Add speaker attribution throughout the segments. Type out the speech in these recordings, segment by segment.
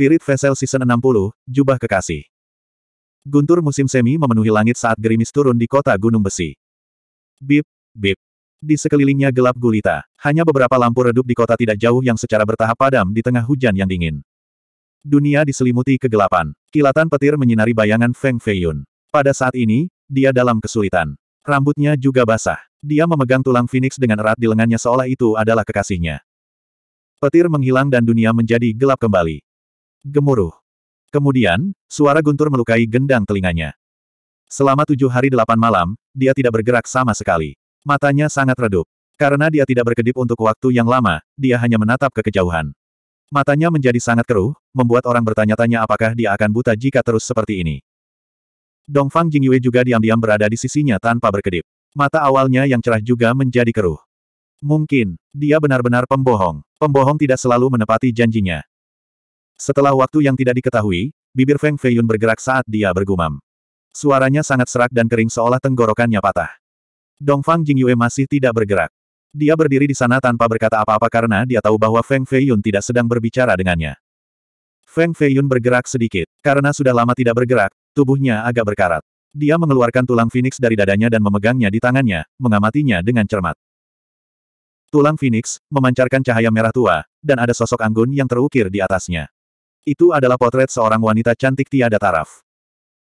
Speaker 1: Spirit Vessel Season 60, Jubah Kekasih. Guntur musim semi memenuhi langit saat gerimis turun di kota Gunung Besi. Bip, bip. Di sekelilingnya gelap gulita, hanya beberapa lampu redup di kota tidak jauh yang secara bertahap padam di tengah hujan yang dingin. Dunia diselimuti kegelapan. Kilatan petir menyinari bayangan Feng Feiyun. Pada saat ini, dia dalam kesulitan. Rambutnya juga basah. Dia memegang tulang Phoenix dengan erat di lengannya seolah itu adalah kekasihnya. Petir menghilang dan dunia menjadi gelap kembali. Gemuruh. Kemudian, suara guntur melukai gendang telinganya. Selama tujuh hari delapan malam, dia tidak bergerak sama sekali. Matanya sangat redup. Karena dia tidak berkedip untuk waktu yang lama, dia hanya menatap ke kejauhan. Matanya menjadi sangat keruh, membuat orang bertanya-tanya apakah dia akan buta jika terus seperti ini. Dongfang Jingyue juga diam-diam berada di sisinya tanpa berkedip. Mata awalnya yang cerah juga menjadi keruh. Mungkin, dia benar-benar pembohong. Pembohong tidak selalu menepati janjinya. Setelah waktu yang tidak diketahui, bibir Feng Feiyun bergerak saat dia bergumam. Suaranya sangat serak dan kering seolah tenggorokannya patah. Dongfang Jingyue masih tidak bergerak. Dia berdiri di sana tanpa berkata apa-apa karena dia tahu bahwa Feng Feiyun tidak sedang berbicara dengannya. Feng Feiyun bergerak sedikit. Karena sudah lama tidak bergerak, tubuhnya agak berkarat. Dia mengeluarkan tulang Phoenix dari dadanya dan memegangnya di tangannya, mengamatinya dengan cermat. Tulang Phoenix memancarkan cahaya merah tua, dan ada sosok anggun yang terukir di atasnya. Itu adalah potret seorang wanita cantik tiada taraf.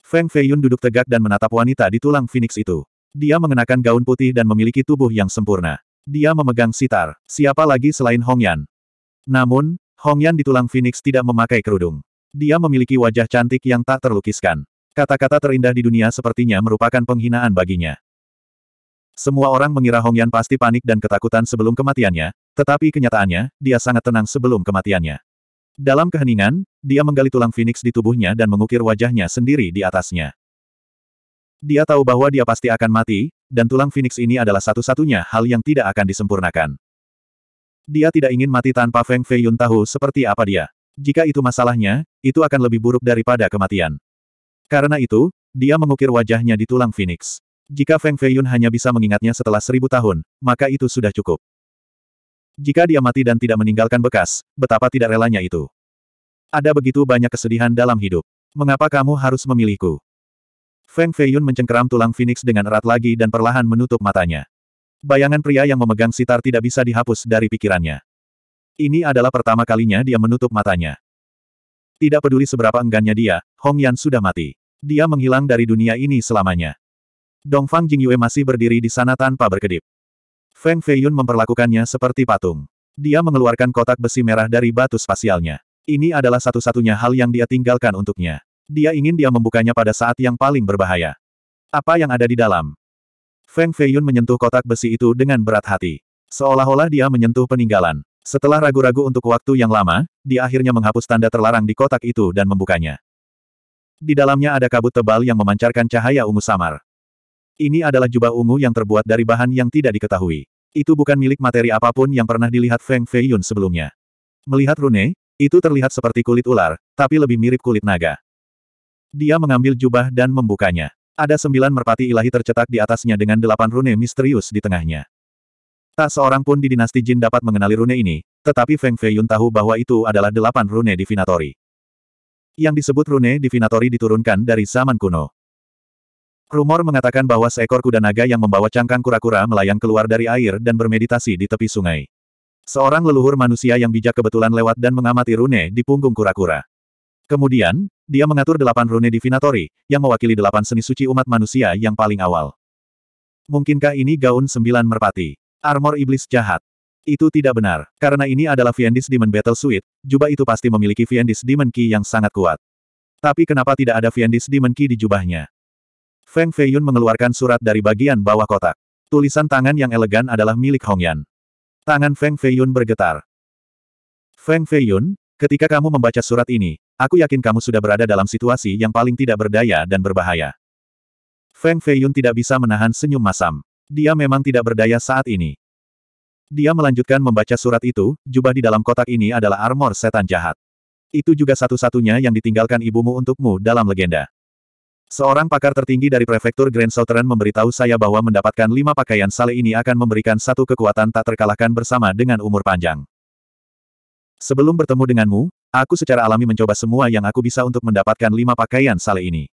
Speaker 1: Feng Feiyun duduk tegak dan menatap wanita di tulang Phoenix itu. Dia mengenakan gaun putih dan memiliki tubuh yang sempurna. Dia memegang sitar. Siapa lagi selain Hong Yan? Namun, Hong Yan di tulang Phoenix tidak memakai kerudung. Dia memiliki wajah cantik yang tak terlukiskan. Kata-kata terindah di dunia sepertinya merupakan penghinaan baginya. Semua orang mengira Hong Yan pasti panik dan ketakutan sebelum kematiannya, tetapi kenyataannya, dia sangat tenang sebelum kematiannya. Dalam keheningan, dia menggali tulang Phoenix di tubuhnya dan mengukir wajahnya sendiri di atasnya. Dia tahu bahwa dia pasti akan mati, dan tulang Phoenix ini adalah satu-satunya hal yang tidak akan disempurnakan. Dia tidak ingin mati tanpa Feng Fei Yun tahu seperti apa dia. Jika itu masalahnya, itu akan lebih buruk daripada kematian. Karena itu, dia mengukir wajahnya di tulang Phoenix. Jika Feng Fei Yun hanya bisa mengingatnya setelah seribu tahun, maka itu sudah cukup. Jika dia mati dan tidak meninggalkan bekas, betapa tidak relanya itu. Ada begitu banyak kesedihan dalam hidup. Mengapa kamu harus memilihku? Feng Feiyun mencengkeram tulang Phoenix dengan erat lagi dan perlahan menutup matanya. Bayangan pria yang memegang sitar tidak bisa dihapus dari pikirannya. Ini adalah pertama kalinya dia menutup matanya. Tidak peduli seberapa enggannya dia, Hong Yan sudah mati. Dia menghilang dari dunia ini selamanya. Dong Fang Jing Yue masih berdiri di sana tanpa berkedip. Feng Feiyun memperlakukannya seperti patung. Dia mengeluarkan kotak besi merah dari batu spasialnya. Ini adalah satu-satunya hal yang dia tinggalkan untuknya. Dia ingin dia membukanya pada saat yang paling berbahaya. Apa yang ada di dalam? Feng Feiyun menyentuh kotak besi itu dengan berat hati. Seolah-olah dia menyentuh peninggalan. Setelah ragu-ragu untuk waktu yang lama, dia akhirnya menghapus tanda terlarang di kotak itu dan membukanya. Di dalamnya ada kabut tebal yang memancarkan cahaya ungu samar. Ini adalah jubah ungu yang terbuat dari bahan yang tidak diketahui. Itu bukan milik materi apapun yang pernah dilihat Feng Feiyun sebelumnya. Melihat rune, itu terlihat seperti kulit ular, tapi lebih mirip kulit naga. Dia mengambil jubah dan membukanya. Ada sembilan merpati ilahi tercetak di atasnya dengan delapan rune misterius di tengahnya. Tak seorang pun di dinasti Jin dapat mengenali rune ini, tetapi Feng Yun tahu bahwa itu adalah delapan rune divinatori. Yang disebut rune divinatori diturunkan dari zaman kuno. Rumor mengatakan bahwa seekor kuda naga yang membawa cangkang kura-kura melayang keluar dari air dan bermeditasi di tepi sungai. Seorang leluhur manusia yang bijak kebetulan lewat dan mengamati rune di punggung kura-kura. Kemudian, dia mengatur delapan rune divinatori, yang mewakili delapan seni suci umat manusia yang paling awal. Mungkinkah ini gaun sembilan merpati? Armor iblis jahat. Itu tidak benar, karena ini adalah Fiendis Demon Battle Suite, jubah itu pasti memiliki Fiendis Demon Key yang sangat kuat. Tapi kenapa tidak ada Fiendis Demon Key di jubahnya? Feng Feiyun mengeluarkan surat dari bagian bawah kotak. Tulisan tangan yang elegan adalah milik Hongyan. Tangan Feng Feiyun bergetar. Feng Feiyun, ketika kamu membaca surat ini, aku yakin kamu sudah berada dalam situasi yang paling tidak berdaya dan berbahaya. Feng Feiyun tidak bisa menahan senyum masam. Dia memang tidak berdaya saat ini. Dia melanjutkan membaca surat itu, jubah di dalam kotak ini adalah armor setan jahat. Itu juga satu-satunya yang ditinggalkan ibumu untukmu dalam legenda. Seorang pakar tertinggi dari prefektur Grand Southern memberitahu saya bahwa mendapatkan lima pakaian sale ini akan memberikan satu kekuatan tak terkalahkan bersama dengan umur panjang. Sebelum bertemu denganmu, aku secara alami mencoba semua yang aku bisa untuk mendapatkan lima pakaian sale ini.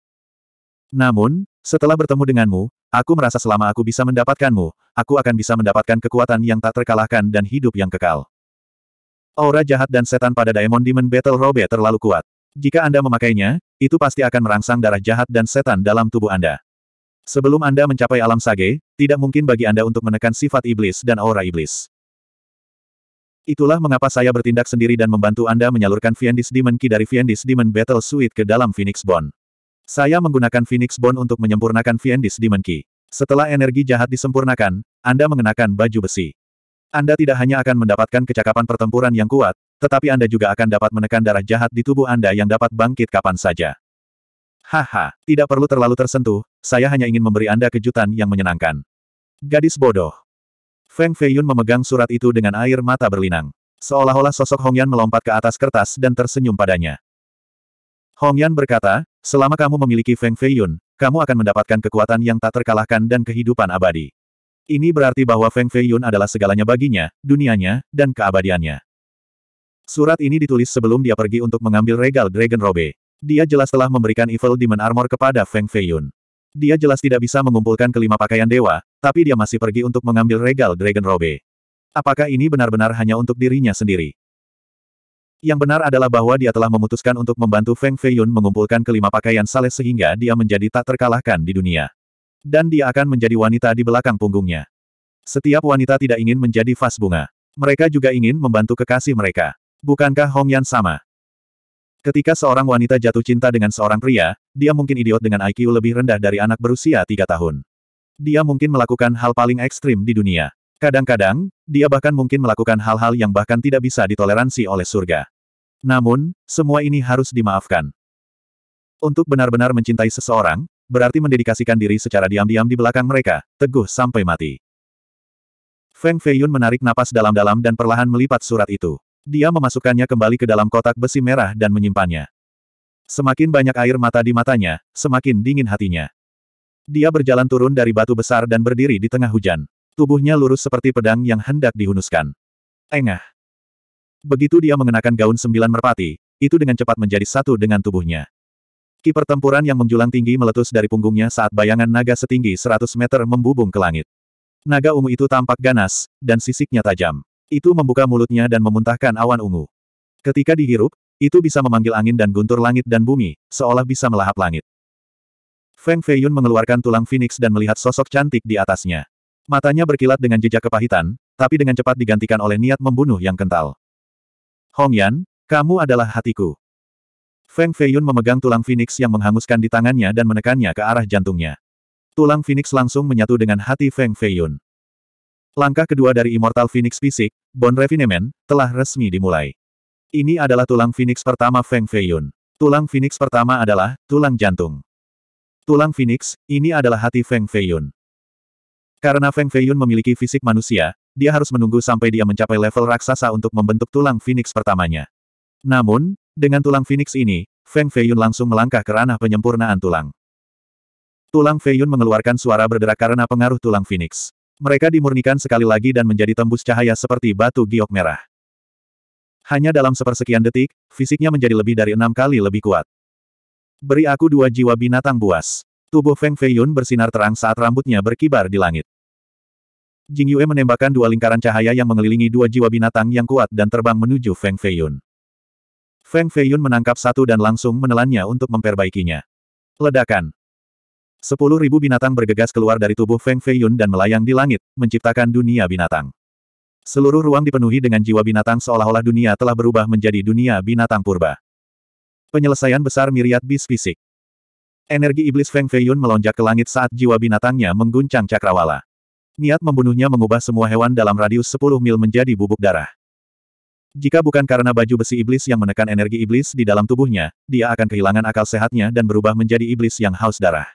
Speaker 1: Namun, setelah bertemu denganmu, aku merasa selama aku bisa mendapatkanmu, aku akan bisa mendapatkan kekuatan yang tak terkalahkan dan hidup yang kekal. Aura jahat dan setan pada Diamond Demon Battle Robe terlalu kuat. Jika Anda memakainya, itu pasti akan merangsang darah jahat dan setan dalam tubuh Anda. Sebelum Anda mencapai alam sage, tidak mungkin bagi Anda untuk menekan sifat iblis dan aura iblis. Itulah mengapa saya bertindak sendiri dan membantu Anda menyalurkan Fiendish Demon Ki dari Fiendish Demon Battle Suite ke dalam Phoenix Bond. Saya menggunakan Phoenix Bond untuk menyempurnakan Fiendish Demon Ki. Setelah energi jahat disempurnakan, Anda mengenakan baju besi. Anda tidak hanya akan mendapatkan kecakapan pertempuran yang kuat, tetapi Anda juga akan dapat menekan darah jahat di tubuh Anda yang dapat bangkit kapan saja. Haha, tidak perlu terlalu tersentuh, saya hanya ingin memberi Anda kejutan yang menyenangkan. Gadis bodoh. Feng Feiyun memegang surat itu dengan air mata berlinang. Seolah-olah sosok Hongyan melompat ke atas kertas dan tersenyum padanya. Hongyan berkata, selama kamu memiliki Feng Feiyun, kamu akan mendapatkan kekuatan yang tak terkalahkan dan kehidupan abadi. Ini berarti bahwa Feng Feiyun adalah segalanya baginya, dunianya, dan keabadiannya. Surat ini ditulis sebelum dia pergi untuk mengambil regal Dragon Robe. Dia jelas telah memberikan Evil Demon Armor kepada Feng Feiyun. Dia jelas tidak bisa mengumpulkan kelima pakaian dewa, tapi dia masih pergi untuk mengambil regal Dragon Robe. Apakah ini benar-benar hanya untuk dirinya sendiri? Yang benar adalah bahwa dia telah memutuskan untuk membantu Feng Feiyun mengumpulkan kelima pakaian sales sehingga dia menjadi tak terkalahkan di dunia. Dan dia akan menjadi wanita di belakang punggungnya. Setiap wanita tidak ingin menjadi vas bunga. Mereka juga ingin membantu kekasih mereka. Bukankah Hong Yan sama? Ketika seorang wanita jatuh cinta dengan seorang pria, dia mungkin idiot dengan IQ lebih rendah dari anak berusia tiga tahun. Dia mungkin melakukan hal paling ekstrim di dunia. Kadang-kadang, dia bahkan mungkin melakukan hal-hal yang bahkan tidak bisa ditoleransi oleh surga. Namun, semua ini harus dimaafkan. Untuk benar-benar mencintai seseorang, berarti mendedikasikan diri secara diam-diam di belakang mereka, teguh sampai mati. Feng Feiyun menarik napas dalam-dalam dan perlahan melipat surat itu. Dia memasukkannya kembali ke dalam kotak besi merah dan menyimpannya. Semakin banyak air mata di matanya, semakin dingin hatinya. Dia berjalan turun dari batu besar dan berdiri di tengah hujan. Tubuhnya lurus seperti pedang yang hendak dihunuskan. Engah. Begitu dia mengenakan gaun sembilan merpati, itu dengan cepat menjadi satu dengan tubuhnya. Ki pertempuran yang menjulang tinggi meletus dari punggungnya saat bayangan naga setinggi 100 meter membubung ke langit. Naga ungu itu tampak ganas, dan sisiknya tajam. Itu membuka mulutnya dan memuntahkan awan ungu. Ketika dihirup, itu bisa memanggil angin dan guntur langit dan bumi, seolah bisa melahap langit. Feng Feiyun mengeluarkan tulang Phoenix dan melihat sosok cantik di atasnya. Matanya berkilat dengan jejak kepahitan, tapi dengan cepat digantikan oleh niat membunuh yang kental. Hong Yan, kamu adalah hatiku. Feng Feiyun memegang tulang Phoenix yang menghanguskan di tangannya dan menekannya ke arah jantungnya. Tulang Phoenix langsung menyatu dengan hati Feng Feiyun. Langkah kedua dari Immortal Phoenix Fisik, Bon Refinement, telah resmi dimulai. Ini adalah tulang Phoenix pertama Feng Feiyun. Tulang Phoenix pertama adalah tulang jantung. Tulang Phoenix, ini adalah hati Feng Feiyun. Karena Feng Feiyun memiliki fisik manusia, dia harus menunggu sampai dia mencapai level raksasa untuk membentuk tulang Phoenix pertamanya. Namun, dengan tulang Phoenix ini, Feng Feiyun langsung melangkah ke ranah penyempurnaan tulang. Tulang Feiyun mengeluarkan suara berderak karena pengaruh tulang Phoenix. Mereka dimurnikan sekali lagi dan menjadi tembus cahaya seperti batu giok merah. Hanya dalam sepersekian detik, fisiknya menjadi lebih dari enam kali lebih kuat. Beri aku dua jiwa binatang buas. Tubuh Feng Feiyun bersinar terang saat rambutnya berkibar di langit. Jing Yue menembakkan dua lingkaran cahaya yang mengelilingi dua jiwa binatang yang kuat dan terbang menuju Feng Feiyun. Feng Feiyun menangkap satu dan langsung menelannya untuk memperbaikinya. Ledakan. Sepuluh ribu binatang bergegas keluar dari tubuh Feng Feiyun dan melayang di langit, menciptakan dunia binatang. Seluruh ruang dipenuhi dengan jiwa binatang seolah-olah dunia telah berubah menjadi dunia binatang purba. Penyelesaian besar miriat bis fisik. Energi iblis Feng Feiyun melonjak ke langit saat jiwa binatangnya mengguncang cakrawala. Niat membunuhnya mengubah semua hewan dalam radius 10 mil menjadi bubuk darah. Jika bukan karena baju besi iblis yang menekan energi iblis di dalam tubuhnya, dia akan kehilangan akal sehatnya dan berubah menjadi iblis yang haus darah.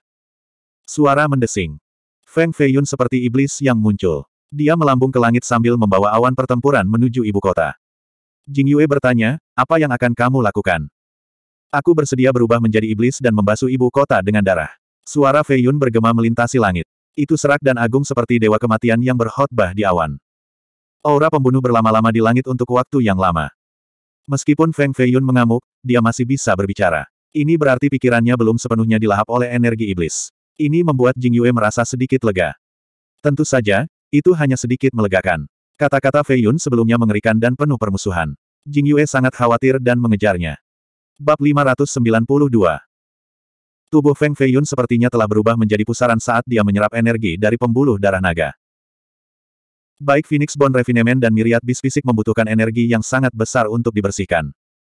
Speaker 1: Suara mendesing. Feng Feiyun seperti iblis yang muncul. Dia melambung ke langit sambil membawa awan pertempuran menuju ibu kota. Jing Yue bertanya, apa yang akan kamu lakukan? Aku bersedia berubah menjadi iblis dan membasuh ibu kota dengan darah. Suara Feiyun bergema melintasi langit. Itu serak dan agung seperti dewa kematian yang berkhotbah di awan. Aura pembunuh berlama-lama di langit untuk waktu yang lama. Meskipun Feng Feiyun mengamuk, dia masih bisa berbicara. Ini berarti pikirannya belum sepenuhnya dilahap oleh energi iblis. Ini membuat Jing Yue merasa sedikit lega. Tentu saja, itu hanya sedikit melegakan. Kata-kata Fei Yun sebelumnya mengerikan dan penuh permusuhan. Jing Yue sangat khawatir dan mengejarnya. Bab 592 Tubuh Feng Fei Yun sepertinya telah berubah menjadi pusaran saat dia menyerap energi dari pembuluh darah naga. Baik Phoenix Bond Refinement dan Miriat Bis Fisik membutuhkan energi yang sangat besar untuk dibersihkan.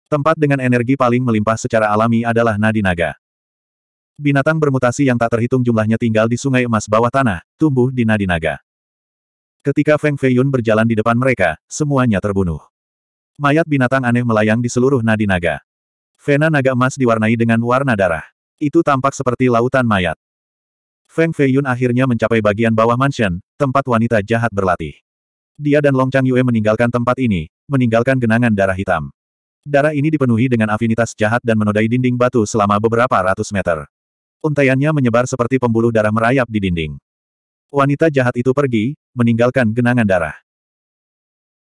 Speaker 1: Tempat dengan energi paling melimpah secara alami adalah nadi naga. Binatang bermutasi yang tak terhitung jumlahnya tinggal di sungai emas bawah tanah, tumbuh di nadi naga. Ketika Feng Feiyun berjalan di depan mereka, semuanya terbunuh. Mayat binatang aneh melayang di seluruh nadi naga. Vena naga emas diwarnai dengan warna darah. Itu tampak seperti lautan mayat. Feng Feiyun akhirnya mencapai bagian bawah mansion, tempat wanita jahat berlatih. Dia dan Long Chang Yue meninggalkan tempat ini, meninggalkan genangan darah hitam. Darah ini dipenuhi dengan afinitas jahat dan menodai dinding batu selama beberapa ratus meter. Untaiannya menyebar seperti pembuluh darah merayap di dinding. Wanita jahat itu pergi, meninggalkan genangan darah.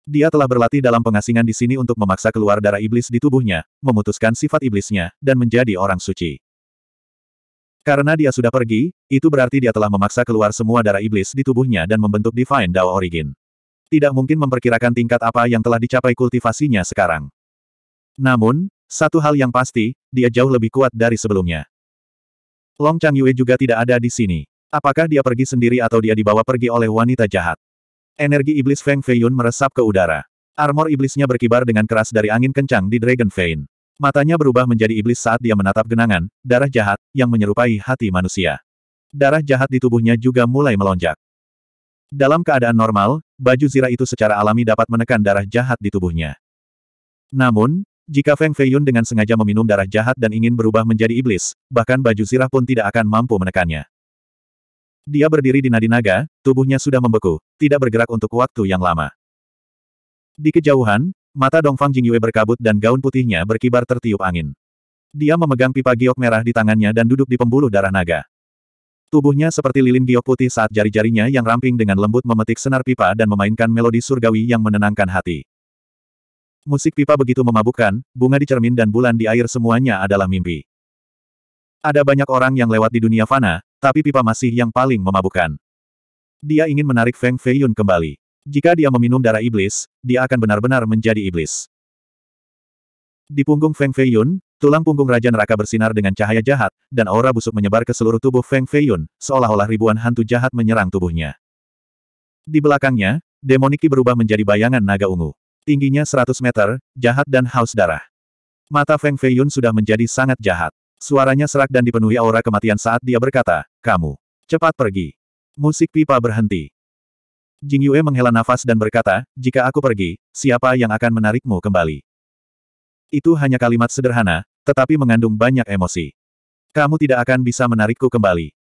Speaker 1: Dia telah berlatih dalam pengasingan di sini untuk memaksa keluar darah iblis di tubuhnya, memutuskan sifat iblisnya, dan menjadi orang suci. Karena dia sudah pergi, itu berarti dia telah memaksa keluar semua darah iblis di tubuhnya dan membentuk Divine Dao Origin. Tidak mungkin memperkirakan tingkat apa yang telah dicapai kultivasinya sekarang. Namun, satu hal yang pasti, dia jauh lebih kuat dari sebelumnya. Long Chang Yue juga tidak ada di sini. Apakah dia pergi sendiri atau dia dibawa pergi oleh wanita jahat? Energi iblis Feng Feiyun meresap ke udara. Armor iblisnya berkibar dengan keras dari angin kencang di Dragon Vein. Matanya berubah menjadi iblis saat dia menatap genangan, darah jahat, yang menyerupai hati manusia. Darah jahat di tubuhnya juga mulai melonjak. Dalam keadaan normal, baju zirah itu secara alami dapat menekan darah jahat di tubuhnya. Namun, jika Feng Feiyun dengan sengaja meminum darah jahat dan ingin berubah menjadi iblis, bahkan baju sirah pun tidak akan mampu menekannya. Dia berdiri di nadi naga, tubuhnya sudah membeku, tidak bergerak untuk waktu yang lama. Di kejauhan, mata Dongfang Jingyue berkabut dan gaun putihnya berkibar tertiup angin. Dia memegang pipa giok merah di tangannya dan duduk di pembuluh darah naga. Tubuhnya seperti lilin giok putih saat jari-jarinya yang ramping dengan lembut memetik senar pipa dan memainkan melodi surgawi yang menenangkan hati. Musik pipa begitu memabukkan, bunga di cermin dan bulan di air semuanya adalah mimpi. Ada banyak orang yang lewat di dunia fana, tapi pipa masih yang paling memabukkan. Dia ingin menarik Feng Feiyun kembali. Jika dia meminum darah iblis, dia akan benar-benar menjadi iblis. Di punggung Feng Feiyun, tulang punggung Raja Neraka bersinar dengan cahaya jahat, dan aura busuk menyebar ke seluruh tubuh Feng Feiyun, seolah-olah ribuan hantu jahat menyerang tubuhnya. Di belakangnya, Demoniki berubah menjadi bayangan naga ungu. Tingginya 100 meter, jahat dan haus darah. Mata Feng Feiyun sudah menjadi sangat jahat. Suaranya serak dan dipenuhi aura kematian saat dia berkata, kamu, cepat pergi. Musik pipa berhenti. Jing Yue menghela nafas dan berkata, jika aku pergi, siapa yang akan menarikmu kembali? Itu hanya kalimat sederhana, tetapi mengandung banyak emosi. Kamu tidak akan bisa menarikku kembali.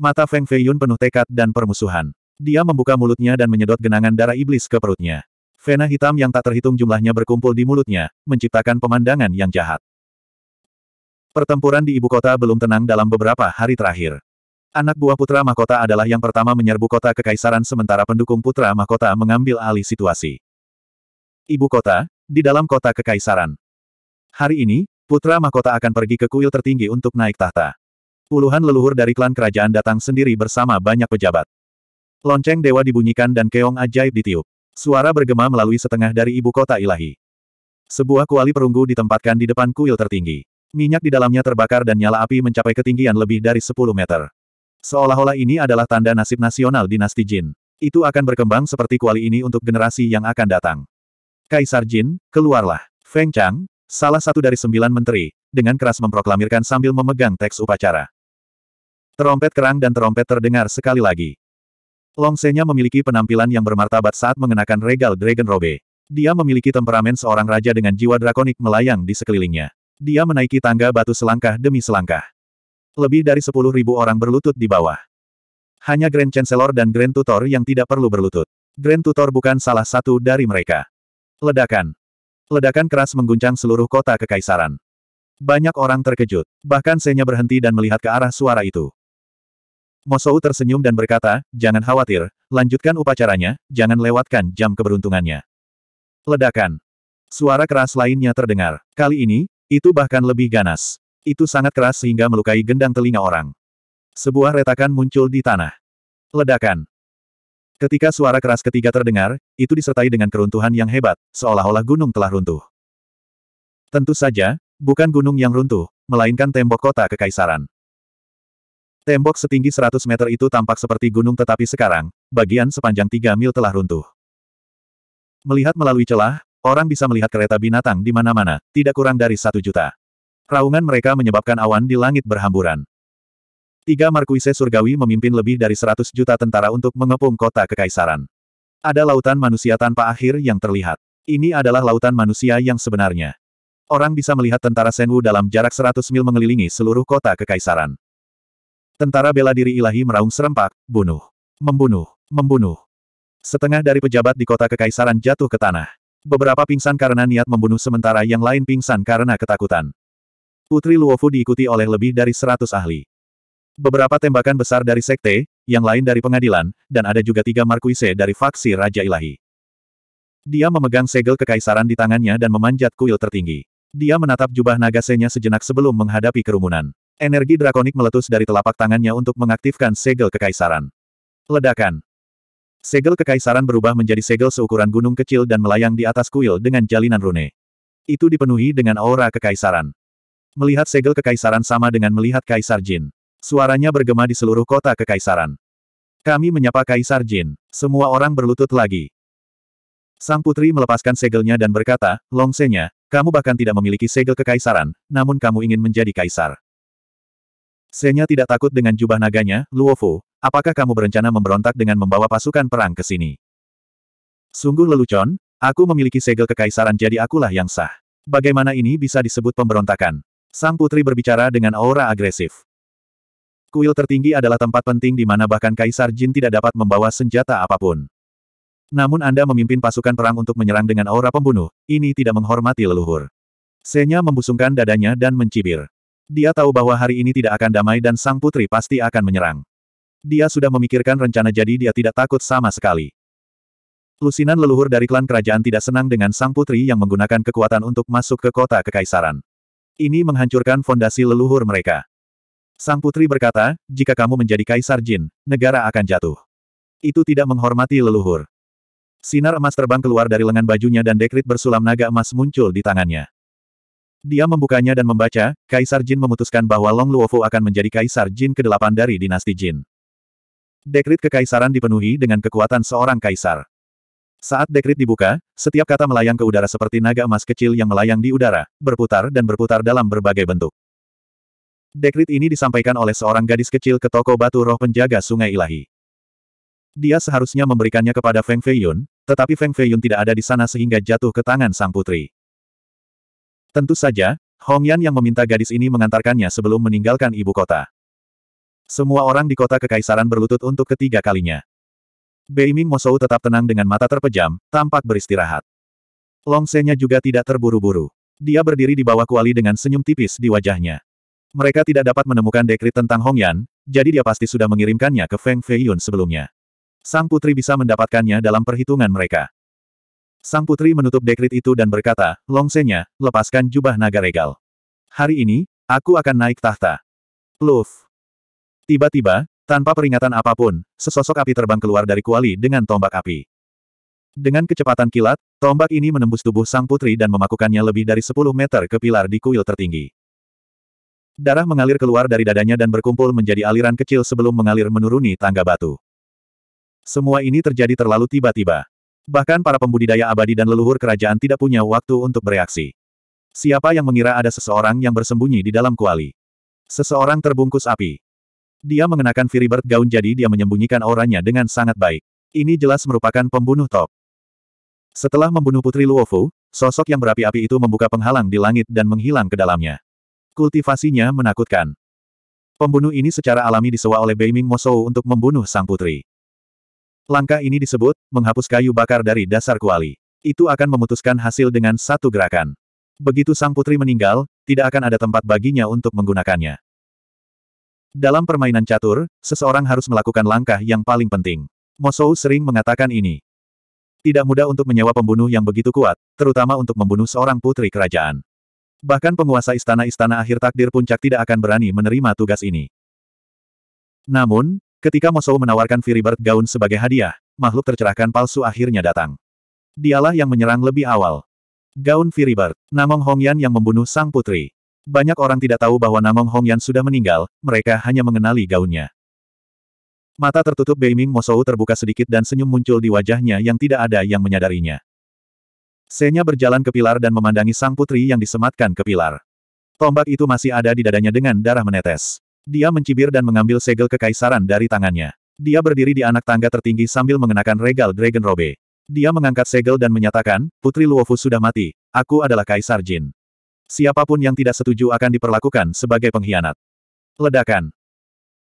Speaker 1: Mata Feng Feiyun penuh tekad dan permusuhan. Dia membuka mulutnya dan menyedot genangan darah iblis ke perutnya. Vena hitam yang tak terhitung jumlahnya berkumpul di mulutnya, menciptakan pemandangan yang jahat. Pertempuran di ibu kota belum tenang dalam beberapa hari terakhir. Anak buah putra mahkota adalah yang pertama menyerbu kota kekaisaran sementara pendukung putra mahkota mengambil alih situasi. Ibu kota, di dalam kota kekaisaran. Hari ini, putra mahkota akan pergi ke kuil tertinggi untuk naik tahta. Puluhan leluhur dari klan kerajaan datang sendiri bersama banyak pejabat. Lonceng dewa dibunyikan dan keong ajaib ditiup. Suara bergema melalui setengah dari ibu kota ilahi. Sebuah kuali perunggu ditempatkan di depan kuil tertinggi. Minyak di dalamnya terbakar dan nyala api mencapai ketinggian lebih dari 10 meter. Seolah-olah ini adalah tanda nasib nasional dinasti Jin. Itu akan berkembang seperti kuali ini untuk generasi yang akan datang. Kaisar Jin, keluarlah. Feng Chang, salah satu dari sembilan menteri, dengan keras memproklamirkan sambil memegang teks upacara. Terompet kerang dan terompet terdengar sekali lagi. Long Senya memiliki penampilan yang bermartabat saat mengenakan regal Dragon Robe. Dia memiliki temperamen seorang raja dengan jiwa drakonik melayang di sekelilingnya. Dia menaiki tangga batu selangkah demi selangkah. Lebih dari sepuluh ribu orang berlutut di bawah. Hanya Grand Chancellor dan Grand Tutor yang tidak perlu berlutut. Grand Tutor bukan salah satu dari mereka. Ledakan. Ledakan keras mengguncang seluruh kota kekaisaran. Banyak orang terkejut. Bahkan Senya berhenti dan melihat ke arah suara itu. Mosou tersenyum dan berkata, jangan khawatir, lanjutkan upacaranya, jangan lewatkan jam keberuntungannya. Ledakan. Suara keras lainnya terdengar. Kali ini, itu bahkan lebih ganas. Itu sangat keras sehingga melukai gendang telinga orang. Sebuah retakan muncul di tanah. Ledakan. Ketika suara keras ketiga terdengar, itu disertai dengan keruntuhan yang hebat, seolah-olah gunung telah runtuh. Tentu saja, bukan gunung yang runtuh, melainkan tembok kota kekaisaran. Tembok setinggi 100 meter itu tampak seperti gunung tetapi sekarang, bagian sepanjang 3 mil telah runtuh. Melihat melalui celah, orang bisa melihat kereta binatang di mana-mana, tidak kurang dari satu juta. Raungan mereka menyebabkan awan di langit berhamburan. Tiga Markuise Surgawi memimpin lebih dari 100 juta tentara untuk mengepung kota Kekaisaran. Ada lautan manusia tanpa akhir yang terlihat. Ini adalah lautan manusia yang sebenarnya. Orang bisa melihat tentara Senwu dalam jarak 100 mil mengelilingi seluruh kota Kekaisaran. Tentara bela diri ilahi meraung serempak, bunuh. Membunuh. Membunuh. Setengah dari pejabat di kota kekaisaran jatuh ke tanah. Beberapa pingsan karena niat membunuh sementara yang lain pingsan karena ketakutan. Putri Luofu diikuti oleh lebih dari seratus ahli. Beberapa tembakan besar dari sekte, yang lain dari pengadilan, dan ada juga tiga markuise dari faksi Raja Ilahi. Dia memegang segel kekaisaran di tangannya dan memanjat kuil tertinggi. Dia menatap jubah nagasenya sejenak sebelum menghadapi kerumunan. Energi drakonik meletus dari telapak tangannya untuk mengaktifkan segel kekaisaran. Ledakan. Segel kekaisaran berubah menjadi segel seukuran gunung kecil dan melayang di atas kuil dengan jalinan rune. Itu dipenuhi dengan aura kekaisaran. Melihat segel kekaisaran sama dengan melihat Kaisar Jin. Suaranya bergema di seluruh kota kekaisaran. Kami menyapa Kaisar Jin. Semua orang berlutut lagi. Sang putri melepaskan segelnya dan berkata, Longsenya, kamu bahkan tidak memiliki segel kekaisaran, namun kamu ingin menjadi kaisar. Senya tidak takut dengan jubah naganya, Luofu, apakah kamu berencana memberontak dengan membawa pasukan perang ke sini? Sungguh lelucon, aku memiliki segel kekaisaran jadi akulah yang sah. Bagaimana ini bisa disebut pemberontakan? Sang putri berbicara dengan aura agresif. Kuil tertinggi adalah tempat penting di mana bahkan Kaisar Jin tidak dapat membawa senjata apapun. Namun Anda memimpin pasukan perang untuk menyerang dengan aura pembunuh, ini tidak menghormati leluhur. Senya membusungkan dadanya dan mencibir. Dia tahu bahwa hari ini tidak akan damai dan sang putri pasti akan menyerang. Dia sudah memikirkan rencana jadi dia tidak takut sama sekali. Lusinan leluhur dari klan kerajaan tidak senang dengan sang putri yang menggunakan kekuatan untuk masuk ke kota kekaisaran. Ini menghancurkan fondasi leluhur mereka. Sang putri berkata, jika kamu menjadi kaisar jin, negara akan jatuh. Itu tidak menghormati leluhur. Sinar emas terbang keluar dari lengan bajunya dan dekrit bersulam naga emas muncul di tangannya. Dia membukanya dan membaca, Kaisar Jin memutuskan bahwa Long Luofu akan menjadi Kaisar Jin ke-8 dari dinasti Jin. Dekrit kekaisaran dipenuhi dengan kekuatan seorang kaisar. Saat dekrit dibuka, setiap kata melayang ke udara seperti naga emas kecil yang melayang di udara, berputar dan berputar dalam berbagai bentuk. Dekrit ini disampaikan oleh seorang gadis kecil ke toko batu roh penjaga sungai ilahi. Dia seharusnya memberikannya kepada Feng Feiyun, tetapi Feng Feiyun tidak ada di sana sehingga jatuh ke tangan sang putri. Tentu saja, Hong Yan yang meminta gadis ini mengantarkannya sebelum meninggalkan ibu kota. Semua orang di kota kekaisaran berlutut untuk ketiga kalinya. Bei Beiming Mosou tetap tenang dengan mata terpejam, tampak beristirahat. Longsenya juga tidak terburu-buru. Dia berdiri di bawah kuali dengan senyum tipis di wajahnya. Mereka tidak dapat menemukan dekrit tentang Hong Yan, jadi dia pasti sudah mengirimkannya ke Feng Feiyun sebelumnya. Sang putri bisa mendapatkannya dalam perhitungan mereka. Sang putri menutup dekrit itu dan berkata, longsenya, lepaskan jubah naga regal. Hari ini, aku akan naik tahta. Luf. Tiba-tiba, tanpa peringatan apapun, sesosok api terbang keluar dari kuali dengan tombak api. Dengan kecepatan kilat, tombak ini menembus tubuh sang putri dan memakukannya lebih dari 10 meter ke pilar di kuil tertinggi. Darah mengalir keluar dari dadanya dan berkumpul menjadi aliran kecil sebelum mengalir menuruni tangga batu. Semua ini terjadi terlalu tiba-tiba. Bahkan para pembudidaya abadi dan leluhur kerajaan tidak punya waktu untuk bereaksi. Siapa yang mengira ada seseorang yang bersembunyi di dalam kuali? Seseorang terbungkus api. Dia mengenakan Firibert gaun jadi dia menyembunyikan auranya dengan sangat baik. Ini jelas merupakan pembunuh top. Setelah membunuh Putri Luofu, sosok yang berapi-api itu membuka penghalang di langit dan menghilang ke dalamnya. Kultivasinya menakutkan. Pembunuh ini secara alami disewa oleh Beiming Mosou untuk membunuh sang putri. Langkah ini disebut, menghapus kayu bakar dari dasar kuali. Itu akan memutuskan hasil dengan satu gerakan. Begitu sang putri meninggal, tidak akan ada tempat baginya untuk menggunakannya. Dalam permainan catur, seseorang harus melakukan langkah yang paling penting. Mosou sering mengatakan ini. Tidak mudah untuk menyewa pembunuh yang begitu kuat, terutama untuk membunuh seorang putri kerajaan. Bahkan penguasa istana-istana akhir takdir puncak tidak akan berani menerima tugas ini. Namun, Ketika Mosou menawarkan Firibert Gaun sebagai hadiah, makhluk tercerahkan palsu akhirnya datang. Dialah yang menyerang lebih awal. Gaun Firibert, Namong Hongyan yang membunuh sang putri. Banyak orang tidak tahu bahwa Namong Hongyan sudah meninggal, mereka hanya mengenali gaunnya. Mata tertutup Beiming Mosou terbuka sedikit dan senyum muncul di wajahnya yang tidak ada yang menyadarinya. Senya berjalan ke pilar dan memandangi sang putri yang disematkan ke pilar. Tombak itu masih ada di dadanya dengan darah menetes. Dia mencibir dan mengambil segel kekaisaran dari tangannya. Dia berdiri di anak tangga tertinggi sambil mengenakan regal Dragon Robe. Dia mengangkat segel dan menyatakan, Putri Luofu sudah mati, aku adalah Kaisar Jin. Siapapun yang tidak setuju akan diperlakukan sebagai pengkhianat. Ledakan.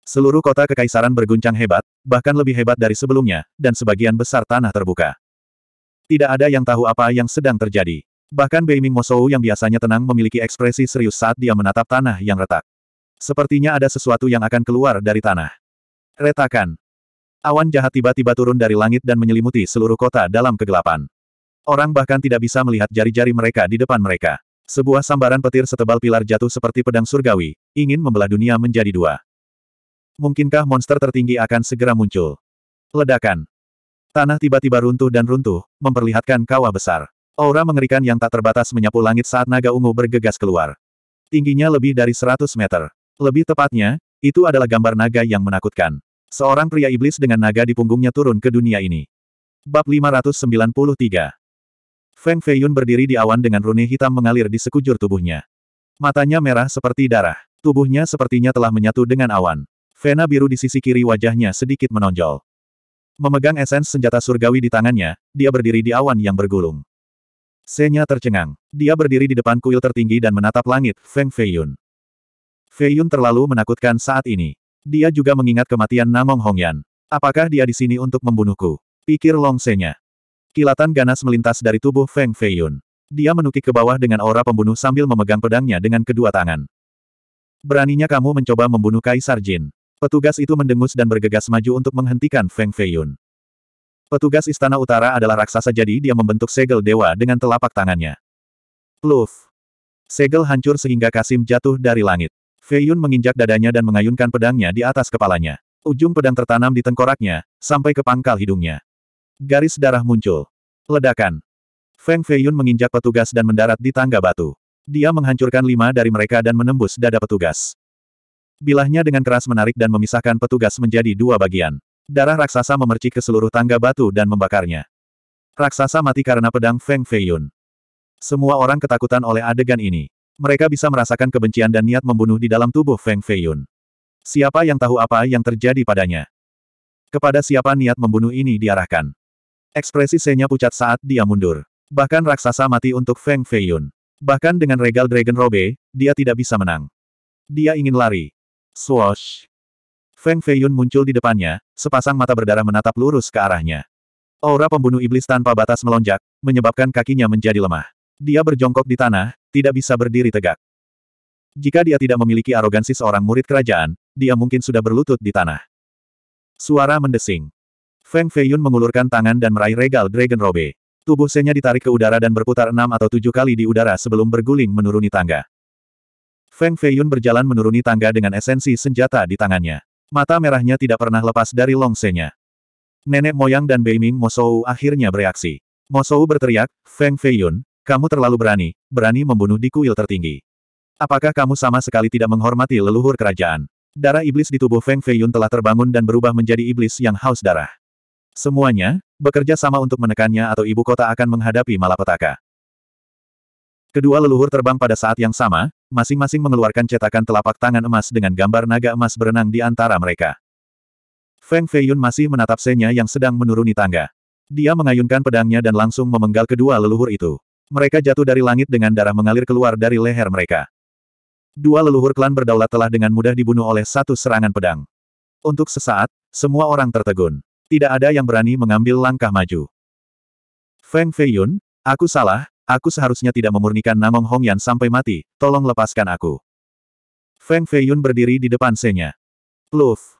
Speaker 1: Seluruh kota kekaisaran berguncang hebat, bahkan lebih hebat dari sebelumnya, dan sebagian besar tanah terbuka. Tidak ada yang tahu apa yang sedang terjadi. Bahkan Beiming Mosou yang biasanya tenang memiliki ekspresi serius saat dia menatap tanah yang retak. Sepertinya ada sesuatu yang akan keluar dari tanah. Retakan. Awan jahat tiba-tiba turun dari langit dan menyelimuti seluruh kota dalam kegelapan. Orang bahkan tidak bisa melihat jari-jari mereka di depan mereka. Sebuah sambaran petir setebal pilar jatuh seperti pedang surgawi, ingin membelah dunia menjadi dua. Mungkinkah monster tertinggi akan segera muncul? Ledakan. Tanah tiba-tiba runtuh dan runtuh, memperlihatkan kawah besar. Aura mengerikan yang tak terbatas menyapu langit saat naga ungu bergegas keluar. Tingginya lebih dari 100 meter. Lebih tepatnya, itu adalah gambar naga yang menakutkan. Seorang pria iblis dengan naga di punggungnya turun ke dunia ini. Bab 593 Feng Feiyun berdiri di awan dengan rune hitam mengalir di sekujur tubuhnya. Matanya merah seperti darah. Tubuhnya sepertinya telah menyatu dengan awan. Vena biru di sisi kiri wajahnya sedikit menonjol. Memegang esens senjata surgawi di tangannya, dia berdiri di awan yang bergulung. Senya tercengang. Dia berdiri di depan kuil tertinggi dan menatap langit, Feng Feiyun. Fei Yun terlalu menakutkan saat ini. Dia juga mengingat kematian Namong Hongyan. Apakah dia di sini untuk membunuhku? Pikir Long Senya. Kilatan ganas melintas dari tubuh Feng Fei Yun. Dia menukik ke bawah dengan aura pembunuh sambil memegang pedangnya dengan kedua tangan. Beraninya kamu mencoba membunuh Kaisar Jin. Petugas itu mendengus dan bergegas maju untuk menghentikan Feng Fei Yun. Petugas Istana Utara adalah raksasa jadi dia membentuk segel dewa dengan telapak tangannya. Pluf! Segel hancur sehingga Kasim jatuh dari langit. Fei Yun menginjak dadanya dan mengayunkan pedangnya di atas kepalanya. Ujung pedang tertanam di tengkoraknya, sampai ke pangkal hidungnya. Garis darah muncul. Ledakan. Feng Feiyun menginjak petugas dan mendarat di tangga batu. Dia menghancurkan lima dari mereka dan menembus dada petugas. Bilahnya dengan keras menarik dan memisahkan petugas menjadi dua bagian. Darah raksasa memercik ke seluruh tangga batu dan membakarnya. Raksasa mati karena pedang Feng Feiyun. Semua orang ketakutan oleh adegan ini. Mereka bisa merasakan kebencian dan niat membunuh di dalam tubuh Feng Feiyun. Siapa yang tahu apa yang terjadi padanya? Kepada siapa niat membunuh ini diarahkan? Ekspresi Senya pucat saat dia mundur. Bahkan raksasa mati untuk Feng Feiyun. Bahkan dengan regal Dragon Robe, dia tidak bisa menang. Dia ingin lari. Swoosh. Feng Feiyun muncul di depannya, sepasang mata berdarah menatap lurus ke arahnya. Aura pembunuh iblis tanpa batas melonjak, menyebabkan kakinya menjadi lemah. Dia berjongkok di tanah, tidak bisa berdiri tegak. Jika dia tidak memiliki arogansi seorang murid kerajaan, dia mungkin sudah berlutut di tanah. Suara mendesing. Feng Feiyun mengulurkan tangan dan meraih regal Dragon Robe. Tubuh Senya ditarik ke udara dan berputar enam atau tujuh kali di udara sebelum berguling menuruni tangga. Feng Feiyun berjalan menuruni tangga dengan esensi senjata di tangannya. Mata merahnya tidak pernah lepas dari Long Senya. Nenek moyang dan Beiming Mosou akhirnya bereaksi. Mosou berteriak, Feng Feiyun, kamu terlalu berani, berani membunuh di kuil tertinggi. Apakah kamu sama sekali tidak menghormati leluhur kerajaan? Darah iblis di tubuh Feng Feiyun telah terbangun dan berubah menjadi iblis yang haus darah. Semuanya, bekerja sama untuk menekannya atau ibu kota akan menghadapi malapetaka. Kedua leluhur terbang pada saat yang sama, masing-masing mengeluarkan cetakan telapak tangan emas dengan gambar naga emas berenang di antara mereka. Feng Feiyun masih menatap Senya yang sedang menuruni tangga. Dia mengayunkan pedangnya dan langsung memenggal kedua leluhur itu. Mereka jatuh dari langit dengan darah mengalir keluar dari leher mereka. Dua leluhur klan berdaulat telah dengan mudah dibunuh oleh satu serangan pedang. Untuk sesaat, semua orang tertegun. Tidak ada yang berani mengambil langkah maju. Feng Feiyun, aku salah, aku seharusnya tidak memurnikan Namong Hongyan sampai mati, tolong lepaskan aku. Feng Feiyun berdiri di depan senya. Pluf.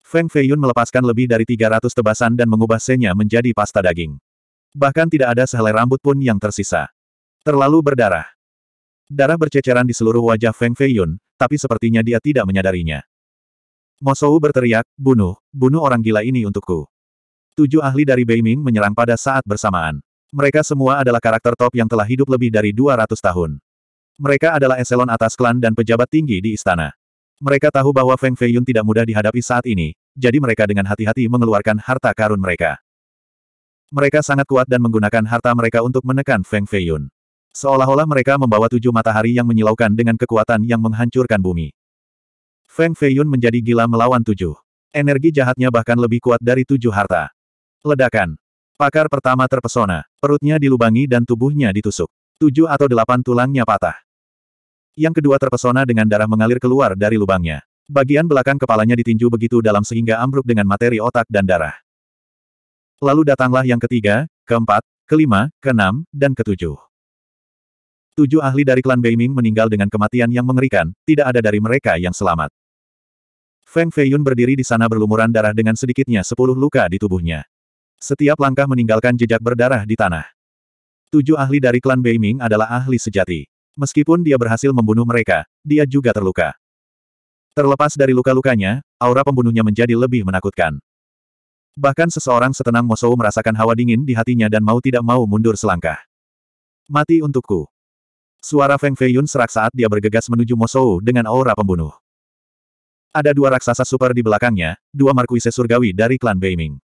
Speaker 1: Feng Feiyun melepaskan lebih dari 300 tebasan dan mengubah senya menjadi pasta daging. Bahkan tidak ada sehelai rambut pun yang tersisa. Terlalu berdarah. Darah berceceran di seluruh wajah Feng Feiyun, tapi sepertinya dia tidak menyadarinya. Mosou berteriak, bunuh, bunuh orang gila ini untukku. Tujuh ahli dari Beiming menyerang pada saat bersamaan. Mereka semua adalah karakter top yang telah hidup lebih dari 200 tahun. Mereka adalah eselon atas klan dan pejabat tinggi di istana. Mereka tahu bahwa Feng Feiyun tidak mudah dihadapi saat ini, jadi mereka dengan hati-hati mengeluarkan harta karun mereka. Mereka sangat kuat dan menggunakan harta mereka untuk menekan Feng Feiyun. Seolah-olah mereka membawa tujuh matahari yang menyilaukan dengan kekuatan yang menghancurkan bumi. Feng Feiyun menjadi gila melawan tujuh. Energi jahatnya bahkan lebih kuat dari tujuh harta. Ledakan. Pakar pertama terpesona, perutnya dilubangi dan tubuhnya ditusuk. Tujuh atau delapan tulangnya patah. Yang kedua terpesona dengan darah mengalir keluar dari lubangnya. Bagian belakang kepalanya ditinju begitu dalam sehingga ambruk dengan materi otak dan darah. Lalu datanglah yang ketiga, keempat, kelima, keenam, dan ketujuh. Tujuh ahli dari klan Beiming meninggal dengan kematian yang mengerikan, tidak ada dari mereka yang selamat. Feng Feiyun berdiri di sana berlumuran darah dengan sedikitnya sepuluh luka di tubuhnya. Setiap langkah meninggalkan jejak berdarah di tanah. Tujuh ahli dari klan Beiming adalah ahli sejati. Meskipun dia berhasil membunuh mereka, dia juga terluka. Terlepas dari luka-lukanya, aura pembunuhnya menjadi lebih menakutkan. Bahkan seseorang setenang Mosou merasakan hawa dingin di hatinya dan mau tidak mau mundur selangkah. Mati untukku. Suara Feng Feiyun serak saat dia bergegas menuju Mosou dengan aura pembunuh. Ada dua raksasa super di belakangnya, dua markuise surgawi dari klan Beiming.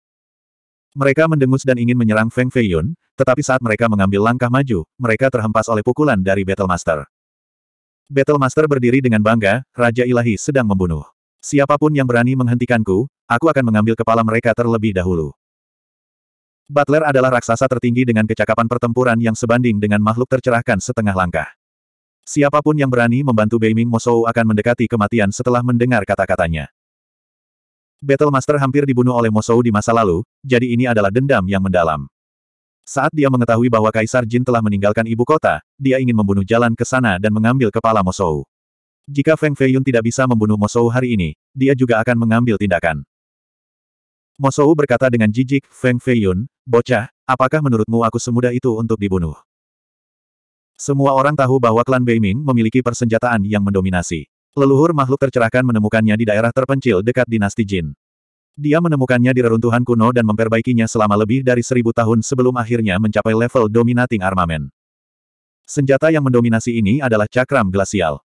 Speaker 1: Mereka mendengus dan ingin menyerang Feng Feiyun, tetapi saat mereka mengambil langkah maju, mereka terhempas oleh pukulan dari Battle Master. Battle Master berdiri dengan bangga, Raja Ilahi sedang membunuh. Siapapun yang berani menghentikanku, aku akan mengambil kepala mereka terlebih dahulu. Butler adalah raksasa tertinggi dengan kecakapan pertempuran yang sebanding dengan makhluk tercerahkan setengah langkah. Siapapun yang berani membantu Beiming Mosou akan mendekati kematian setelah mendengar kata-katanya. Battle Master hampir dibunuh oleh Mosou di masa lalu, jadi ini adalah dendam yang mendalam. Saat dia mengetahui bahwa Kaisar Jin telah meninggalkan ibu kota, dia ingin membunuh jalan ke sana dan mengambil kepala Mosou. Jika Feng Feiyun tidak bisa membunuh Mosou hari ini, dia juga akan mengambil tindakan. Mosou berkata dengan jijik, Feng Feiyun, bocah, apakah menurutmu aku semudah itu untuk dibunuh? Semua orang tahu bahwa klan Beiming memiliki persenjataan yang mendominasi. Leluhur makhluk tercerahkan menemukannya di daerah terpencil dekat dinasti Jin. Dia menemukannya di reruntuhan kuno dan memperbaikinya selama lebih dari seribu tahun sebelum akhirnya mencapai level dominating armamen. Senjata yang mendominasi ini adalah cakram glasial.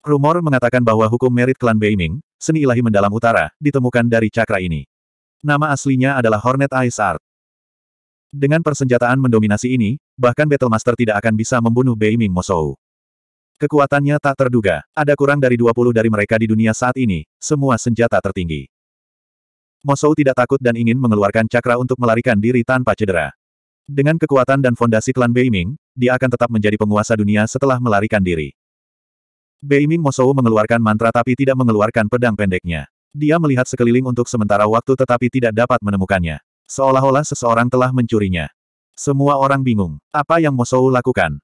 Speaker 1: Rumor mengatakan bahwa hukum merit klan Beiming, seni ilahi mendalam utara, ditemukan dari cakra ini. Nama aslinya adalah Hornet Ice Art. Dengan persenjataan mendominasi ini, bahkan Battle Master tidak akan bisa membunuh Beiming Mosou. Kekuatannya tak terduga, ada kurang dari 20 dari mereka di dunia saat ini, semua senjata tertinggi. Mosou tidak takut dan ingin mengeluarkan cakra untuk melarikan diri tanpa cedera. Dengan kekuatan dan fondasi klan Beiming, dia akan tetap menjadi penguasa dunia setelah melarikan diri. Beiming Mosou mengeluarkan mantra tapi tidak mengeluarkan pedang pendeknya. Dia melihat sekeliling untuk sementara waktu tetapi tidak dapat menemukannya. Seolah-olah seseorang telah mencurinya. Semua orang bingung. Apa yang Mosou lakukan?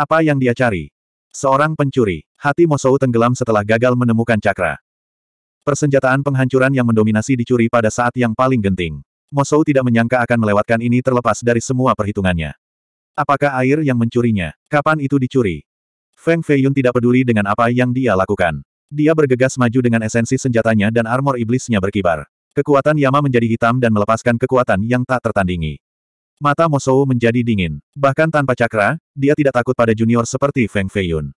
Speaker 1: Apa yang dia cari? Seorang pencuri. Hati Mosou tenggelam setelah gagal menemukan cakra. Persenjataan penghancuran yang mendominasi dicuri pada saat yang paling genting. Mosou tidak menyangka akan melewatkan ini terlepas dari semua perhitungannya. Apakah air yang mencurinya? Kapan itu dicuri? Feng Feiyun tidak peduli dengan apa yang dia lakukan. Dia bergegas maju dengan esensi senjatanya dan armor iblisnya berkibar. Kekuatan Yama menjadi hitam dan melepaskan kekuatan yang tak tertandingi. Mata Mosou menjadi dingin. Bahkan tanpa cakra, dia tidak takut pada junior seperti Feng Feiyun.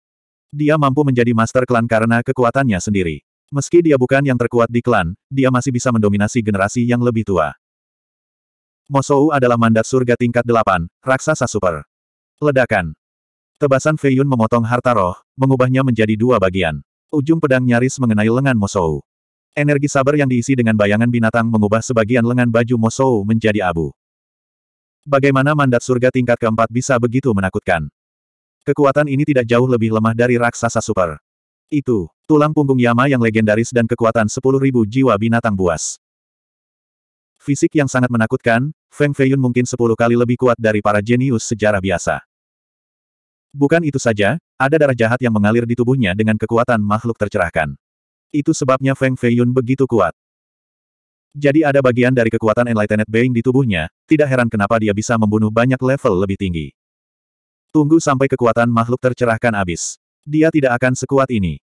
Speaker 1: Dia mampu menjadi master klan karena kekuatannya sendiri. Meski dia bukan yang terkuat di klan, dia masih bisa mendominasi generasi yang lebih tua. Mosou adalah mandat surga tingkat 8, raksasa super. Ledakan. Tebasan Fei memotong harta roh, mengubahnya menjadi dua bagian. Ujung pedang nyaris mengenai lengan Mosou. Energi sabar yang diisi dengan bayangan binatang mengubah sebagian lengan baju Mosou menjadi abu. Bagaimana mandat surga tingkat keempat bisa begitu menakutkan? Kekuatan ini tidak jauh lebih lemah dari raksasa super. Itu, tulang punggung Yama yang legendaris dan kekuatan 10.000 jiwa binatang buas. Fisik yang sangat menakutkan, Feng Feiyun mungkin 10 kali lebih kuat dari para jenius sejarah biasa. Bukan itu saja, ada darah jahat yang mengalir di tubuhnya dengan kekuatan makhluk tercerahkan. Itu sebabnya Feng Feiyun begitu kuat. Jadi ada bagian dari kekuatan Enlightened Being di tubuhnya, tidak heran kenapa dia bisa membunuh banyak level lebih tinggi. Tunggu sampai kekuatan makhluk tercerahkan habis. Dia tidak akan sekuat ini.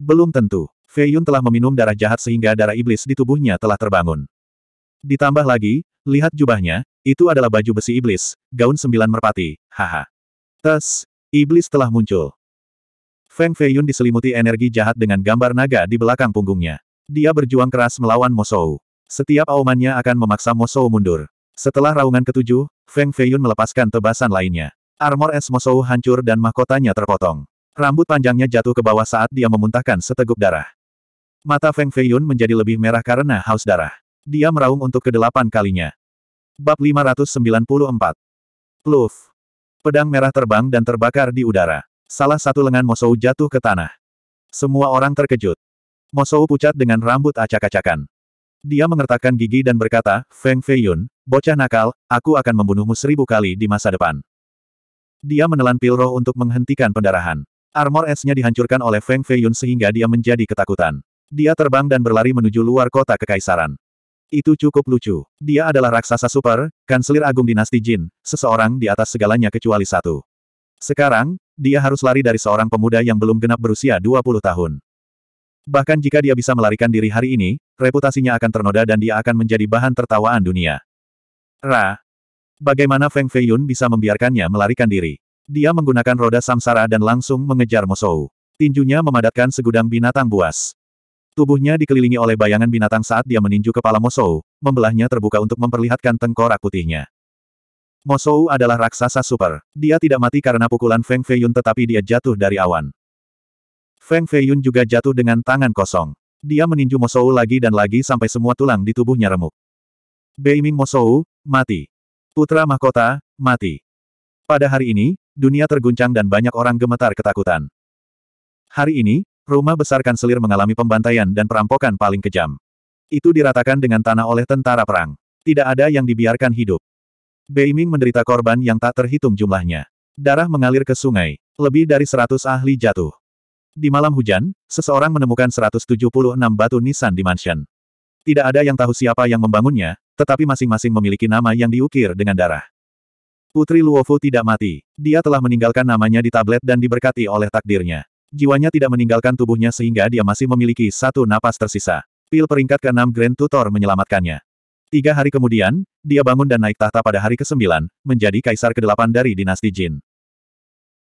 Speaker 1: Belum tentu, Feiyun telah meminum darah jahat sehingga darah iblis di tubuhnya telah terbangun. Ditambah lagi, lihat jubahnya, itu adalah baju besi iblis, gaun sembilan merpati, haha. Tes, Iblis telah muncul. Feng Feiyun diselimuti energi jahat dengan gambar naga di belakang punggungnya. Dia berjuang keras melawan Mosou. Setiap aumannya akan memaksa Mosou mundur. Setelah raungan ketujuh, Feng Feiyun melepaskan tebasan lainnya. Armor es Mosou hancur dan mahkotanya terpotong. Rambut panjangnya jatuh ke bawah saat dia memuntahkan seteguk darah. Mata Feng Feiyun menjadi lebih merah karena haus darah. Dia meraung untuk kedelapan kalinya. Bab 594 Pluf Pedang merah terbang dan terbakar di udara. Salah satu lengan Mosou jatuh ke tanah. Semua orang terkejut. Mosou pucat dengan rambut acak-acakan. Dia mengertakkan gigi dan berkata, Feng Feiyun, bocah nakal, aku akan membunuhmu seribu kali di masa depan. Dia menelan pil roh untuk menghentikan pendarahan. Armor esnya dihancurkan oleh Feng Feiyun sehingga dia menjadi ketakutan. Dia terbang dan berlari menuju luar kota kekaisaran. Itu cukup lucu. Dia adalah raksasa super, kanselir agung dinasti Jin, seseorang di atas segalanya kecuali satu. Sekarang, dia harus lari dari seorang pemuda yang belum genap berusia 20 tahun. Bahkan jika dia bisa melarikan diri hari ini, reputasinya akan ternoda dan dia akan menjadi bahan tertawaan dunia. Ra. Bagaimana Feng Feiyun bisa membiarkannya melarikan diri? Dia menggunakan roda samsara dan langsung mengejar Mosou. Tinjunya memadatkan segudang binatang buas. Tubuhnya dikelilingi oleh bayangan binatang saat dia meninju kepala Mosou, membelahnya terbuka untuk memperlihatkan tengkorak putihnya. Mosou adalah raksasa super. Dia tidak mati karena pukulan Feng Feiyun tetapi dia jatuh dari awan. Feng Feiyun juga jatuh dengan tangan kosong. Dia meninju Mosou lagi dan lagi sampai semua tulang di tubuhnya remuk. Beiming Mosou, mati. Putra mahkota, mati. Pada hari ini, dunia terguncang dan banyak orang gemetar ketakutan. Hari ini, Rumah besar kanselir mengalami pembantaian dan perampokan paling kejam. Itu diratakan dengan tanah oleh tentara perang. Tidak ada yang dibiarkan hidup. Beiming menderita korban yang tak terhitung jumlahnya. Darah mengalir ke sungai. Lebih dari seratus ahli jatuh. Di malam hujan, seseorang menemukan 176 batu nisan di mansion. Tidak ada yang tahu siapa yang membangunnya, tetapi masing-masing memiliki nama yang diukir dengan darah. Putri Luofu tidak mati. Dia telah meninggalkan namanya di tablet dan diberkati oleh takdirnya. Jiwanya tidak meninggalkan tubuhnya sehingga dia masih memiliki satu napas tersisa. Pil peringkat ke-6 Grand Tutor menyelamatkannya. Tiga hari kemudian, dia bangun dan naik tahta pada hari ke-9, menjadi kaisar ke-8 dari dinasti Jin.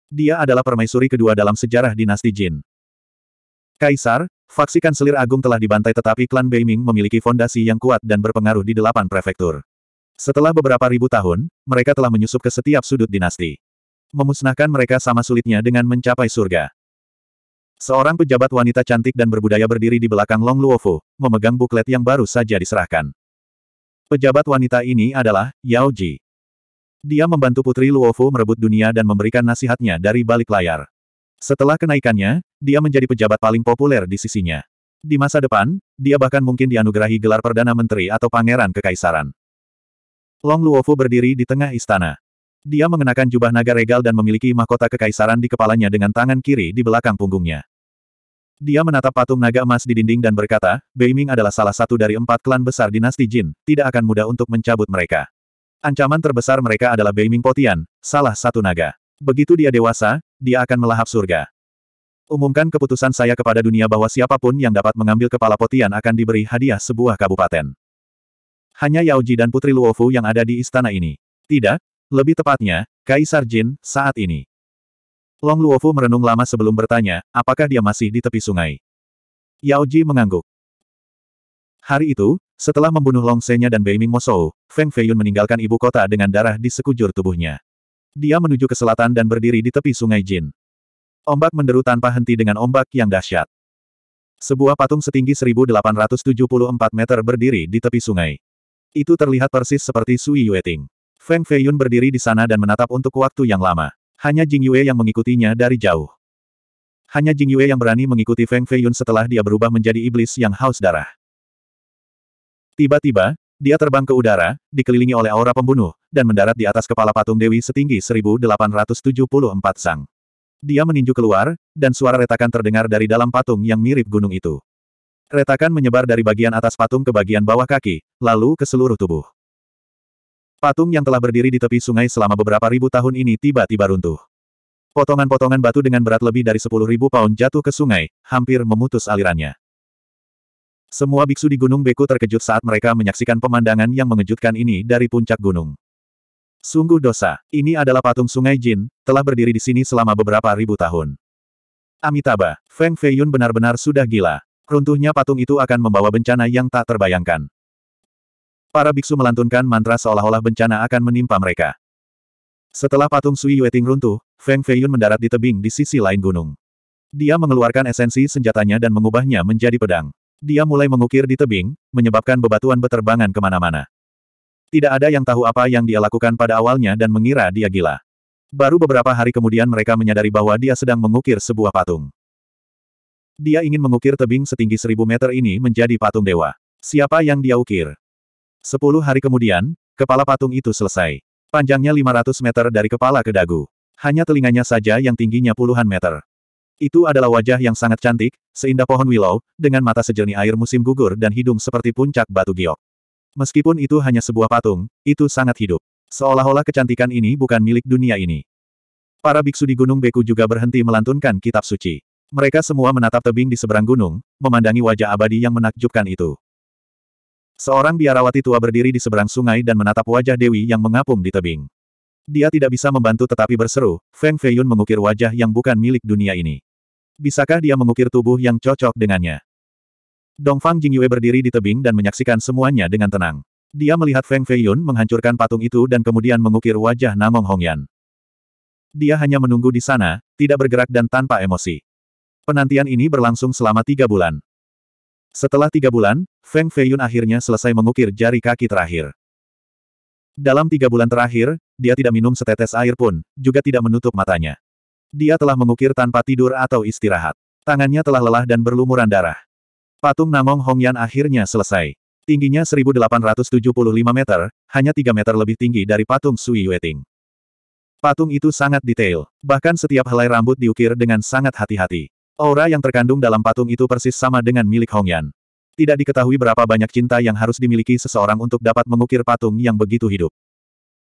Speaker 1: Dia adalah permaisuri kedua dalam sejarah dinasti Jin. Kaisar, faksi kanselir agung telah dibantai tetapi klan Beiming memiliki fondasi yang kuat dan berpengaruh di delapan prefektur. Setelah beberapa ribu tahun, mereka telah menyusup ke setiap sudut dinasti. Memusnahkan mereka sama sulitnya dengan mencapai surga. Seorang pejabat wanita cantik dan berbudaya berdiri di belakang Long Luofu, memegang buklet yang baru saja diserahkan. Pejabat wanita ini adalah Yao Ji. Dia membantu putri Luofu merebut dunia dan memberikan nasihatnya dari balik layar. Setelah kenaikannya, dia menjadi pejabat paling populer di sisinya. Di masa depan, dia bahkan mungkin dianugerahi gelar Perdana Menteri atau Pangeran Kekaisaran. Long Luofu berdiri di tengah istana. Dia mengenakan jubah naga regal dan memiliki mahkota kekaisaran di kepalanya dengan tangan kiri di belakang punggungnya. Dia menatap patung naga emas di dinding dan berkata, Beiming adalah salah satu dari empat klan besar dinasti Jin, tidak akan mudah untuk mencabut mereka. Ancaman terbesar mereka adalah Beiming Potian, salah satu naga. Begitu dia dewasa, dia akan melahap surga. Umumkan keputusan saya kepada dunia bahwa siapapun yang dapat mengambil kepala Potian akan diberi hadiah sebuah kabupaten. Hanya Yao Ji dan Putri Luofu yang ada di istana ini. Tidak, lebih tepatnya, Kaisar Jin, saat ini. Long Luofu merenung lama sebelum bertanya, apakah dia masih di tepi sungai. Yao Ji mengangguk. Hari itu, setelah membunuh Long Senya dan Beiming Mosou, Feng Feiyun meninggalkan ibu kota dengan darah di sekujur tubuhnya. Dia menuju ke selatan dan berdiri di tepi sungai Jin. Ombak menderu tanpa henti dengan ombak yang dahsyat. Sebuah patung setinggi 1874 meter berdiri di tepi sungai. Itu terlihat persis seperti Sui Yueting. Feng Feiyun berdiri di sana dan menatap untuk waktu yang lama. Hanya Jing Yue yang mengikutinya dari jauh. Hanya Jing Yue yang berani mengikuti Feng Feiyun setelah dia berubah menjadi iblis yang haus darah. Tiba-tiba, dia terbang ke udara, dikelilingi oleh aura pembunuh, dan mendarat di atas kepala patung Dewi setinggi 1874 sang. Dia meninju keluar, dan suara retakan terdengar dari dalam patung yang mirip gunung itu. Retakan menyebar dari bagian atas patung ke bagian bawah kaki, lalu ke seluruh tubuh. Patung yang telah berdiri di tepi sungai selama beberapa ribu tahun ini tiba-tiba runtuh. Potongan-potongan batu dengan berat lebih dari sepuluh ribu pound jatuh ke sungai, hampir memutus alirannya. Semua biksu di Gunung Beku terkejut saat mereka menyaksikan pemandangan yang mengejutkan ini dari puncak gunung. Sungguh dosa, ini adalah patung sungai Jin, telah berdiri di sini selama beberapa ribu tahun. Amitabha, Feng Feiyun benar-benar sudah gila. Runtuhnya patung itu akan membawa bencana yang tak terbayangkan. Para biksu melantunkan mantra seolah-olah bencana akan menimpa mereka. Setelah patung Sui Yueting runtuh, Feng Feiyun mendarat di tebing di sisi lain gunung. Dia mengeluarkan esensi senjatanya dan mengubahnya menjadi pedang. Dia mulai mengukir di tebing, menyebabkan bebatuan beterbangan kemana-mana. Tidak ada yang tahu apa yang dia lakukan pada awalnya dan mengira dia gila. Baru beberapa hari kemudian mereka menyadari bahwa dia sedang mengukir sebuah patung. Dia ingin mengukir tebing setinggi seribu meter ini menjadi patung dewa. Siapa yang dia ukir? Sepuluh hari kemudian, kepala patung itu selesai. Panjangnya 500 meter dari kepala ke dagu. Hanya telinganya saja yang tingginya puluhan meter. Itu adalah wajah yang sangat cantik, seindah pohon willow, dengan mata sejernih air musim gugur dan hidung seperti puncak batu giok. Meskipun itu hanya sebuah patung, itu sangat hidup. Seolah-olah kecantikan ini bukan milik dunia ini. Para biksu di Gunung Beku juga berhenti melantunkan kitab suci. Mereka semua menatap tebing di seberang gunung, memandangi wajah abadi yang menakjubkan itu. Seorang biarawati tua berdiri di seberang sungai dan menatap wajah Dewi yang mengapung di tebing. Dia tidak bisa membantu tetapi berseru, Feng Feiyun mengukir wajah yang bukan milik dunia ini. Bisakah dia mengukir tubuh yang cocok dengannya? Dongfang Jingyue berdiri di tebing dan menyaksikan semuanya dengan tenang. Dia melihat Feng Feiyun menghancurkan patung itu dan kemudian mengukir wajah Namong Hongyan. Dia hanya menunggu di sana, tidak bergerak dan tanpa emosi. Penantian ini berlangsung selama tiga bulan. Setelah tiga bulan, Feng Feiyun akhirnya selesai mengukir jari kaki terakhir. Dalam tiga bulan terakhir, dia tidak minum setetes air pun, juga tidak menutup matanya. Dia telah mengukir tanpa tidur atau istirahat. Tangannya telah lelah dan berlumuran darah. Patung Namong Hongyan akhirnya selesai. Tingginya 1875 meter, hanya 3 meter lebih tinggi dari patung Sui Yueting. Patung itu sangat detail, bahkan setiap helai rambut diukir dengan sangat hati-hati. Aura yang terkandung dalam patung itu persis sama dengan milik Hongyan. Tidak diketahui berapa banyak cinta yang harus dimiliki seseorang untuk dapat mengukir patung yang begitu hidup.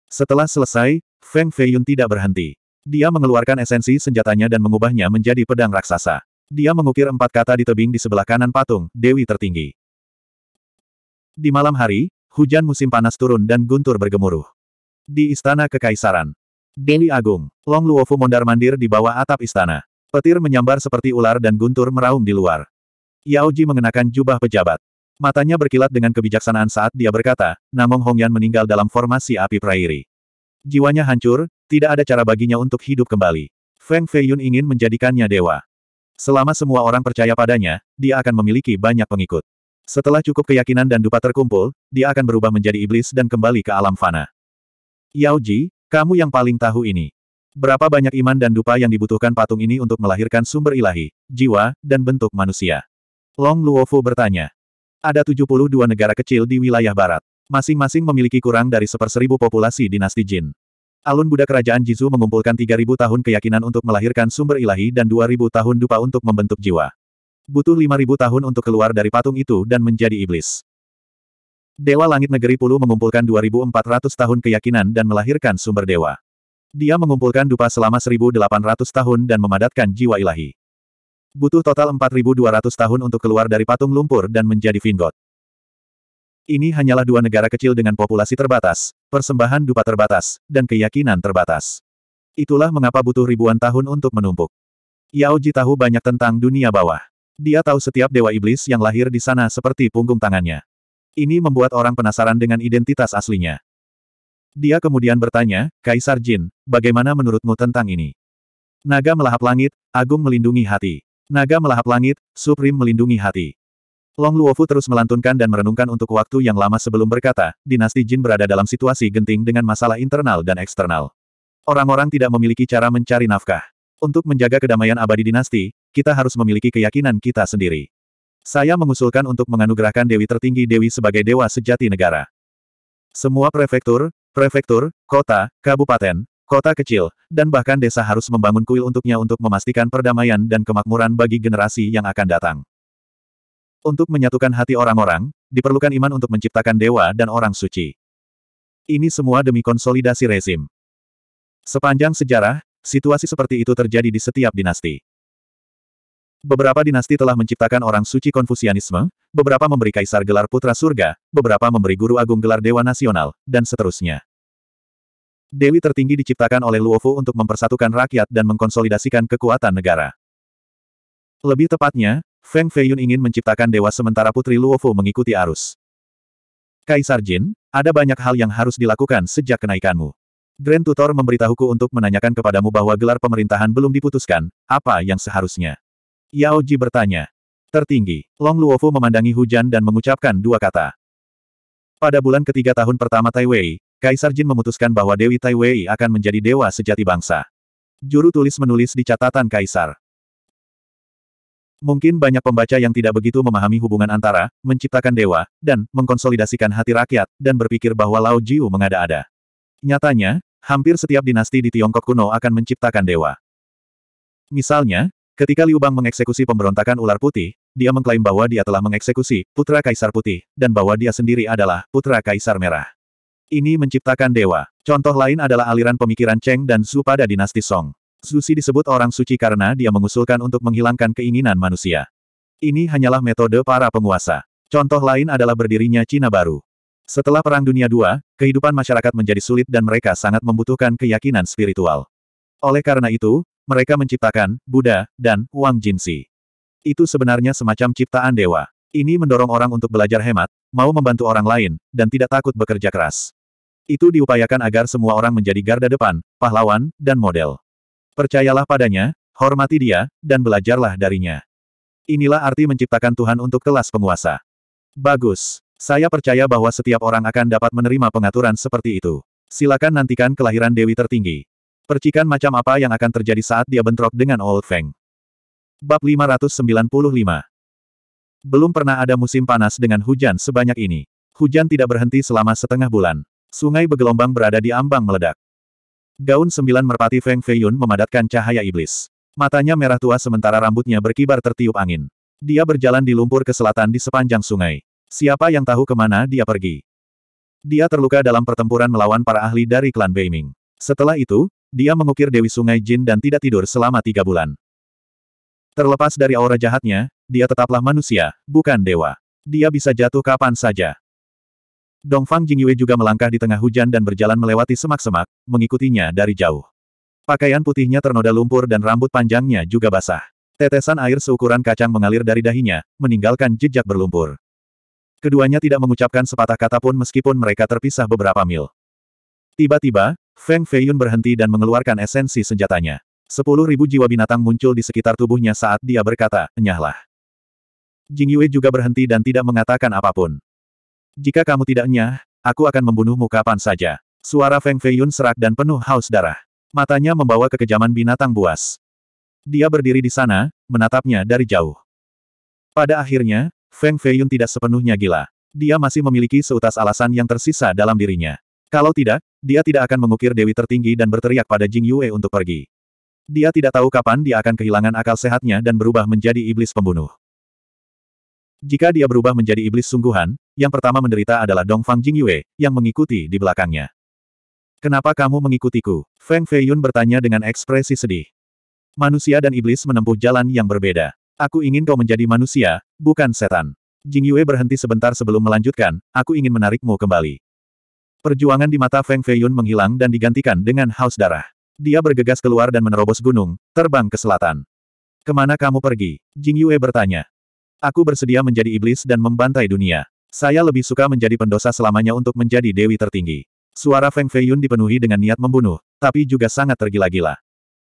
Speaker 1: Setelah selesai, Feng Feiyun tidak berhenti. Dia mengeluarkan esensi senjatanya dan mengubahnya menjadi pedang raksasa. Dia mengukir empat kata di tebing di sebelah kanan patung, Dewi Tertinggi. Di malam hari, hujan musim panas turun dan guntur bergemuruh. Di Istana Kekaisaran. Dewi Agung, Long Luofu mondar-mandir di bawah atap istana. Petir menyambar seperti ular dan guntur meraung di luar. Yao Ji mengenakan jubah pejabat. Matanya berkilat dengan kebijaksanaan saat dia berkata, Namong Hongyan meninggal dalam formasi api prairi. Jiwanya hancur, tidak ada cara baginya untuk hidup kembali. Feng Feiyun ingin menjadikannya dewa. Selama semua orang percaya padanya, dia akan memiliki banyak pengikut. Setelah cukup keyakinan dan dupa terkumpul, dia akan berubah menjadi iblis dan kembali ke alam fana. Yao Ji, kamu yang paling tahu ini. Berapa banyak iman dan dupa yang dibutuhkan patung ini untuk melahirkan sumber ilahi, jiwa, dan bentuk manusia? Long Luofu bertanya. Ada 72 negara kecil di wilayah barat. Masing-masing memiliki kurang dari seperseribu populasi dinasti Jin. Alun Buddha Kerajaan Jizu mengumpulkan 3.000 tahun keyakinan untuk melahirkan sumber ilahi dan 2.000 tahun dupa untuk membentuk jiwa. Butuh 5.000 tahun untuk keluar dari patung itu dan menjadi iblis. Dewa Langit Negeri Pulu mengumpulkan 2.400 tahun keyakinan dan melahirkan sumber dewa. Dia mengumpulkan dupa selama 1800 tahun dan memadatkan jiwa ilahi. Butuh total 4200 tahun untuk keluar dari patung lumpur dan menjadi Vingot. Ini hanyalah dua negara kecil dengan populasi terbatas, persembahan dupa terbatas, dan keyakinan terbatas. Itulah mengapa butuh ribuan tahun untuk menumpuk. Yao Ji tahu banyak tentang dunia bawah. Dia tahu setiap dewa iblis yang lahir di sana seperti punggung tangannya. Ini membuat orang penasaran dengan identitas aslinya. Dia kemudian bertanya, Kaisar Jin, bagaimana menurutmu tentang ini? Naga melahap langit, Agung melindungi hati. Naga melahap langit, Supreme melindungi hati. Long Luofu terus melantunkan dan merenungkan untuk waktu yang lama sebelum berkata, dinasti Jin berada dalam situasi genting dengan masalah internal dan eksternal. Orang-orang tidak memiliki cara mencari nafkah. Untuk menjaga kedamaian abadi dinasti, kita harus memiliki keyakinan kita sendiri. Saya mengusulkan untuk menganugerahkan Dewi tertinggi Dewi sebagai Dewa sejati negara. Semua prefektur, prefektur, kota, kabupaten, kota kecil, dan bahkan desa harus membangun kuil untuknya untuk memastikan perdamaian dan kemakmuran bagi generasi yang akan datang. Untuk menyatukan hati orang-orang, diperlukan iman untuk menciptakan dewa dan orang suci. Ini semua demi konsolidasi rezim. Sepanjang sejarah, situasi seperti itu terjadi di setiap dinasti. Beberapa dinasti telah menciptakan orang suci Konfusianisme, beberapa memberi kaisar gelar putra surga, beberapa memberi guru agung gelar dewa nasional, dan seterusnya. Dewi tertinggi diciptakan oleh Luofu untuk mempersatukan rakyat dan mengkonsolidasikan kekuatan negara. Lebih tepatnya, Feng Feiyun ingin menciptakan dewa sementara Putri Luofu mengikuti arus. Kaisar Jin, ada banyak hal yang harus dilakukan sejak kenaikanmu. Grand Tutor memberitahuku untuk menanyakan kepadamu bahwa gelar pemerintahan belum diputuskan, apa yang seharusnya? Yao Ji bertanya. Tertinggi, Long Luofu memandangi hujan dan mengucapkan dua kata. Pada bulan ketiga tahun pertama Taiwei, Kaisar Jin memutuskan bahwa Dewi Taiwei akan menjadi dewa sejati bangsa. Juru tulis menulis di catatan Kaisar. Mungkin banyak pembaca yang tidak begitu memahami hubungan antara menciptakan dewa dan mengkonsolidasikan hati rakyat dan berpikir bahwa Lao Jiu mengada-ada. Nyatanya, hampir setiap dinasti di Tiongkok kuno akan menciptakan dewa. Misalnya, ketika Liu Bang mengeksekusi pemberontakan ular putih, dia mengklaim bahwa dia telah mengeksekusi putra kaisar putih dan bahwa dia sendiri adalah putra kaisar merah. Ini menciptakan dewa. Contoh lain adalah aliran pemikiran Cheng dan Su pada dinasti Song. Zusi disebut orang suci karena dia mengusulkan untuk menghilangkan keinginan manusia. Ini hanyalah metode para penguasa. Contoh lain adalah berdirinya Cina baru. Setelah Perang Dunia II, kehidupan masyarakat menjadi sulit dan mereka sangat membutuhkan keyakinan spiritual. Oleh karena itu, mereka menciptakan Buddha dan Wang Jinsi. Itu sebenarnya semacam ciptaan dewa. Ini mendorong orang untuk belajar hemat, mau membantu orang lain, dan tidak takut bekerja keras. Itu diupayakan agar semua orang menjadi garda depan, pahlawan, dan model. Percayalah padanya, hormati dia, dan belajarlah darinya. Inilah arti menciptakan Tuhan untuk kelas penguasa. Bagus. Saya percaya bahwa setiap orang akan dapat menerima pengaturan seperti itu. Silakan nantikan kelahiran Dewi tertinggi. Percikan macam apa yang akan terjadi saat dia bentrok dengan Old Feng. Bab 595 Belum pernah ada musim panas dengan hujan sebanyak ini. Hujan tidak berhenti selama setengah bulan. Sungai bergelombang berada di ambang meledak. Gaun sembilan merpati Feng Feiyun memadatkan cahaya iblis. Matanya merah tua sementara rambutnya berkibar tertiup angin. Dia berjalan di lumpur ke selatan di sepanjang sungai. Siapa yang tahu kemana dia pergi? Dia terluka dalam pertempuran melawan para ahli dari klan Beiming. Setelah itu, dia mengukir Dewi Sungai Jin dan tidak tidur selama tiga bulan. Terlepas dari aura jahatnya, dia tetaplah manusia, bukan dewa. Dia bisa jatuh kapan saja. Dongfang Jingyue juga melangkah di tengah hujan dan berjalan melewati semak-semak, mengikutinya dari jauh. Pakaian putihnya ternoda lumpur dan rambut panjangnya juga basah. Tetesan air seukuran kacang mengalir dari dahinya, meninggalkan jejak berlumpur. Keduanya tidak mengucapkan sepatah kata pun meskipun mereka terpisah beberapa mil. Tiba-tiba, Feng Feiyun berhenti dan mengeluarkan esensi senjatanya. Sepuluh ribu jiwa binatang muncul di sekitar tubuhnya saat dia berkata, enyahlah. Jingyue juga berhenti dan tidak mengatakan apapun. Jika kamu tidak nyah, aku akan membunuhmu kapan saja. Suara Feng Feiyun serak dan penuh haus darah. Matanya membawa kekejaman binatang buas. Dia berdiri di sana, menatapnya dari jauh. Pada akhirnya, Feng Feiyun tidak sepenuhnya gila. Dia masih memiliki seutas alasan yang tersisa dalam dirinya. Kalau tidak, dia tidak akan mengukir Dewi Tertinggi dan berteriak pada Jing Yue untuk pergi. Dia tidak tahu kapan dia akan kehilangan akal sehatnya dan berubah menjadi iblis pembunuh. Jika dia berubah menjadi iblis sungguhan, yang pertama menderita adalah Dong Dongfang Jingyue, yang mengikuti di belakangnya. Kenapa kamu mengikutiku? Feng Feiyun bertanya dengan ekspresi sedih. Manusia dan iblis menempuh jalan yang berbeda. Aku ingin kau menjadi manusia, bukan setan. Jingyue berhenti sebentar sebelum melanjutkan, aku ingin menarikmu kembali. Perjuangan di mata Feng Feiyun menghilang dan digantikan dengan haus darah. Dia bergegas keluar dan menerobos gunung, terbang ke selatan. Kemana kamu pergi? Jing Yue bertanya. Aku bersedia menjadi iblis dan membantai dunia. Saya lebih suka menjadi pendosa selamanya untuk menjadi dewi tertinggi. Suara Feng Feiyun dipenuhi dengan niat membunuh, tapi juga sangat tergila-gila.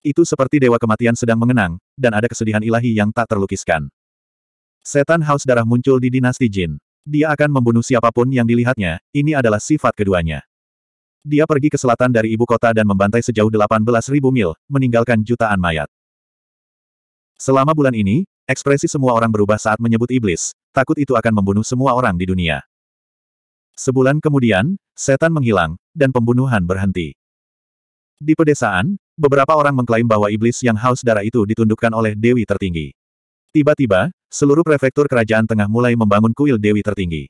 Speaker 1: Itu seperti dewa kematian sedang mengenang, dan ada kesedihan ilahi yang tak terlukiskan. Setan haus darah muncul di dinasti Jin. Dia akan membunuh siapapun yang dilihatnya, ini adalah sifat keduanya. Dia pergi ke selatan dari ibu kota dan membantai sejauh 18.000 mil, meninggalkan jutaan mayat. Selama bulan ini, Ekspresi semua orang berubah saat menyebut iblis, takut itu akan membunuh semua orang di dunia. Sebulan kemudian, setan menghilang, dan pembunuhan berhenti. Di pedesaan, beberapa orang mengklaim bahwa iblis yang haus darah itu ditundukkan oleh dewi tertinggi. Tiba-tiba, seluruh prefektur kerajaan tengah mulai membangun kuil dewi tertinggi.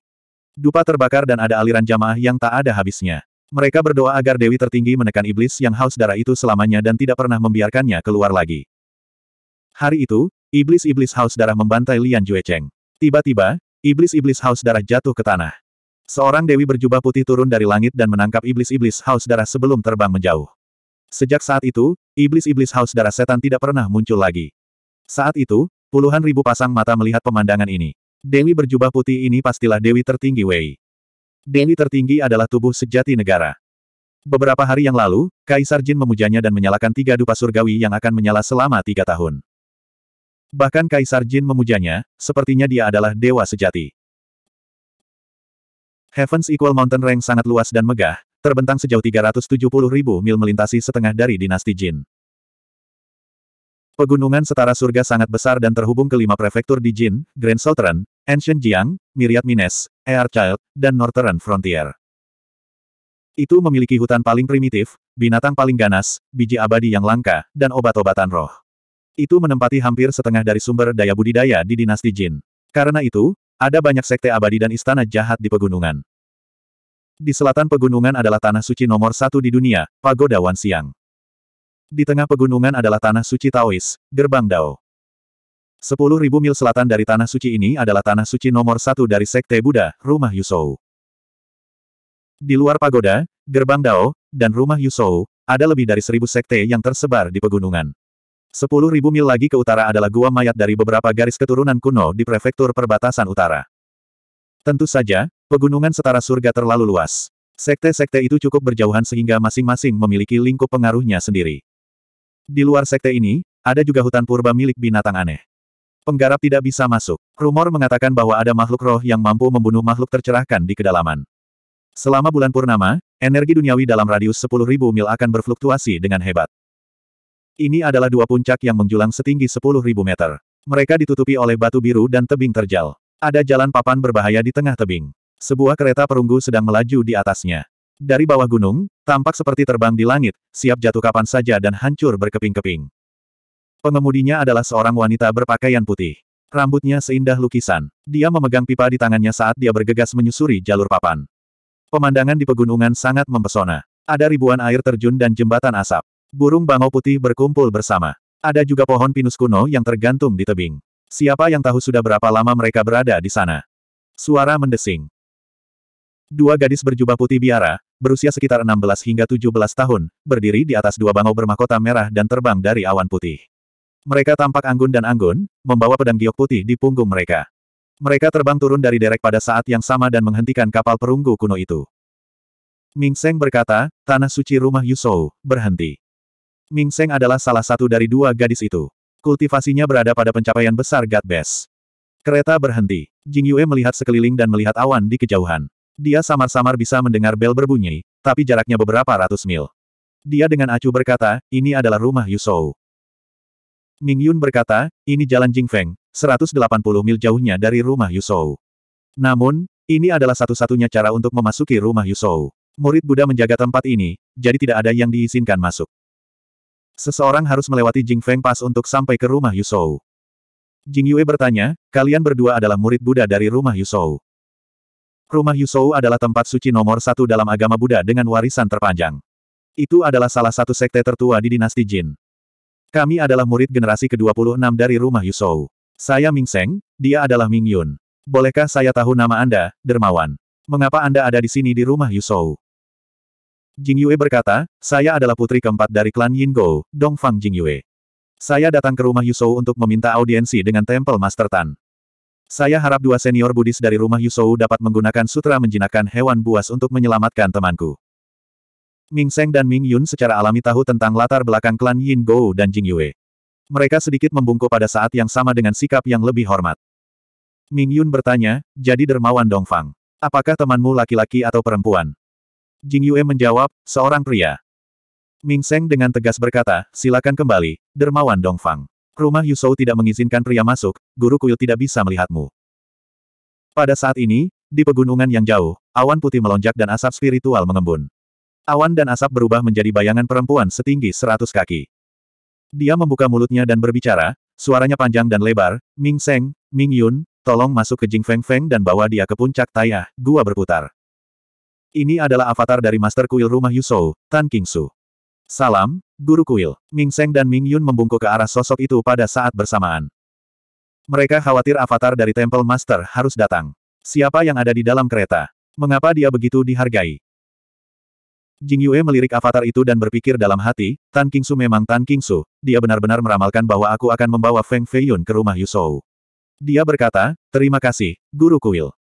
Speaker 1: Dupa terbakar dan ada aliran jamaah yang tak ada habisnya. Mereka berdoa agar dewi tertinggi menekan iblis yang haus darah itu selamanya dan tidak pernah membiarkannya keluar lagi. Hari itu, Iblis-iblis haus darah membantai Lian Juecheng. Tiba-tiba, iblis-iblis haus darah jatuh ke tanah. Seorang dewi berjubah putih turun dari langit dan menangkap iblis-iblis haus darah sebelum terbang menjauh. Sejak saat itu, iblis-iblis haus darah setan tidak pernah muncul lagi. Saat itu, puluhan ribu pasang mata melihat pemandangan ini. Dewi berjubah putih ini pastilah dewi tertinggi Wei. Dewi tertinggi adalah tubuh sejati negara. Beberapa hari yang lalu, Kaisar Jin memujanya dan menyalakan tiga dupa surgawi yang akan menyala selama tiga tahun. Bahkan Kaisar Jin memujanya, sepertinya dia adalah dewa sejati. Heavens Equal Mountain Range sangat luas dan megah, terbentang sejauh 370 ribu mil melintasi setengah dari dinasti Jin. Pegunungan setara surga sangat besar dan terhubung ke lima prefektur di Jin, Grand Southern, Ancient Jiang, Myriad Mines, Child, dan Northern Frontier. Itu memiliki hutan paling primitif, binatang paling ganas, biji abadi yang langka, dan obat-obatan roh. Itu menempati hampir setengah dari sumber daya budidaya di dinasti Jin. Karena itu, ada banyak sekte abadi dan istana jahat di pegunungan. Di selatan pegunungan adalah tanah suci nomor satu di dunia, Pagoda Wan Siang. Di tengah pegunungan adalah tanah suci Taois, Gerbang Dao. Sepuluh ribu mil selatan dari tanah suci ini adalah tanah suci nomor satu dari Sekte Buddha, Rumah Yusou. Di luar pagoda, Gerbang Dao, dan Rumah Yusou, ada lebih dari seribu sekte yang tersebar di pegunungan. Sepuluh ribu mil lagi ke utara adalah gua mayat dari beberapa garis keturunan kuno di prefektur perbatasan utara. Tentu saja, pegunungan setara surga terlalu luas. Sekte-sekte itu cukup berjauhan sehingga masing-masing memiliki lingkup pengaruhnya sendiri. Di luar sekte ini, ada juga hutan purba milik binatang aneh. Penggarap tidak bisa masuk. Rumor mengatakan bahwa ada makhluk roh yang mampu membunuh makhluk tercerahkan di kedalaman. Selama bulan purnama, energi duniawi dalam radius 10.000 mil akan berfluktuasi dengan hebat. Ini adalah dua puncak yang menjulang setinggi 10.000 meter. Mereka ditutupi oleh batu biru dan tebing terjal. Ada jalan papan berbahaya di tengah tebing. Sebuah kereta perunggu sedang melaju di atasnya. Dari bawah gunung, tampak seperti terbang di langit, siap jatuh kapan saja dan hancur berkeping-keping. Pengemudinya adalah seorang wanita berpakaian putih. Rambutnya seindah lukisan. Dia memegang pipa di tangannya saat dia bergegas menyusuri jalur papan. Pemandangan di pegunungan sangat mempesona. Ada ribuan air terjun dan jembatan asap. Burung bangau putih berkumpul bersama. Ada juga pohon pinus kuno yang tergantung di tebing. Siapa yang tahu sudah berapa lama mereka berada di sana? Suara mendesing. Dua gadis berjubah putih biara, berusia sekitar 16 hingga 17 tahun, berdiri di atas dua bangau bermahkota merah dan terbang dari awan putih. Mereka tampak anggun dan anggun, membawa pedang giok putih di punggung mereka. Mereka terbang turun dari derek pada saat yang sama dan menghentikan kapal perunggu kuno itu. Ming Seng berkata, Tanah Suci Rumah Yusou, berhenti. Ming Seng adalah salah satu dari dua gadis itu. Kultivasinya berada pada pencapaian besar God Best. Kereta berhenti. Jing Yue melihat sekeliling dan melihat awan di kejauhan. Dia samar-samar bisa mendengar bel berbunyi, tapi jaraknya beberapa ratus mil. Dia dengan acuh berkata, ini adalah rumah Yusou. Ming Yun berkata, ini jalan Jing Feng. 180 mil jauhnya dari rumah Yusou. Namun, ini adalah satu-satunya cara untuk memasuki rumah Yusou. Murid Buddha menjaga tempat ini, jadi tidak ada yang diizinkan masuk. Seseorang harus melewati Jing Feng Pass untuk sampai ke rumah Yusou. Jing Yue bertanya, kalian berdua adalah murid Buddha dari rumah Yusou. Rumah Yusou adalah tempat suci nomor satu dalam agama Buddha dengan warisan terpanjang. Itu adalah salah satu sekte tertua di dinasti Jin. Kami adalah murid generasi ke-26 dari rumah Yusou. Saya Ming Seng, dia adalah Ming Yun. Bolehkah saya tahu nama Anda, Dermawan? Mengapa Anda ada di sini di rumah Yusou? Jing Yue berkata, saya adalah putri keempat dari klan Yin Go, Dongfang Jing Yue. Saya datang ke rumah Yusou untuk meminta audiensi dengan Temple Master Tan. Saya harap dua senior Buddhis dari rumah Yusou dapat menggunakan sutra menjinakkan hewan buas untuk menyelamatkan temanku. Ming Seng dan Ming Yun secara alami tahu tentang latar belakang klan Yin Go dan Jing Yue. Mereka sedikit membungkuk pada saat yang sama dengan sikap yang lebih hormat. Ming Yun bertanya, jadi dermawan Dongfang. Apakah temanmu laki-laki atau perempuan? Jing Yue menjawab, seorang pria. Ming Seng dengan tegas berkata, silakan kembali, dermawan Dongfang. Rumah Yusou tidak mengizinkan pria masuk, guru kuil tidak bisa melihatmu. Pada saat ini, di pegunungan yang jauh, awan putih melonjak dan asap spiritual mengembun. Awan dan asap berubah menjadi bayangan perempuan setinggi seratus kaki. Dia membuka mulutnya dan berbicara, suaranya panjang dan lebar, Ming Seng, Ming Yun, tolong masuk ke Jing Feng Feng dan bawa dia ke puncak tayah, gua berputar. Ini adalah avatar dari Master Kuil Rumah Yusou, Tan Kingsu. Salam, Guru Kuil. Ming Seng dan Ming Yun membungkuk ke arah sosok itu pada saat bersamaan. Mereka khawatir avatar dari Temple Master harus datang. Siapa yang ada di dalam kereta? Mengapa dia begitu dihargai? Jing Yue melirik avatar itu dan berpikir dalam hati, Tan Kingsu memang Tan Kingsu, dia benar-benar meramalkan bahwa aku akan membawa Feng Feiyun ke rumah Yusou. Dia berkata, terima kasih, Guru Kuil.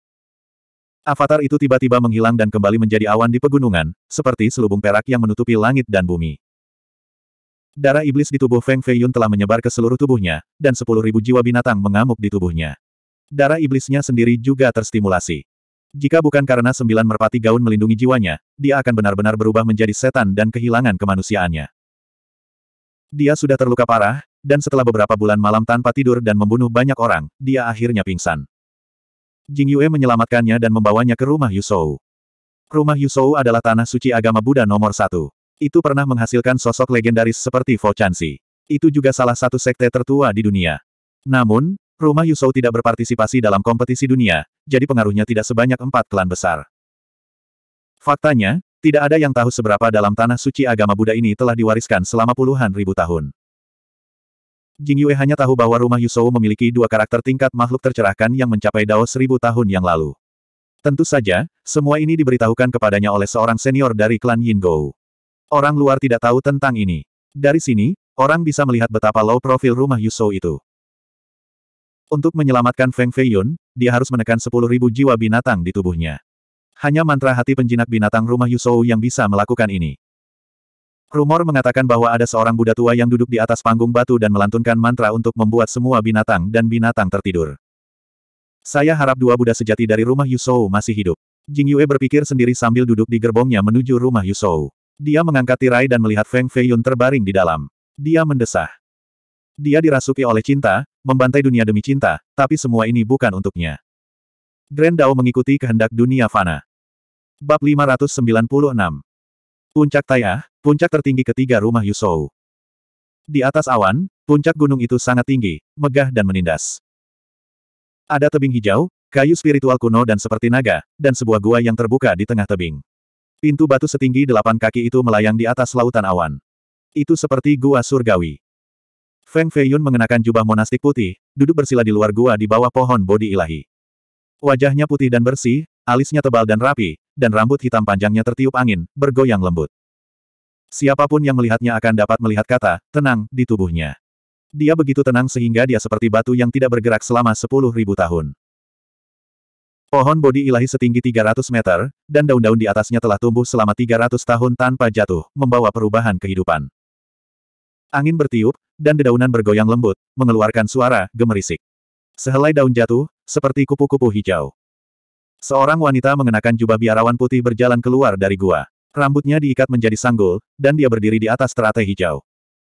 Speaker 1: Avatar itu tiba-tiba menghilang dan kembali menjadi awan di pegunungan, seperti selubung perak yang menutupi langit dan bumi. Darah iblis di tubuh Feng Feiyun telah menyebar ke seluruh tubuhnya, dan sepuluh ribu jiwa binatang mengamuk di tubuhnya. Darah iblisnya sendiri juga terstimulasi. Jika bukan karena sembilan merpati gaun melindungi jiwanya, dia akan benar-benar berubah menjadi setan dan kehilangan kemanusiaannya. Dia sudah terluka parah, dan setelah beberapa bulan malam tanpa tidur dan membunuh banyak orang, dia akhirnya pingsan. Jing Yue menyelamatkannya dan membawanya ke rumah Yusou. Rumah Yusou adalah tanah suci agama Buddha nomor satu. Itu pernah menghasilkan sosok legendaris seperti Fo Chansi. Itu juga salah satu sekte tertua di dunia. Namun, rumah Yusou tidak berpartisipasi dalam kompetisi dunia, jadi pengaruhnya tidak sebanyak empat klan besar. Faktanya, tidak ada yang tahu seberapa dalam tanah suci agama Buddha ini telah diwariskan selama puluhan ribu tahun. Jing Yue hanya tahu bahwa rumah Yusou memiliki dua karakter tingkat makhluk tercerahkan yang mencapai Dao seribu tahun yang lalu. Tentu saja, semua ini diberitahukan kepadanya oleh seorang senior dari klan Yin Gou. Orang luar tidak tahu tentang ini. Dari sini, orang bisa melihat betapa low profil rumah Yusou itu. Untuk menyelamatkan Feng Feiyun, dia harus menekan sepuluh ribu jiwa binatang di tubuhnya. Hanya mantra hati penjinak binatang rumah Yusou yang bisa melakukan ini. Rumor mengatakan bahwa ada seorang Buddha tua yang duduk di atas panggung batu dan melantunkan mantra untuk membuat semua binatang dan binatang tertidur. Saya harap dua Buddha sejati dari rumah Yusou masih hidup. Jing Yue berpikir sendiri sambil duduk di gerbongnya menuju rumah Yusou. Dia mengangkat tirai dan melihat Feng Feiyun terbaring di dalam. Dia mendesah. Dia dirasuki oleh cinta, membantai dunia demi cinta, tapi semua ini bukan untuknya. Grand Dao mengikuti kehendak dunia fana. Bab 596 Puncak Tayah, Puncak tertinggi ketiga rumah Yusou. Di atas awan, puncak gunung itu sangat tinggi, megah dan menindas. Ada tebing hijau, kayu spiritual kuno dan seperti naga, dan sebuah gua yang terbuka di tengah tebing. Pintu batu setinggi delapan kaki itu melayang di atas lautan awan. Itu seperti gua surgawi. Feng Feiyun mengenakan jubah monastik putih, duduk bersila di luar gua di bawah pohon bodi ilahi. Wajahnya putih dan bersih, alisnya tebal dan rapi, dan rambut hitam panjangnya tertiup angin, bergoyang lembut. Siapapun yang melihatnya akan dapat melihat kata, tenang, di tubuhnya. Dia begitu tenang sehingga dia seperti batu yang tidak bergerak selama sepuluh ribu tahun. Pohon bodi ilahi setinggi 300 meter, dan daun-daun di atasnya telah tumbuh selama 300 tahun tanpa jatuh, membawa perubahan kehidupan. Angin bertiup, dan dedaunan bergoyang lembut, mengeluarkan suara gemerisik. Sehelai daun jatuh, seperti kupu-kupu hijau. Seorang wanita mengenakan jubah biarawan putih berjalan keluar dari gua. Rambutnya diikat menjadi sanggul, dan dia berdiri di atas teratai hijau.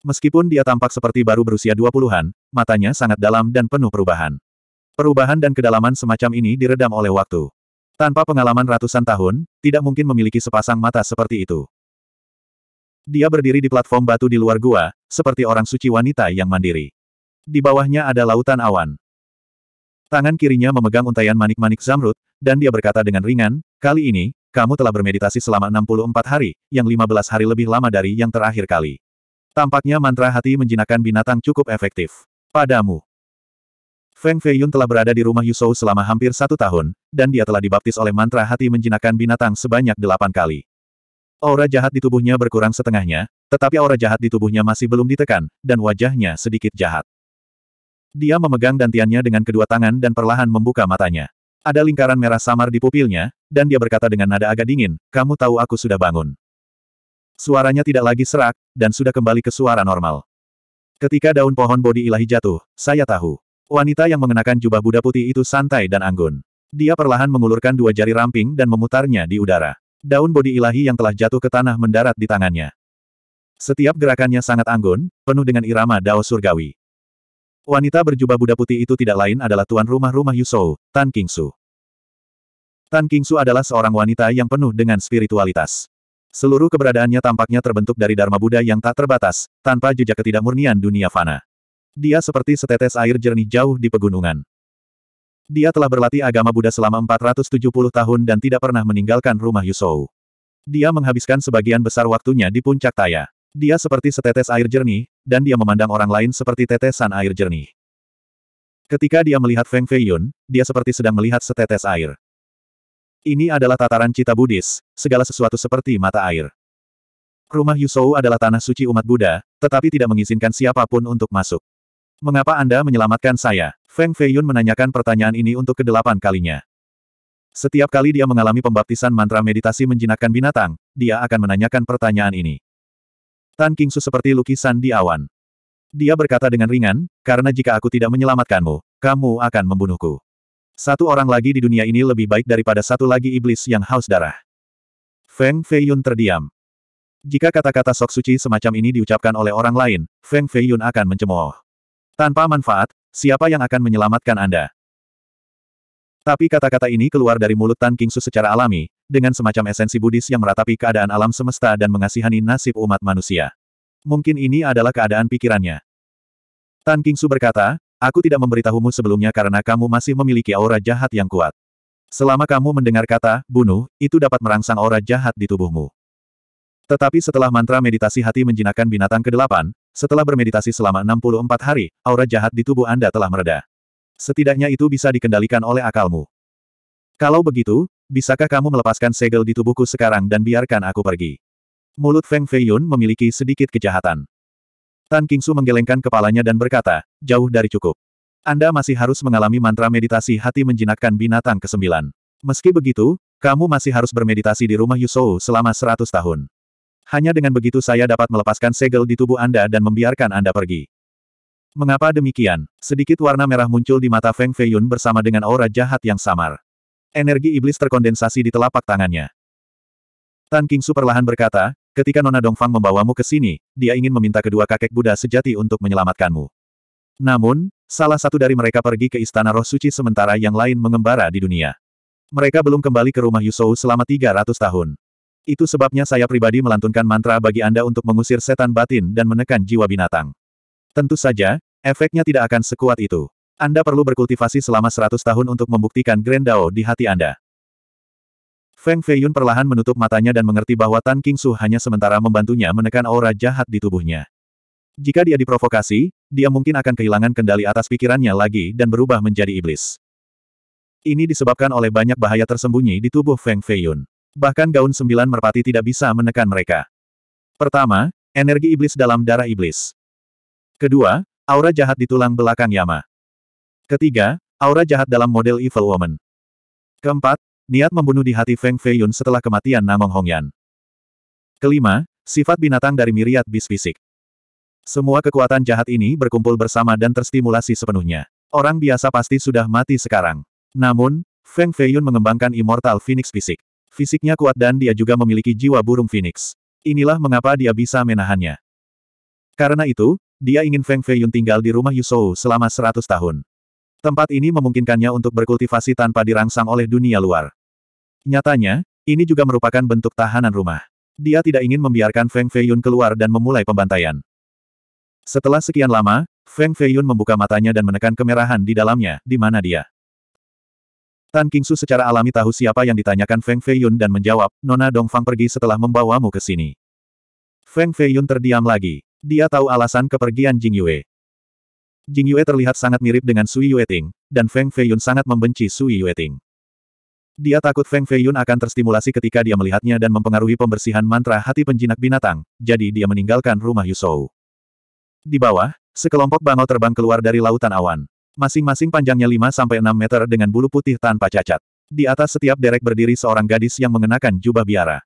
Speaker 1: Meskipun dia tampak seperti baru berusia 20-an, matanya sangat dalam dan penuh perubahan. Perubahan dan kedalaman semacam ini diredam oleh waktu. Tanpa pengalaman ratusan tahun, tidak mungkin memiliki sepasang mata seperti itu. Dia berdiri di platform batu di luar gua, seperti orang suci wanita yang mandiri. Di bawahnya ada lautan awan. Tangan kirinya memegang untaian manik-manik zamrud, dan dia berkata dengan ringan, kali ini, kamu telah bermeditasi selama 64 hari, yang 15 hari lebih lama dari yang terakhir kali. Tampaknya mantra hati menjinakkan binatang cukup efektif. Padamu. Feng Feiyun telah berada di rumah Yusou selama hampir satu tahun, dan dia telah dibaptis oleh mantra hati menjinakkan binatang sebanyak delapan kali. Aura jahat di tubuhnya berkurang setengahnya, tetapi aura jahat di tubuhnya masih belum ditekan, dan wajahnya sedikit jahat. Dia memegang dantiannya dengan kedua tangan dan perlahan membuka matanya. Ada lingkaran merah samar di pupilnya, dan dia berkata dengan nada agak dingin, kamu tahu aku sudah bangun. Suaranya tidak lagi serak, dan sudah kembali ke suara normal. Ketika daun pohon bodi ilahi jatuh, saya tahu. Wanita yang mengenakan jubah Buddha putih itu santai dan anggun. Dia perlahan mengulurkan dua jari ramping dan memutarnya di udara. Daun bodi ilahi yang telah jatuh ke tanah mendarat di tangannya. Setiap gerakannya sangat anggun, penuh dengan irama dao surgawi. Wanita berjubah Buddha putih itu tidak lain adalah tuan rumah rumah Yusou, Tan Kingsu. Tan Kingsu adalah seorang wanita yang penuh dengan spiritualitas. Seluruh keberadaannya tampaknya terbentuk dari Dharma Buddha yang tak terbatas, tanpa jejak ketidakmurnian dunia fana. Dia seperti setetes air jernih jauh di pegunungan. Dia telah berlatih agama Buddha selama 470 tahun dan tidak pernah meninggalkan rumah Yusou. Dia menghabiskan sebagian besar waktunya di puncak Taya. Dia seperti setetes air jernih, dan dia memandang orang lain seperti tetesan air jernih. Ketika dia melihat Feng Feiyun, dia seperti sedang melihat setetes air. Ini adalah tataran cita Buddhis, segala sesuatu seperti mata air. Rumah Yusou adalah tanah suci umat Buddha, tetapi tidak mengizinkan siapapun untuk masuk. Mengapa Anda menyelamatkan saya? Feng Feiyun menanyakan pertanyaan ini untuk kedelapan kalinya. Setiap kali dia mengalami pembaptisan mantra meditasi menjinakkan binatang, dia akan menanyakan pertanyaan ini. Tan Kingsu seperti lukisan di awan. Dia berkata dengan ringan, karena jika aku tidak menyelamatkanmu, kamu akan membunuhku. Satu orang lagi di dunia ini lebih baik daripada satu lagi iblis yang haus darah. Feng Feiyun terdiam. Jika kata-kata sok suci semacam ini diucapkan oleh orang lain, Feng Feiyun akan mencemooh. Tanpa manfaat, siapa yang akan menyelamatkan Anda? Tapi kata-kata ini keluar dari mulut Tan Kingsu secara alami, dengan semacam esensi Buddhis yang meratapi keadaan alam semesta dan mengasihani nasib umat manusia. Mungkin ini adalah keadaan pikirannya. Tan Kingsu berkata, aku tidak memberitahumu sebelumnya karena kamu masih memiliki aura jahat yang kuat. Selama kamu mendengar kata, bunuh, itu dapat merangsang aura jahat di tubuhmu. Tetapi setelah mantra meditasi hati menjinakkan binatang ke-8, setelah bermeditasi selama 64 hari, aura jahat di tubuh Anda telah mereda. Setidaknya itu bisa dikendalikan oleh akalmu. Kalau begitu, bisakah kamu melepaskan segel di tubuhku sekarang dan biarkan aku pergi? Mulut Feng Feiyun memiliki sedikit kejahatan. Tan Kingsu menggelengkan kepalanya dan berkata, jauh dari cukup. Anda masih harus mengalami mantra meditasi hati menjinakkan binatang ke-9. Meski begitu, kamu masih harus bermeditasi di rumah Yusou selama 100 tahun. Hanya dengan begitu saya dapat melepaskan segel di tubuh Anda dan membiarkan Anda pergi. Mengapa demikian? Sedikit warna merah muncul di mata Feng Feiyun bersama dengan aura jahat yang samar. Energi iblis terkondensasi di telapak tangannya. Tan Su perlahan berkata, ketika Nona Dongfang membawamu ke sini, dia ingin meminta kedua kakek Buddha sejati untuk menyelamatkanmu. Namun, salah satu dari mereka pergi ke Istana Roh Suci sementara yang lain mengembara di dunia. Mereka belum kembali ke rumah Yusou selama 300 tahun. Itu sebabnya saya pribadi melantunkan mantra bagi Anda untuk mengusir setan batin dan menekan jiwa binatang. Tentu saja, efeknya tidak akan sekuat itu. Anda perlu berkultivasi selama 100 tahun untuk membuktikan Grand Dao di hati Anda. Feng Feiyun perlahan menutup matanya dan mengerti bahwa Tan Su hanya sementara membantunya menekan aura jahat di tubuhnya. Jika dia diprovokasi, dia mungkin akan kehilangan kendali atas pikirannya lagi dan berubah menjadi iblis. Ini disebabkan oleh banyak bahaya tersembunyi di tubuh Feng Feiyun. Bahkan gaun sembilan merpati tidak bisa menekan mereka. Pertama, energi iblis dalam darah iblis. Kedua, aura jahat di tulang belakang Yama. Ketiga, aura jahat dalam model Evil Woman. Keempat, niat membunuh di hati Feng Feiyun setelah kematian Namong Hongyan. Kelima, sifat binatang dari miriat bis fisik. Semua kekuatan jahat ini berkumpul bersama dan terstimulasi sepenuhnya. Orang biasa pasti sudah mati sekarang. Namun, Feng Feiyun mengembangkan Immortal Phoenix fisik. Fisiknya kuat dan dia juga memiliki jiwa burung Phoenix. Inilah mengapa dia bisa menahannya. Karena itu, dia ingin Feng Feiyun tinggal di rumah Yusou selama 100 tahun. Tempat ini memungkinkannya untuk berkultivasi tanpa dirangsang oleh dunia luar. Nyatanya, ini juga merupakan bentuk tahanan rumah. Dia tidak ingin membiarkan Feng Feiyun keluar dan memulai pembantaian. Setelah sekian lama, Feng Feiyun membuka matanya dan menekan kemerahan di dalamnya, di mana dia. Tan Kingsu secara alami tahu siapa yang ditanyakan Feng Feiyun dan menjawab, Nona Dongfang pergi setelah membawamu ke sini. Feng Feiyun terdiam lagi. Dia tahu alasan kepergian Jing Yue. Jing Yue terlihat sangat mirip dengan Sui Yue Ting, dan Feng Feiyun sangat membenci Sui Yue Ting. Dia takut Feng Feiyun akan terstimulasi ketika dia melihatnya dan mempengaruhi pembersihan mantra hati penjinak binatang, jadi dia meninggalkan rumah Yusou. Di bawah, sekelompok bangau terbang keluar dari lautan awan. Masing-masing panjangnya 5-6 meter dengan bulu putih tanpa cacat. Di atas setiap derek berdiri seorang gadis yang mengenakan jubah biara.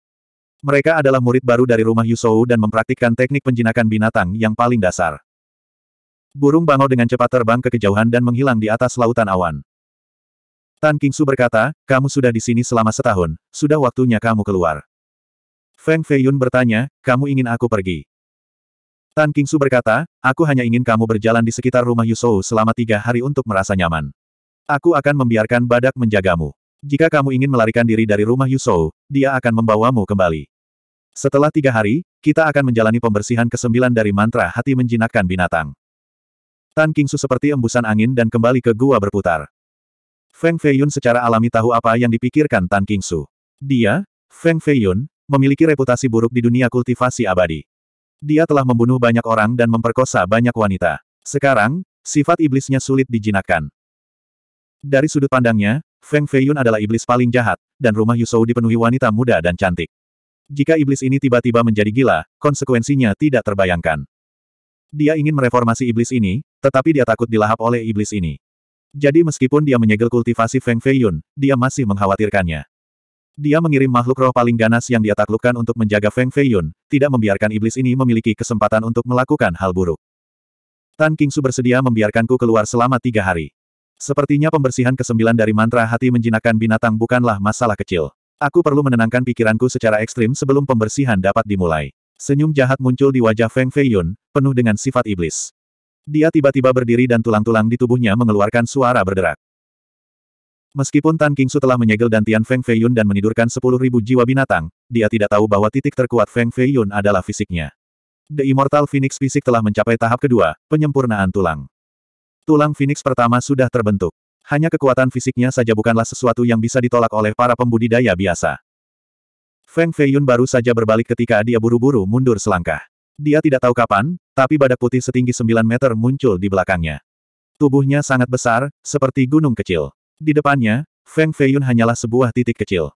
Speaker 1: Mereka adalah murid baru dari rumah Yusou dan mempraktikkan teknik penjinakan binatang yang paling dasar. Burung bangau dengan cepat terbang ke kejauhan dan menghilang di atas lautan awan. Tan Kingsu berkata, kamu sudah di sini selama setahun, sudah waktunya kamu keluar. Feng Feiyun bertanya, kamu ingin aku pergi? Tan Kingsu berkata, aku hanya ingin kamu berjalan di sekitar rumah Yusou selama tiga hari untuk merasa nyaman. Aku akan membiarkan badak menjagamu. Jika kamu ingin melarikan diri dari rumah Yusou, dia akan membawamu kembali. Setelah tiga hari, kita akan menjalani pembersihan kesembilan dari mantra hati menjinakkan binatang. Tan Kingsu seperti embusan angin dan kembali ke gua berputar. Feng Feiyun secara alami tahu apa yang dipikirkan Tan Kingsu. Dia, Feng Feiyun, memiliki reputasi buruk di dunia kultivasi abadi. Dia telah membunuh banyak orang dan memperkosa banyak wanita. Sekarang, sifat iblisnya sulit dijinakkan. Dari sudut pandangnya, Feng Feiyun adalah iblis paling jahat, dan rumah Yusou dipenuhi wanita muda dan cantik. Jika iblis ini tiba-tiba menjadi gila, konsekuensinya tidak terbayangkan. Dia ingin mereformasi iblis ini, tetapi dia takut dilahap oleh iblis ini. Jadi meskipun dia menyegel kultivasi Feng Feiyun, dia masih mengkhawatirkannya. Dia mengirim makhluk roh paling ganas yang dia taklukkan untuk menjaga Feng Feiyun, tidak membiarkan iblis ini memiliki kesempatan untuk melakukan hal buruk. Tan Su bersedia membiarkanku keluar selama tiga hari. Sepertinya pembersihan kesembilan dari mantra hati menjinakkan binatang bukanlah masalah kecil. Aku perlu menenangkan pikiranku secara ekstrim sebelum pembersihan dapat dimulai. Senyum jahat muncul di wajah Feng Feiyun, penuh dengan sifat iblis. Dia tiba-tiba berdiri dan tulang-tulang di tubuhnya mengeluarkan suara berderak. Meskipun Tan Kingsu telah menyegel Dantian Feng Feiyun dan menidurkan sepuluh ribu jiwa binatang, dia tidak tahu bahwa titik terkuat Feng Feiyun adalah fisiknya. The Immortal Phoenix fisik telah mencapai tahap kedua, penyempurnaan tulang. Tulang Phoenix pertama sudah terbentuk. Hanya kekuatan fisiknya saja bukanlah sesuatu yang bisa ditolak oleh para pembudidaya biasa. Feng Feiyun baru saja berbalik ketika dia buru-buru mundur selangkah. Dia tidak tahu kapan, tapi badak putih setinggi 9 meter muncul di belakangnya. Tubuhnya sangat besar, seperti gunung kecil. Di depannya, Feng Feiyun hanyalah sebuah titik kecil.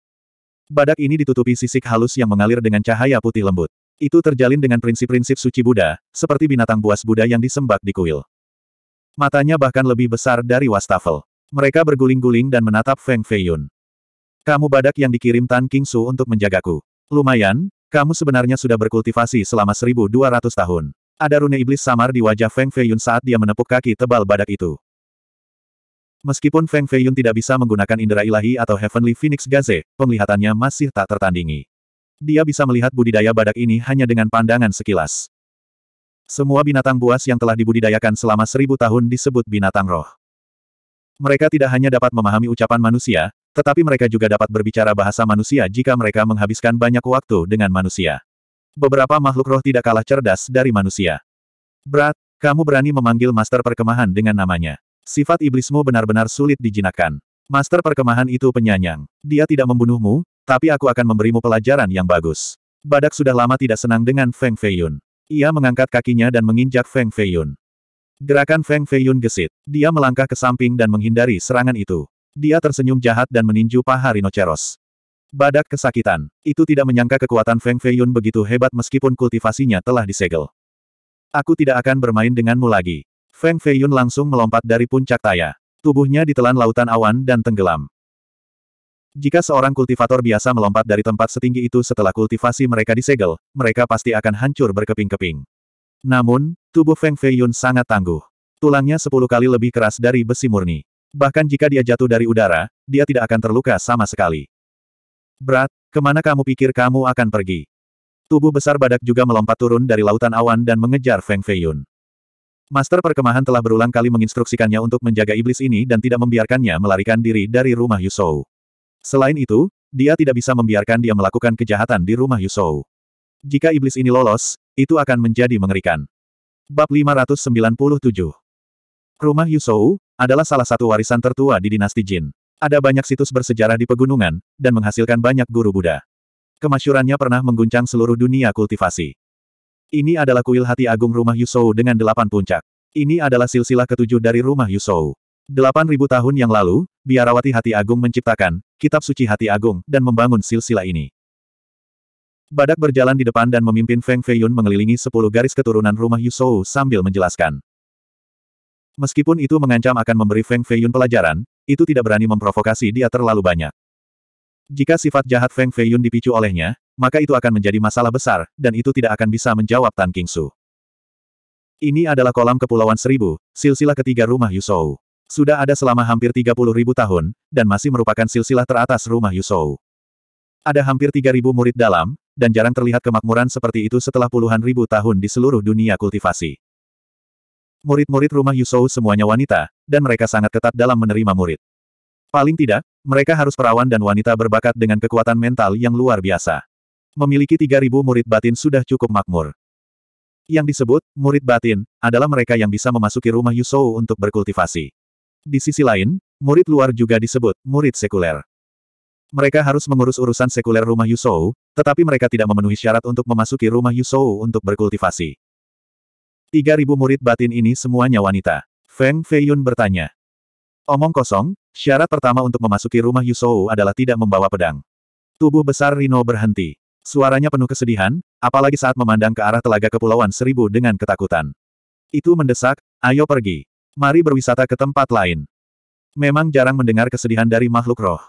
Speaker 1: Badak ini ditutupi sisik halus yang mengalir dengan cahaya putih lembut. Itu terjalin dengan prinsip-prinsip suci Buddha, seperti binatang buas Buddha yang disembak di kuil. Matanya bahkan lebih besar dari wastafel. Mereka berguling-guling dan menatap Feng Feiyun. Kamu badak yang dikirim Tan King Su untuk menjagaku. Lumayan, kamu sebenarnya sudah berkultivasi selama 1200 tahun. Ada rune iblis samar di wajah Feng Feiyun saat dia menepuk kaki tebal badak itu. Meskipun Feng Feiyun tidak bisa menggunakan indera ilahi atau Heavenly Phoenix Gaze, penglihatannya masih tak tertandingi. Dia bisa melihat budidaya badak ini hanya dengan pandangan sekilas. Semua binatang buas yang telah dibudidayakan selama seribu tahun disebut binatang roh. Mereka tidak hanya dapat memahami ucapan manusia, tetapi mereka juga dapat berbicara bahasa manusia jika mereka menghabiskan banyak waktu dengan manusia. Beberapa makhluk roh tidak kalah cerdas dari manusia. Berat, kamu berani memanggil master perkemahan dengan namanya. Sifat iblismu benar-benar sulit dijinakkan. Master perkemahan itu penyanyang. Dia tidak membunuhmu, tapi aku akan memberimu pelajaran yang bagus. Badak sudah lama tidak senang dengan Feng Feiyun. Ia mengangkat kakinya dan menginjak Feng Feiyun. Gerakan Feng Feiyun gesit. Dia melangkah ke samping dan menghindari serangan itu. Dia tersenyum jahat dan meninju paha rinoceros. Badak kesakitan. Itu tidak menyangka kekuatan Feng Feiyun begitu hebat meskipun kultivasinya telah disegel. Aku tidak akan bermain denganmu lagi. Feng Feiyun langsung melompat dari puncak taya. Tubuhnya ditelan lautan awan dan tenggelam. Jika seorang kultivator biasa melompat dari tempat setinggi itu setelah kultivasi mereka disegel, mereka pasti akan hancur berkeping-keping. Namun, tubuh Feng Feiyun sangat tangguh. Tulangnya sepuluh kali lebih keras dari besi murni. Bahkan jika dia jatuh dari udara, dia tidak akan terluka sama sekali. Berat, kemana kamu pikir kamu akan pergi? Tubuh besar badak juga melompat turun dari lautan awan dan mengejar Feng Feiyun. Master perkemahan telah berulang kali menginstruksikannya untuk menjaga iblis ini dan tidak membiarkannya melarikan diri dari rumah Yusou. Selain itu, dia tidak bisa membiarkan dia melakukan kejahatan di rumah Yusou. Jika iblis ini lolos, itu akan menjadi mengerikan. Bab 597 Rumah Yusou, adalah salah satu warisan tertua di dinasti Jin. Ada banyak situs bersejarah di pegunungan, dan menghasilkan banyak guru Buddha. Kemasyurannya pernah mengguncang seluruh dunia kultivasi. Ini adalah kuil hati agung rumah Yusou dengan delapan puncak. Ini adalah silsilah ketujuh dari rumah Yusou. Delapan ribu tahun yang lalu, biarawati hati agung menciptakan, kitab suci hati agung, dan membangun silsilah ini. Badak berjalan di depan dan memimpin Feng Feiyun mengelilingi sepuluh garis keturunan rumah Yusou sambil menjelaskan. Meskipun itu mengancam akan memberi Feng Feiyun pelajaran, itu tidak berani memprovokasi dia terlalu banyak. Jika sifat jahat Feng Feiyun dipicu olehnya, maka itu akan menjadi masalah besar, dan itu tidak akan bisa menjawab Tan Su. Ini adalah kolam Kepulauan Seribu, silsilah ketiga rumah Yusou. Sudah ada selama hampir 30 ribu tahun, dan masih merupakan silsilah teratas rumah Yusou. Ada hampir ribu murid dalam, dan jarang terlihat kemakmuran seperti itu setelah puluhan ribu tahun di seluruh dunia kultivasi. Murid-murid rumah Yusou semuanya wanita, dan mereka sangat ketat dalam menerima murid. Paling tidak, mereka harus perawan dan wanita berbakat dengan kekuatan mental yang luar biasa. Memiliki 3.000 murid batin sudah cukup makmur. Yang disebut, murid batin, adalah mereka yang bisa memasuki rumah Yusou untuk berkultivasi. Di sisi lain, murid luar juga disebut, murid sekuler. Mereka harus mengurus urusan sekuler rumah Yusou, tetapi mereka tidak memenuhi syarat untuk memasuki rumah Yusou untuk berkultivasi. Tiga ribu murid batin ini semuanya wanita. Feng Feiyun bertanya. Omong kosong, syarat pertama untuk memasuki rumah Yusou adalah tidak membawa pedang. Tubuh besar Rino berhenti. Suaranya penuh kesedihan, apalagi saat memandang ke arah telaga kepulauan seribu dengan ketakutan. Itu mendesak, ayo pergi. Mari berwisata ke tempat lain. Memang jarang mendengar kesedihan dari makhluk roh.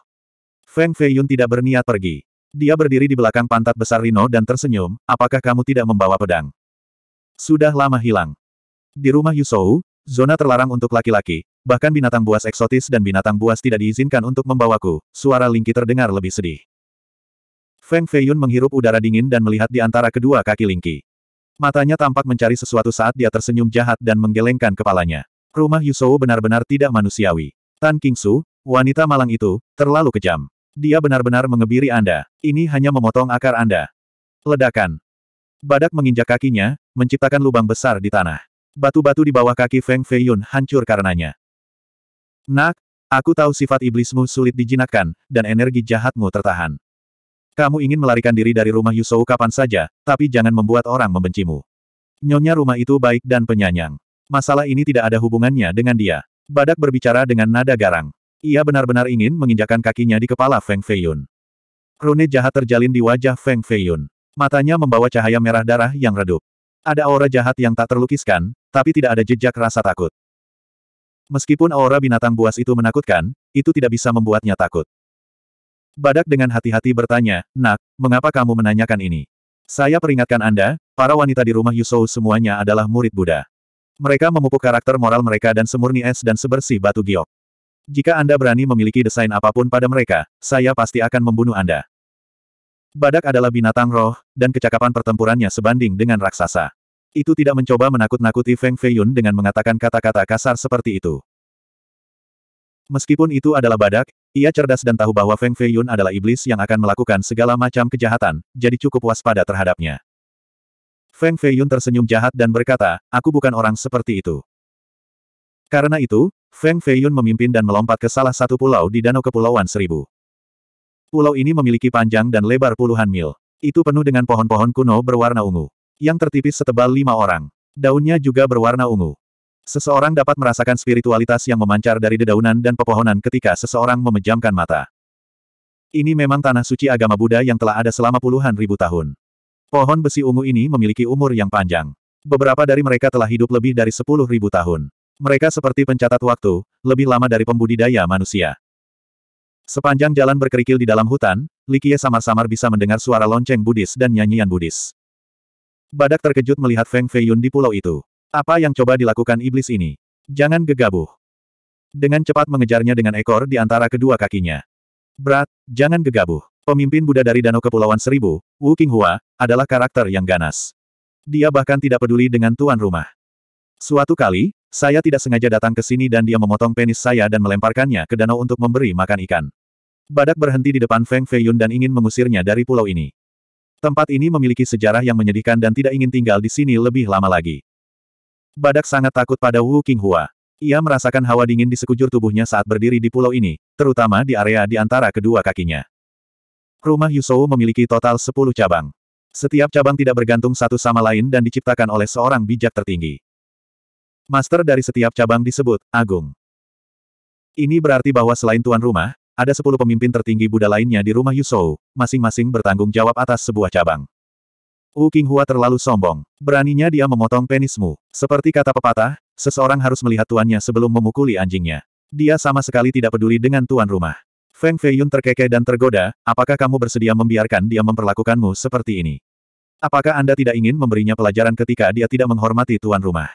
Speaker 1: Feng Feiyun tidak berniat pergi. Dia berdiri di belakang pantat besar Rino dan tersenyum, apakah kamu tidak membawa pedang? Sudah lama hilang. Di rumah Yusou, zona terlarang untuk laki-laki, bahkan binatang buas eksotis dan binatang buas tidak diizinkan untuk membawaku, suara Lingki terdengar lebih sedih. Feng Feiyun menghirup udara dingin dan melihat di antara kedua kaki Lingki. Matanya tampak mencari sesuatu saat dia tersenyum jahat dan menggelengkan kepalanya. Rumah Yusou benar-benar tidak manusiawi. Tan King Su, wanita malang itu, terlalu kejam. Dia benar-benar mengebiri Anda. Ini hanya memotong akar Anda. Ledakan. Badak menginjak kakinya, menciptakan lubang besar di tanah. Batu-batu di bawah kaki Feng Feiyun hancur karenanya. Nak, aku tahu sifat iblismu sulit dijinakkan, dan energi jahatmu tertahan. Kamu ingin melarikan diri dari rumah Yusou kapan saja, tapi jangan membuat orang membencimu. Nyonya rumah itu baik dan penyanyang. Masalah ini tidak ada hubungannya dengan dia. Badak berbicara dengan nada garang. Ia benar-benar ingin menginjakan kakinya di kepala Feng Feiyun. Rune jahat terjalin di wajah Feng Feiyun. Matanya membawa cahaya merah darah yang redup. Ada aura jahat yang tak terlukiskan, tapi tidak ada jejak rasa takut. Meskipun aura binatang buas itu menakutkan, itu tidak bisa membuatnya takut. Badak dengan hati-hati bertanya, Nak, mengapa kamu menanyakan ini? Saya peringatkan Anda, para wanita di rumah Yusou semuanya adalah murid Buddha. Mereka memupuk karakter moral mereka dan semurni es dan sebersih batu giok. Jika Anda berani memiliki desain apapun pada mereka, saya pasti akan membunuh Anda. Badak adalah binatang roh, dan kecakapan pertempurannya sebanding dengan raksasa. Itu tidak mencoba menakut-nakuti Feng Feiyun dengan mengatakan kata-kata kasar seperti itu. Meskipun itu adalah badak, ia cerdas dan tahu bahwa Feng Feiyun adalah iblis yang akan melakukan segala macam kejahatan, jadi cukup waspada terhadapnya. Feng Feiyun tersenyum jahat dan berkata, aku bukan orang seperti itu. Karena itu, Feng Feiyun memimpin dan melompat ke salah satu pulau di Danau Kepulauan Seribu. Pulau ini memiliki panjang dan lebar puluhan mil. Itu penuh dengan pohon-pohon kuno berwarna ungu. Yang tertipis setebal lima orang. Daunnya juga berwarna ungu. Seseorang dapat merasakan spiritualitas yang memancar dari dedaunan dan pepohonan ketika seseorang memejamkan mata. Ini memang tanah suci agama Buddha yang telah ada selama puluhan ribu tahun. Pohon besi ungu ini memiliki umur yang panjang. Beberapa dari mereka telah hidup lebih dari sepuluh ribu tahun. Mereka seperti pencatat waktu, lebih lama dari pembudidaya manusia. Sepanjang jalan berkerikil di dalam hutan, Likie samar-samar bisa mendengar suara lonceng Buddhis dan nyanyian Buddhis. Badak terkejut melihat Feng Feiyun di pulau itu. Apa yang coba dilakukan iblis ini? Jangan gegabah. Dengan cepat mengejarnya dengan ekor di antara kedua kakinya. Berat, jangan gegabah. Pemimpin Buddha dari Danau Kepulauan Seribu, Wu Qinghua, adalah karakter yang ganas. Dia bahkan tidak peduli dengan tuan rumah. Suatu kali, saya tidak sengaja datang ke sini dan dia memotong penis saya dan melemparkannya ke danau untuk memberi makan ikan. Badak berhenti di depan Feng Feiyun dan ingin mengusirnya dari pulau ini. Tempat ini memiliki sejarah yang menyedihkan dan tidak ingin tinggal di sini lebih lama lagi. Badak sangat takut pada Wu Qinghua. Ia merasakan hawa dingin di sekujur tubuhnya saat berdiri di pulau ini, terutama di area di antara kedua kakinya. Rumah Yusou memiliki total 10 cabang. Setiap cabang tidak bergantung satu sama lain dan diciptakan oleh seorang bijak tertinggi. Master dari setiap cabang disebut, Agung. Ini berarti bahwa selain tuan rumah, ada sepuluh pemimpin tertinggi Buddha lainnya di rumah Yusou, masing-masing bertanggung jawab atas sebuah cabang. Wu Qinghua terlalu sombong. Beraninya dia memotong penismu. Seperti kata pepatah, seseorang harus melihat tuannya sebelum memukuli anjingnya. Dia sama sekali tidak peduli dengan tuan rumah. Feng Feiyun terkekeh dan tergoda, apakah kamu bersedia membiarkan dia memperlakukanmu seperti ini? Apakah Anda tidak ingin memberinya pelajaran ketika dia tidak menghormati tuan rumah?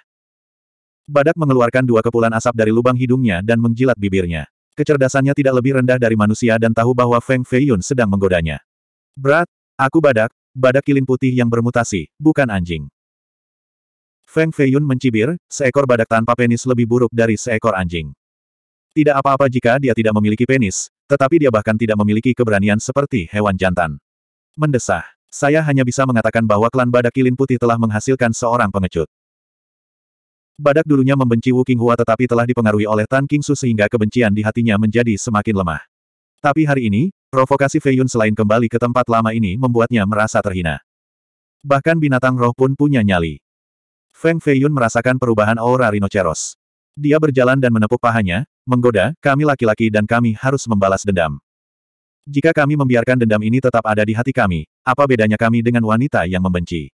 Speaker 1: Badak mengeluarkan dua kepulan asap dari lubang hidungnya dan menjilat bibirnya. Kecerdasannya tidak lebih rendah dari manusia dan tahu bahwa Feng Feiyun sedang menggodanya. Berat, aku badak, badak kilin putih yang bermutasi, bukan anjing. Feng Feiyun mencibir, seekor badak tanpa penis lebih buruk dari seekor anjing. Tidak apa-apa jika dia tidak memiliki penis, tetapi dia bahkan tidak memiliki keberanian seperti hewan jantan. Mendesah. Saya hanya bisa mengatakan bahwa klan badak kilin putih telah menghasilkan seorang pengecut. Badak dulunya membenci Wu Qinghua tetapi telah dipengaruhi oleh Tan Qingsu sehingga kebencian di hatinya menjadi semakin lemah. Tapi hari ini, provokasi Fei Yun selain kembali ke tempat lama ini membuatnya merasa terhina. Bahkan binatang roh pun punya nyali. Feng Fei Yun merasakan perubahan aura rinoceros. Dia berjalan dan menepuk pahanya, menggoda, kami laki-laki dan kami harus membalas dendam. Jika kami membiarkan dendam ini tetap ada di hati kami, apa bedanya kami dengan wanita yang membenci?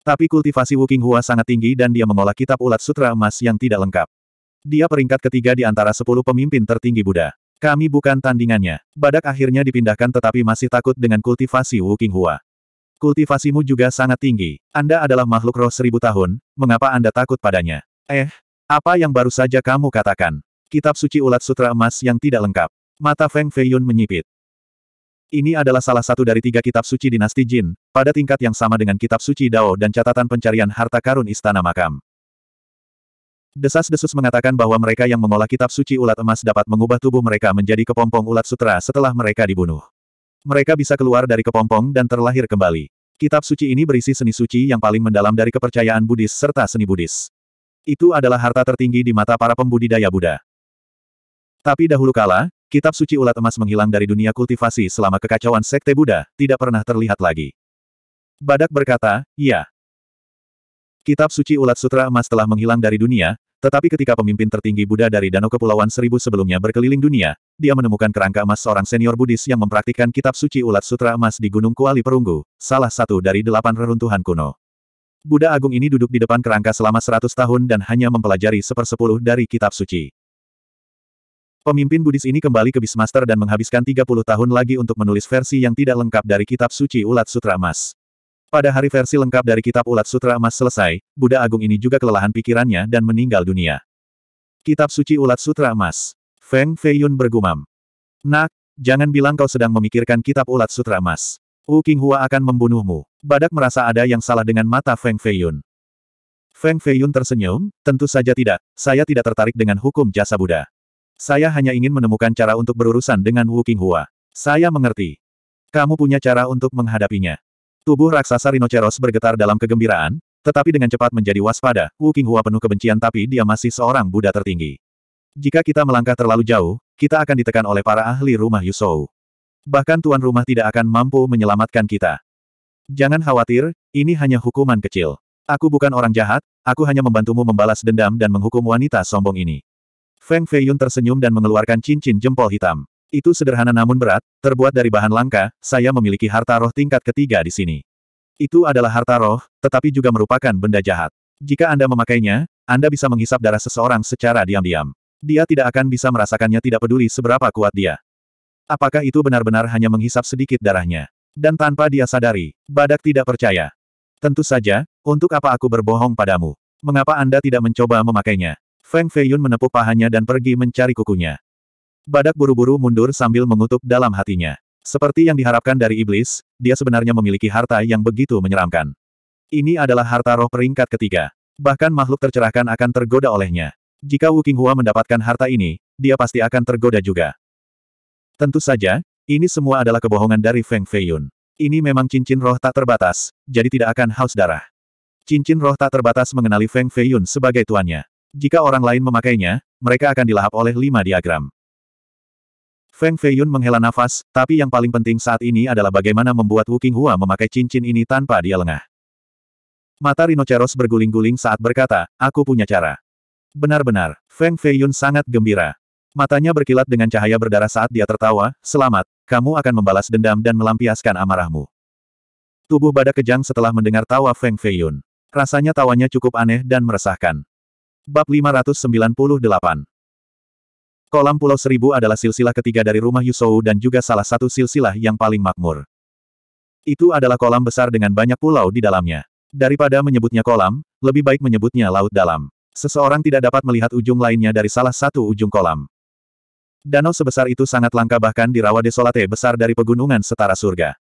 Speaker 1: Tapi kultivasi Wuking Hua sangat tinggi dan dia mengolah kitab ulat sutra emas yang tidak lengkap. Dia peringkat ketiga di antara sepuluh pemimpin tertinggi Buddha. Kami bukan tandingannya. Badak akhirnya dipindahkan tetapi masih takut dengan kultivasi Wuking Hua. Kultivasimu juga sangat tinggi. Anda adalah makhluk roh seribu tahun, mengapa Anda takut padanya? Eh, apa yang baru saja kamu katakan? Kitab suci ulat sutra emas yang tidak lengkap. Mata Feng Feiyun menyipit. Ini adalah salah satu dari tiga kitab suci dinasti Jin, pada tingkat yang sama dengan kitab suci Dao dan catatan pencarian harta karun istana makam. Desas-desus mengatakan bahwa mereka yang mengolah kitab suci ulat emas dapat mengubah tubuh mereka menjadi kepompong ulat sutra setelah mereka dibunuh. Mereka bisa keluar dari kepompong dan terlahir kembali. Kitab suci ini berisi seni suci yang paling mendalam dari kepercayaan Buddhis serta seni Buddhis. Itu adalah harta tertinggi di mata para pembudidaya Buddha. Tapi dahulu kala, kitab suci ulat emas menghilang dari dunia kultivasi selama kekacauan sekte Buddha, tidak pernah terlihat lagi. Badak berkata, ya. Kitab suci ulat sutra emas telah menghilang dari dunia, tetapi ketika pemimpin tertinggi Buddha dari Danau Kepulauan Seribu sebelumnya berkeliling dunia, dia menemukan kerangka emas seorang senior Buddhis yang mempraktikkan kitab suci ulat sutra emas di Gunung Kuali Perunggu, salah satu dari delapan reruntuhan kuno. Buddha Agung ini duduk di depan kerangka selama seratus tahun dan hanya mempelajari sepersepuluh dari kitab suci. Pemimpin Buddhis ini kembali ke Bismaster dan menghabiskan 30 tahun lagi untuk menulis versi yang tidak lengkap dari kitab suci Ulat Sutra Emas. Pada hari versi lengkap dari kitab Ulat Sutra Emas selesai, Buddha Agung ini juga kelelahan pikirannya dan meninggal dunia. Kitab suci Ulat Sutra Emas. Feng Feiyun bergumam. Nak, jangan bilang kau sedang memikirkan kitab Ulat Sutra Emas. Wu Qinghua akan membunuhmu. Badak merasa ada yang salah dengan mata Feng Feiyun. Feng Feiyun tersenyum, tentu saja tidak, saya tidak tertarik dengan hukum jasa Buddha. Saya hanya ingin menemukan cara untuk berurusan dengan Wu Qinghua. Saya mengerti. Kamu punya cara untuk menghadapinya. Tubuh raksasa rinoceros bergetar dalam kegembiraan, tetapi dengan cepat menjadi waspada, Wu Qinghua penuh kebencian tapi dia masih seorang Buddha tertinggi. Jika kita melangkah terlalu jauh, kita akan ditekan oleh para ahli rumah Yusou. Bahkan tuan rumah tidak akan mampu menyelamatkan kita. Jangan khawatir, ini hanya hukuman kecil. Aku bukan orang jahat, aku hanya membantumu membalas dendam dan menghukum wanita sombong ini. Feng Feiyun tersenyum dan mengeluarkan cincin jempol hitam. Itu sederhana namun berat, terbuat dari bahan langka, saya memiliki harta roh tingkat ketiga di sini. Itu adalah harta roh, tetapi juga merupakan benda jahat. Jika Anda memakainya, Anda bisa menghisap darah seseorang secara diam-diam. Dia tidak akan bisa merasakannya tidak peduli seberapa kuat dia. Apakah itu benar-benar hanya menghisap sedikit darahnya? Dan tanpa dia sadari, Badak tidak percaya. Tentu saja, untuk apa aku berbohong padamu? Mengapa Anda tidak mencoba memakainya? Feng Feiyun menepuk pahanya dan pergi mencari kukunya. Badak buru-buru mundur sambil mengutuk dalam hatinya. Seperti yang diharapkan dari iblis, dia sebenarnya memiliki harta yang begitu menyeramkan. Ini adalah harta roh peringkat ketiga. Bahkan makhluk tercerahkan akan tergoda olehnya. Jika Wu Qinghua mendapatkan harta ini, dia pasti akan tergoda juga. Tentu saja, ini semua adalah kebohongan dari Feng Feiyun. Ini memang cincin roh tak terbatas, jadi tidak akan haus darah. Cincin roh tak terbatas mengenali Feng Feiyun sebagai tuannya. Jika orang lain memakainya, mereka akan dilahap oleh lima diagram. Feng Feiyun menghela nafas, tapi yang paling penting saat ini adalah bagaimana membuat Wu Qinghua memakai cincin ini tanpa dia lengah. Mata Rinoceros berguling-guling saat berkata, aku punya cara. Benar-benar, Feng Feiyun sangat gembira. Matanya berkilat dengan cahaya berdarah saat dia tertawa, selamat, kamu akan membalas dendam dan melampiaskan amarahmu. Tubuh badak kejang setelah mendengar tawa Feng Feiyun. Rasanya tawanya cukup aneh dan meresahkan. Bab 598 Kolam Pulau Seribu adalah silsilah ketiga dari rumah Yusou dan juga salah satu silsilah yang paling makmur. Itu adalah kolam besar dengan banyak pulau di dalamnya. Daripada menyebutnya kolam, lebih baik menyebutnya laut dalam. Seseorang tidak dapat melihat ujung lainnya dari salah satu ujung kolam. Danau sebesar itu sangat langka bahkan di rawa desolate besar dari pegunungan setara surga.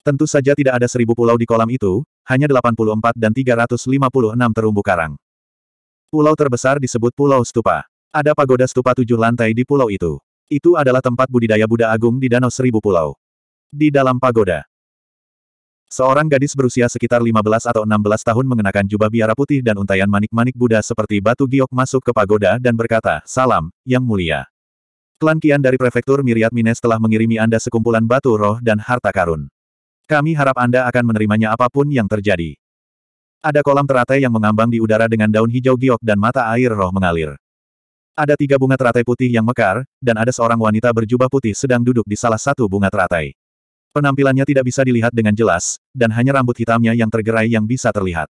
Speaker 1: Tentu saja tidak ada seribu pulau di kolam itu, hanya 84 dan 356 terumbu karang. Pulau terbesar disebut Pulau Stupa. Ada pagoda stupa tujuh lantai di pulau itu. Itu adalah tempat budidaya Buddha Agung di Danau Seribu Pulau. Di dalam pagoda. Seorang gadis berusia sekitar 15 atau 16 tahun mengenakan jubah biara putih dan untayan manik-manik Buddha seperti batu giok masuk ke pagoda dan berkata, Salam, Yang Mulia. Klan Kian dari Prefektur Miriat Mines telah mengirimi Anda sekumpulan batu roh dan harta karun. Kami harap Anda akan menerimanya apapun yang terjadi. Ada kolam teratai yang mengambang di udara dengan daun hijau giok dan mata air roh mengalir. Ada tiga bunga teratai putih yang mekar, dan ada seorang wanita berjubah putih sedang duduk di salah satu bunga teratai. Penampilannya tidak bisa dilihat dengan jelas, dan hanya rambut hitamnya yang tergerai yang bisa terlihat.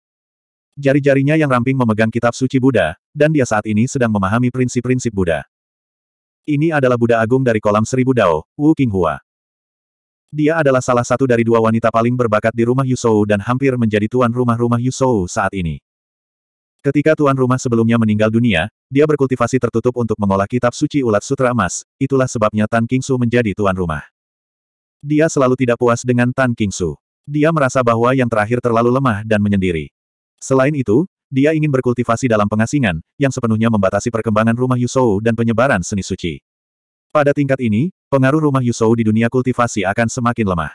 Speaker 1: Jari-jarinya yang ramping memegang kitab suci Buddha, dan dia saat ini sedang memahami prinsip-prinsip Buddha. Ini adalah Buddha Agung dari kolam Seribu Dao, Wu Qinghua. Dia adalah salah satu dari dua wanita paling berbakat di rumah Yusou dan hampir menjadi tuan rumah rumah Yusou saat ini. Ketika tuan rumah sebelumnya meninggal dunia, dia berkultivasi tertutup untuk mengolah kitab suci ulat sutra emas, itulah sebabnya Tan Kingsu menjadi tuan rumah. Dia selalu tidak puas dengan Tan Kingsu. Dia merasa bahwa yang terakhir terlalu lemah dan menyendiri. Selain itu, dia ingin berkultivasi dalam pengasingan, yang sepenuhnya membatasi perkembangan rumah Yusou dan penyebaran seni suci. Pada tingkat ini, pengaruh rumah Yusou di dunia kultivasi akan semakin lemah.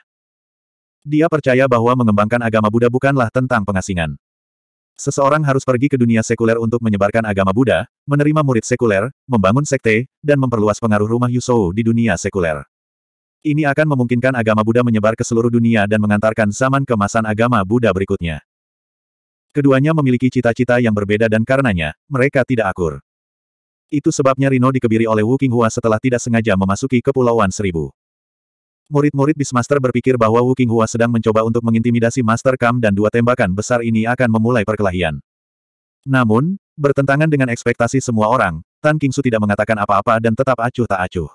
Speaker 1: Dia percaya bahwa mengembangkan agama Buddha bukanlah tentang pengasingan. Seseorang harus pergi ke dunia sekuler untuk menyebarkan agama Buddha, menerima murid sekuler, membangun sekte, dan memperluas pengaruh rumah Yusou di dunia sekuler. Ini akan memungkinkan agama Buddha menyebar ke seluruh dunia dan mengantarkan zaman kemasan agama Buddha berikutnya. Keduanya memiliki cita-cita yang berbeda dan karenanya, mereka tidak akur. Itu sebabnya Rino dikebiri oleh Wu Qinghua setelah tidak sengaja memasuki Kepulauan Seribu. Murid-murid Master berpikir bahwa Wu Qinghua sedang mencoba untuk mengintimidasi Master Kam dan dua tembakan besar ini akan memulai perkelahian. Namun, bertentangan dengan ekspektasi semua orang, Tan Kingsu tidak mengatakan apa-apa dan tetap acuh tak acuh.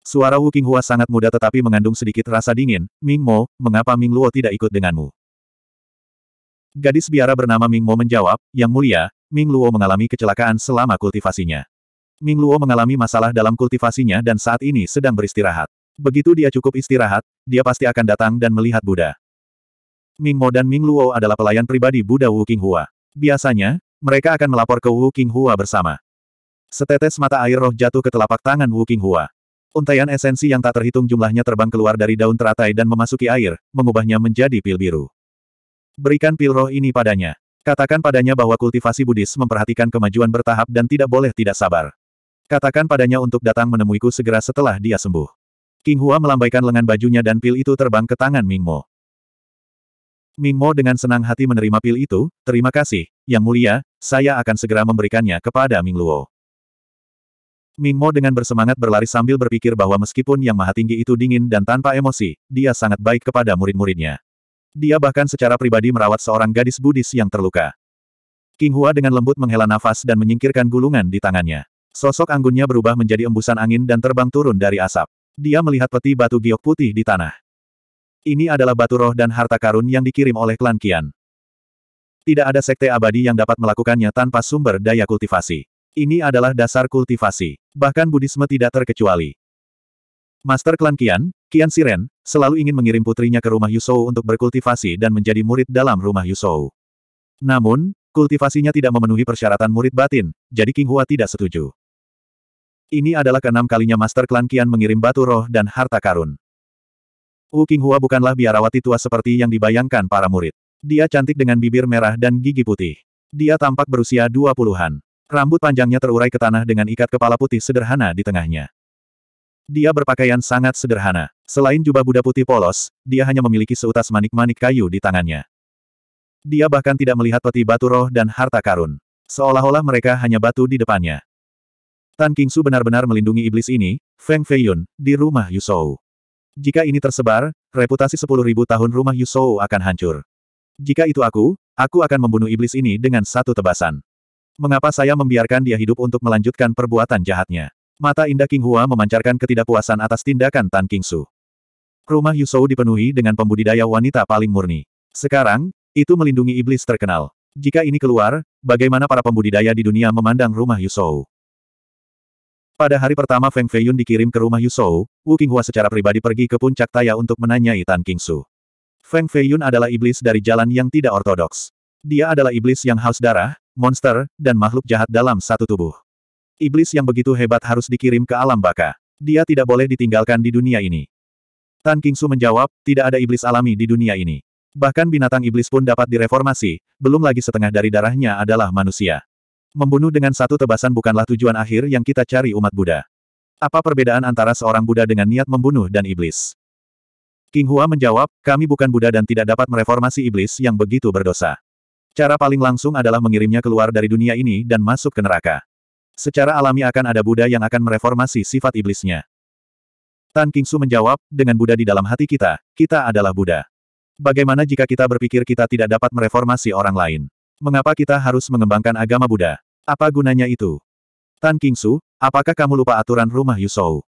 Speaker 1: Suara Wu Qinghua sangat muda tetapi mengandung sedikit rasa dingin, Ming Mo, mengapa Ming Luo tidak ikut denganmu? Gadis biara bernama Ming Mo menjawab, Yang mulia, Ming Luo mengalami kecelakaan selama kultivasinya. Ming Luo mengalami masalah dalam kultivasinya dan saat ini sedang beristirahat. Begitu dia cukup istirahat, dia pasti akan datang dan melihat Buddha. Ming Mo dan Ming Luo adalah pelayan pribadi Buddha Wu Qinghua. Biasanya, mereka akan melapor ke Wu Qinghua bersama. Setetes mata air roh jatuh ke telapak tangan Wu Qinghua. Untaian esensi yang tak terhitung jumlahnya terbang keluar dari daun teratai dan memasuki air, mengubahnya menjadi pil biru. Berikan pil roh ini padanya. Katakan padanya bahwa kultivasi Buddhis memperhatikan kemajuan bertahap dan tidak boleh tidak sabar. Katakan padanya untuk datang menemuiku segera setelah dia sembuh. King Hua melambaikan lengan bajunya dan pil itu terbang ke tangan Ming Mo. Ming Mo dengan senang hati menerima pil itu, terima kasih, Yang Mulia, saya akan segera memberikannya kepada Ming Luo. Ming Mo dengan bersemangat berlari sambil berpikir bahwa meskipun Yang Maha Tinggi itu dingin dan tanpa emosi, dia sangat baik kepada murid-muridnya. Dia bahkan secara pribadi merawat seorang gadis Buddhis yang terluka. King Hua dengan lembut menghela nafas dan menyingkirkan gulungan di tangannya. Sosok anggunnya berubah menjadi embusan angin dan terbang turun dari asap. Dia melihat peti batu giok putih di tanah. Ini adalah batu roh dan harta karun yang dikirim oleh klan Kian. Tidak ada sekte abadi yang dapat melakukannya tanpa sumber daya kultivasi. Ini adalah dasar kultivasi. Bahkan Buddhisme tidak terkecuali. Master Klan Kian, Kian Siren, selalu ingin mengirim putrinya ke rumah Yusou untuk berkultivasi dan menjadi murid dalam rumah Yusou. Namun, kultivasinya tidak memenuhi persyaratan murid batin, jadi King Hua tidak setuju. Ini adalah keenam kalinya Master Klan Kian mengirim batu roh dan harta karun. Wu King Hua bukanlah biarawati tua seperti yang dibayangkan para murid. Dia cantik dengan bibir merah dan gigi putih. Dia tampak berusia dua puluhan. Rambut panjangnya terurai ke tanah dengan ikat kepala putih sederhana di tengahnya. Dia berpakaian sangat sederhana. Selain jubah Buddha putih polos, dia hanya memiliki seutas manik-manik kayu di tangannya. Dia bahkan tidak melihat peti batu roh dan harta karun. Seolah-olah mereka hanya batu di depannya. Tan Su benar-benar melindungi iblis ini, Feng Feiyun, di rumah Yusou. Jika ini tersebar, reputasi sepuluh ribu tahun rumah Yusou akan hancur. Jika itu aku, aku akan membunuh iblis ini dengan satu tebasan. Mengapa saya membiarkan dia hidup untuk melanjutkan perbuatan jahatnya? Mata indah King Hua memancarkan ketidakpuasan atas tindakan Tan Su. Rumah Yusou dipenuhi dengan pembudidaya wanita paling murni. Sekarang, itu melindungi iblis terkenal. Jika ini keluar, bagaimana para pembudidaya di dunia memandang rumah Yusou? Pada hari pertama Feng Feiyun dikirim ke rumah Yusou, Wu Hua secara pribadi pergi ke puncak Taya untuk menanyai Tan Su. Feng Feiyun adalah iblis dari jalan yang tidak ortodoks. Dia adalah iblis yang haus darah, monster, dan makhluk jahat dalam satu tubuh. Iblis yang begitu hebat harus dikirim ke alam baka. Dia tidak boleh ditinggalkan di dunia ini. Tan Su menjawab, tidak ada iblis alami di dunia ini. Bahkan binatang iblis pun dapat direformasi, belum lagi setengah dari darahnya adalah manusia. Membunuh dengan satu tebasan bukanlah tujuan akhir yang kita cari umat Buddha. Apa perbedaan antara seorang Buddha dengan niat membunuh dan iblis? King Hua menjawab, kami bukan Buddha dan tidak dapat mereformasi iblis yang begitu berdosa. Cara paling langsung adalah mengirimnya keluar dari dunia ini dan masuk ke neraka secara alami akan ada Buddha yang akan mereformasi sifat iblisnya. Tan Su menjawab, dengan Buddha di dalam hati kita, kita adalah Buddha. Bagaimana jika kita berpikir kita tidak dapat mereformasi orang lain? Mengapa kita harus mengembangkan agama Buddha? Apa gunanya itu? Tan Su, apakah kamu lupa aturan rumah Yusou?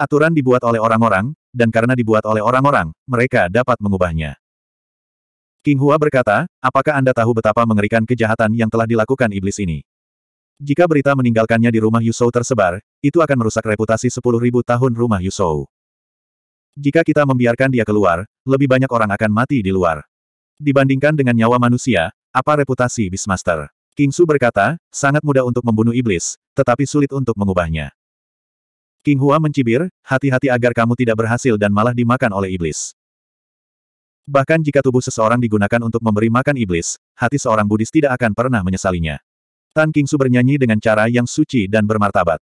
Speaker 1: Aturan dibuat oleh orang-orang, dan karena dibuat oleh orang-orang, mereka dapat mengubahnya. King Hua berkata, apakah Anda tahu betapa mengerikan kejahatan yang telah dilakukan iblis ini? Jika berita meninggalkannya di rumah Yusou tersebar, itu akan merusak reputasi 10.000 tahun rumah Yusou. Jika kita membiarkan dia keluar, lebih banyak orang akan mati di luar. Dibandingkan dengan nyawa manusia, apa reputasi Beastmaster? King Su berkata, sangat mudah untuk membunuh iblis, tetapi sulit untuk mengubahnya. King Hua mencibir, hati-hati agar kamu tidak berhasil dan malah dimakan oleh iblis. Bahkan jika tubuh seseorang digunakan untuk memberi makan iblis, hati seorang Buddhis tidak akan pernah menyesalinya. Tan Su bernyanyi dengan cara yang suci dan bermartabat.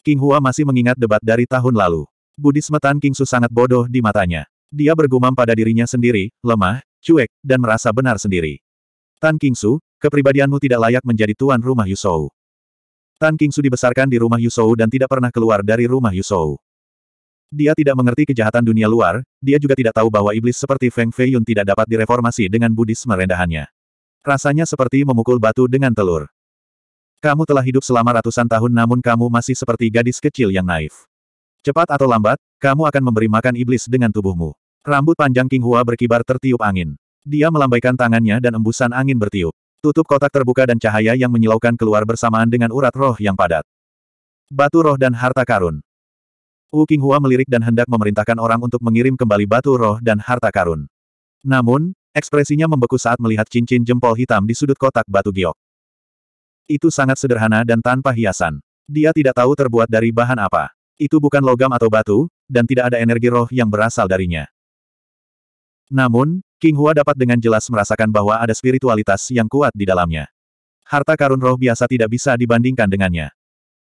Speaker 1: King Hua masih mengingat debat dari tahun lalu. Budisme Tan Su sangat bodoh di matanya. Dia bergumam pada dirinya sendiri, lemah, cuek, dan merasa benar sendiri. Tan Su, kepribadianmu tidak layak menjadi tuan rumah Yusou. Tan Su dibesarkan di rumah Yusou dan tidak pernah keluar dari rumah Yusou. Dia tidak mengerti kejahatan dunia luar, dia juga tidak tahu bahwa iblis seperti Feng Feiyun tidak dapat direformasi dengan budisme rendahannya. Rasanya seperti memukul batu dengan telur. Kamu telah hidup selama ratusan tahun namun kamu masih seperti gadis kecil yang naif. Cepat atau lambat, kamu akan memberi makan iblis dengan tubuhmu. Rambut panjang King Hua berkibar tertiup angin. Dia melambaikan tangannya dan embusan angin bertiup. Tutup kotak terbuka dan cahaya yang menyilaukan keluar bersamaan dengan urat roh yang padat. Batu roh dan harta karun. Wu King Hua melirik dan hendak memerintahkan orang untuk mengirim kembali batu roh dan harta karun. Namun, ekspresinya membeku saat melihat cincin jempol hitam di sudut kotak batu giok. Itu sangat sederhana dan tanpa hiasan. Dia tidak tahu terbuat dari bahan apa. Itu bukan logam atau batu, dan tidak ada energi roh yang berasal darinya. Namun, King Hua dapat dengan jelas merasakan bahwa ada spiritualitas yang kuat di dalamnya. Harta karun roh biasa tidak bisa dibandingkan dengannya.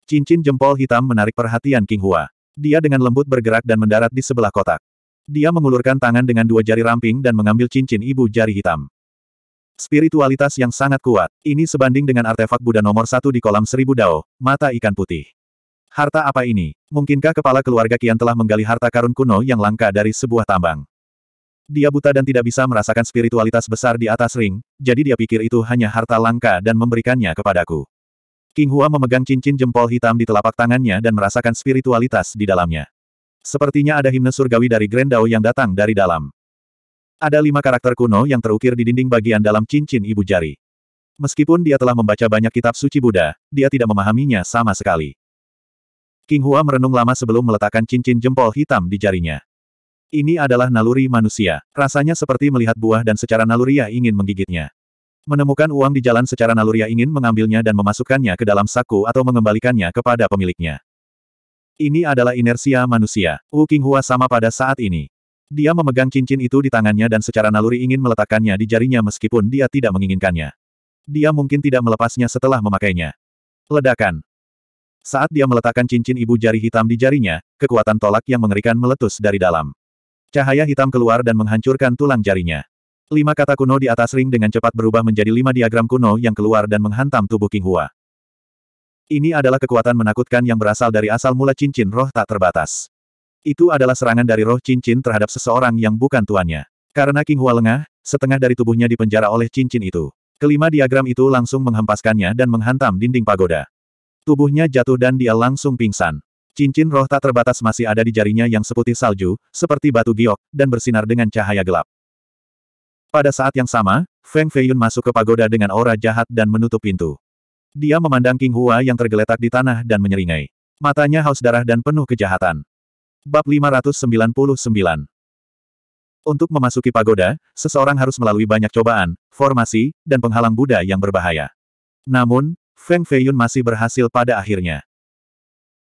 Speaker 1: Cincin jempol hitam menarik perhatian King Hua. Dia dengan lembut bergerak dan mendarat di sebelah kotak. Dia mengulurkan tangan dengan dua jari ramping dan mengambil cincin ibu jari hitam. Spiritualitas yang sangat kuat, ini sebanding dengan artefak Buddha nomor satu di kolam seribu dao, mata ikan putih. Harta apa ini? Mungkinkah kepala keluarga Kian telah menggali harta karun kuno yang langka dari sebuah tambang? Dia buta dan tidak bisa merasakan spiritualitas besar di atas ring, jadi dia pikir itu hanya harta langka dan memberikannya kepadaku. King Hua memegang cincin jempol hitam di telapak tangannya dan merasakan spiritualitas di dalamnya. Sepertinya ada himne surgawi dari Grand Dao yang datang dari dalam. Ada lima karakter kuno yang terukir di dinding bagian dalam cincin ibu jari. Meskipun dia telah membaca banyak kitab suci Buddha, dia tidak memahaminya sama sekali. King Hua merenung lama sebelum meletakkan cincin jempol hitam di jarinya. Ini adalah naluri manusia. Rasanya seperti melihat buah dan secara naluriah ingin menggigitnya. Menemukan uang di jalan secara naluriah ingin mengambilnya dan memasukkannya ke dalam saku atau mengembalikannya kepada pemiliknya. Ini adalah inersia manusia. Wu King Hua sama pada saat ini. Dia memegang cincin itu di tangannya dan secara naluri ingin meletakkannya di jarinya meskipun dia tidak menginginkannya. Dia mungkin tidak melepasnya setelah memakainya. Ledakan. Saat dia meletakkan cincin ibu jari hitam di jarinya, kekuatan tolak yang mengerikan meletus dari dalam. Cahaya hitam keluar dan menghancurkan tulang jarinya. Lima kata kuno di atas ring dengan cepat berubah menjadi lima diagram kuno yang keluar dan menghantam tubuh King Hua. Ini adalah kekuatan menakutkan yang berasal dari asal mula cincin roh tak terbatas. Itu adalah serangan dari roh cincin terhadap seseorang yang bukan tuannya. Karena King Hua lengah, setengah dari tubuhnya dipenjara oleh cincin itu. Kelima diagram itu langsung menghempaskannya dan menghantam dinding pagoda. Tubuhnya jatuh dan dia langsung pingsan. Cincin roh tak terbatas masih ada di jarinya yang seputih salju, seperti batu giok, dan bersinar dengan cahaya gelap. Pada saat yang sama, Feng Feiyun masuk ke pagoda dengan aura jahat dan menutup pintu. Dia memandang King Hua yang tergeletak di tanah dan menyeringai. Matanya haus darah dan penuh kejahatan. Bab 599 Untuk memasuki pagoda, seseorang harus melalui banyak cobaan, formasi, dan penghalang Buddha yang berbahaya. Namun, Feng Feiyun masih berhasil pada akhirnya.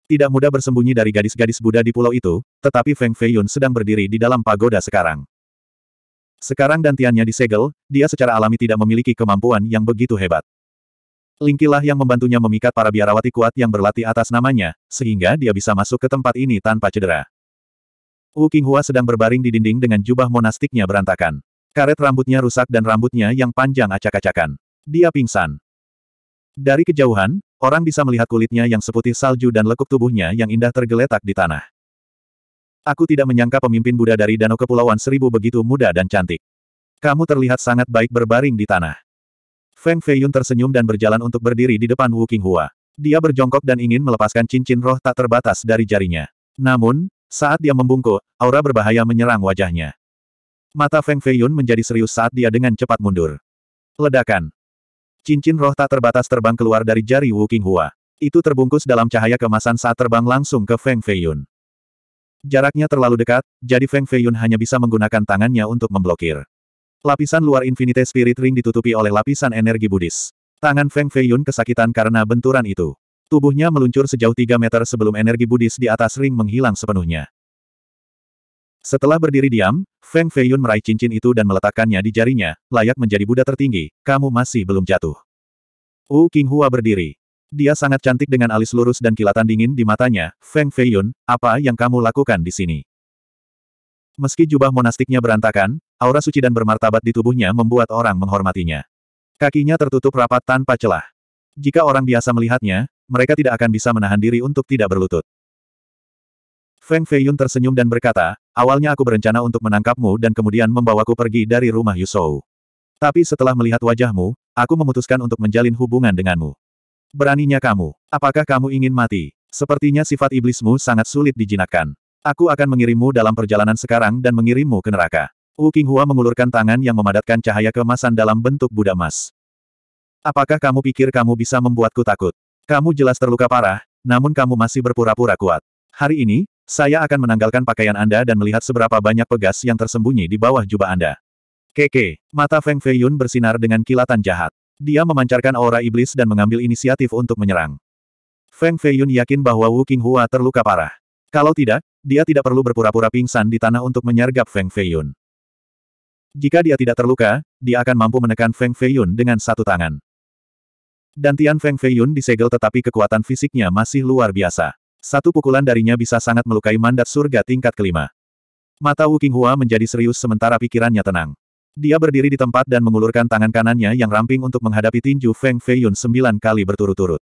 Speaker 1: Tidak mudah bersembunyi dari gadis-gadis Buddha di pulau itu, tetapi Feng Feiyun sedang berdiri di dalam pagoda sekarang. Sekarang dantiannya disegel, dia secara alami tidak memiliki kemampuan yang begitu hebat. Lingkilah yang membantunya memikat para biarawati kuat yang berlatih atas namanya, sehingga dia bisa masuk ke tempat ini tanpa cedera. Wu Qinghua sedang berbaring di dinding dengan jubah monastiknya berantakan. Karet rambutnya rusak dan rambutnya yang panjang acak-acakan. Dia pingsan. Dari kejauhan, orang bisa melihat kulitnya yang seputih salju dan lekuk tubuhnya yang indah tergeletak di tanah. Aku tidak menyangka pemimpin Buddha dari Danau Kepulauan Seribu begitu muda dan cantik. Kamu terlihat sangat baik berbaring di tanah. Feng Feiyun tersenyum dan berjalan untuk berdiri di depan Wu Qinghua. Dia berjongkok dan ingin melepaskan cincin roh tak terbatas dari jarinya. Namun, saat dia membungkuk, aura berbahaya menyerang wajahnya. Mata Feng Feiyun menjadi serius saat dia dengan cepat mundur. Ledakan. Cincin roh tak terbatas terbang keluar dari jari Wu Qinghua. Itu terbungkus dalam cahaya kemasan saat terbang langsung ke Feng Feiyun. Jaraknya terlalu dekat, jadi Feng Feiyun hanya bisa menggunakan tangannya untuk memblokir. Lapisan luar Infinite Spirit Ring ditutupi oleh lapisan energi Buddhis. Tangan Feng Feiyun kesakitan karena benturan itu. Tubuhnya meluncur sejauh 3 meter sebelum energi Buddhis di atas ring menghilang sepenuhnya. Setelah berdiri diam, Feng Feiyun meraih cincin itu dan meletakkannya di jarinya, layak menjadi Buddha tertinggi, kamu masih belum jatuh. Wu Hua berdiri. Dia sangat cantik dengan alis lurus dan kilatan dingin di matanya. Feng Feiyun, apa yang kamu lakukan di sini? Meski jubah monastiknya berantakan, Aura suci dan bermartabat di tubuhnya membuat orang menghormatinya. Kakinya tertutup rapat tanpa celah. Jika orang biasa melihatnya, mereka tidak akan bisa menahan diri untuk tidak berlutut. Feng Feiyun tersenyum dan berkata, awalnya aku berencana untuk menangkapmu dan kemudian membawaku pergi dari rumah Yusou. Tapi setelah melihat wajahmu, aku memutuskan untuk menjalin hubungan denganmu. Beraninya kamu, apakah kamu ingin mati? Sepertinya sifat iblismu sangat sulit dijinakkan. Aku akan mengirimmu dalam perjalanan sekarang dan mengirimmu ke neraka. Wu Qinghua mengulurkan tangan yang memadatkan cahaya kemasan dalam bentuk Buddha emas. Apakah kamu pikir kamu bisa membuatku takut? Kamu jelas terluka parah, namun kamu masih berpura-pura kuat. Hari ini, saya akan menanggalkan pakaian Anda dan melihat seberapa banyak pegas yang tersembunyi di bawah jubah Anda. Keke, mata Feng Feiyun bersinar dengan kilatan jahat. Dia memancarkan aura iblis dan mengambil inisiatif untuk menyerang. Feng Feiyun yakin bahwa Wu Qinghua terluka parah. Kalau tidak, dia tidak perlu berpura-pura pingsan di tanah untuk menyergap Feng Feiyun. Jika dia tidak terluka, dia akan mampu menekan Feng Feiyun dengan satu tangan. Dan Tian Feng Feiyun disegel tetapi kekuatan fisiknya masih luar biasa. Satu pukulan darinya bisa sangat melukai mandat surga tingkat kelima. Mata Wu Qinghua menjadi serius sementara pikirannya tenang. Dia berdiri di tempat dan mengulurkan tangan kanannya yang ramping untuk menghadapi tinju Feng Feiyun sembilan kali berturut-turut.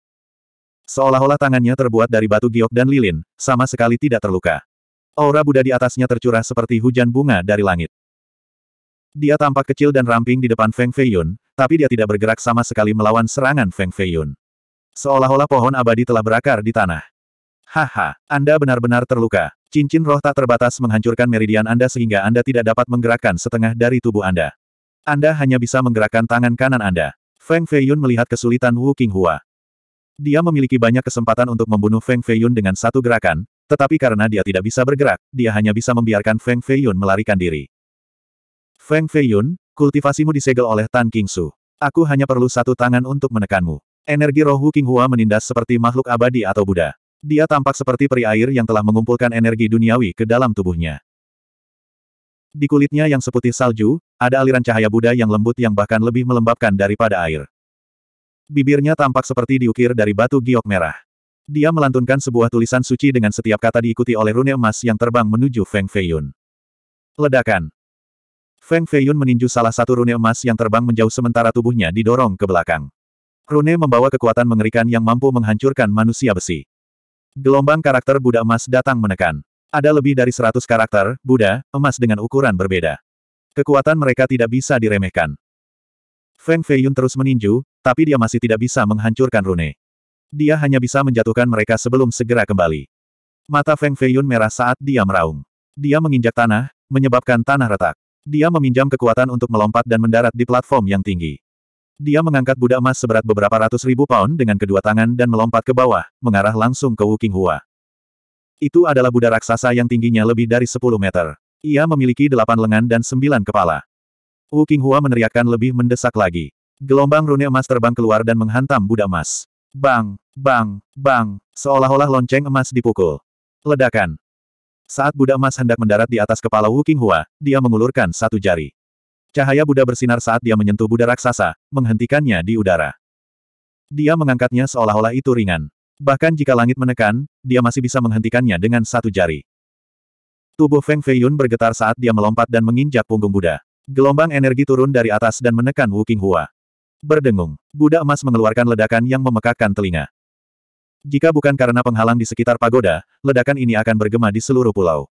Speaker 1: Seolah-olah tangannya terbuat dari batu giok dan lilin, sama sekali tidak terluka. Aura Buddha di atasnya tercurah seperti hujan bunga dari langit. Dia tampak kecil dan ramping di depan Feng Feiyun, tapi dia tidak bergerak sama sekali melawan serangan Feng Feiyun. Seolah-olah pohon abadi telah berakar di tanah. Haha, Anda benar-benar terluka. Cincin roh tak terbatas menghancurkan meridian Anda sehingga Anda tidak dapat menggerakkan setengah dari tubuh Anda. Anda hanya bisa menggerakkan tangan kanan Anda. Feng Feiyun melihat kesulitan Wu Qinghua. Dia memiliki banyak kesempatan untuk membunuh Feng Feiyun dengan satu gerakan, tetapi karena dia tidak bisa bergerak, dia hanya bisa membiarkan Feng Feiyun melarikan diri. Feng Feiyun, kultivasimu disegel oleh Tan Su. Aku hanya perlu satu tangan untuk menekanmu. Energi roh Wu Hua menindas seperti makhluk abadi atau Buddha. Dia tampak seperti peri air yang telah mengumpulkan energi duniawi ke dalam tubuhnya. Di kulitnya yang seputih salju, ada aliran cahaya Buddha yang lembut yang bahkan lebih melembabkan daripada air. Bibirnya tampak seperti diukir dari batu giok merah. Dia melantunkan sebuah tulisan suci dengan setiap kata diikuti oleh rune emas yang terbang menuju Feng Feiyun. Ledakan. Feng Feiyun meninju salah satu rune emas yang terbang menjauh sementara tubuhnya didorong ke belakang. Rune membawa kekuatan mengerikan yang mampu menghancurkan manusia besi. Gelombang karakter Buddha emas datang menekan. Ada lebih dari seratus karakter, Buddha, emas dengan ukuran berbeda. Kekuatan mereka tidak bisa diremehkan. Feng Feiyun terus meninju, tapi dia masih tidak bisa menghancurkan rune. Dia hanya bisa menjatuhkan mereka sebelum segera kembali. Mata Feng Feiyun merah saat dia meraung. Dia menginjak tanah, menyebabkan tanah retak. Dia meminjam kekuatan untuk melompat dan mendarat di platform yang tinggi. Dia mengangkat Buddha emas seberat beberapa ratus ribu pound dengan kedua tangan dan melompat ke bawah, mengarah langsung ke Wuking Hua. Itu adalah Buddha raksasa yang tingginya lebih dari 10 meter. Ia memiliki delapan lengan dan sembilan kepala. Wuking Hua meneriakkan lebih mendesak lagi. Gelombang rune emas terbang keluar dan menghantam Buddha emas. Bang, bang, bang, seolah-olah lonceng emas dipukul. Ledakan. Saat Buddha emas hendak mendarat di atas kepala Wu Hua, dia mengulurkan satu jari. Cahaya Buddha bersinar saat dia menyentuh Buddha raksasa, menghentikannya di udara. Dia mengangkatnya seolah-olah itu ringan. Bahkan jika langit menekan, dia masih bisa menghentikannya dengan satu jari. Tubuh Feng Fei Yun bergetar saat dia melompat dan menginjak punggung Buddha. Gelombang energi turun dari atas dan menekan Wu Hua. Berdengung, Buddha emas mengeluarkan ledakan yang memekakkan telinga. Jika bukan karena penghalang di sekitar pagoda, ledakan ini akan bergema di seluruh pulau.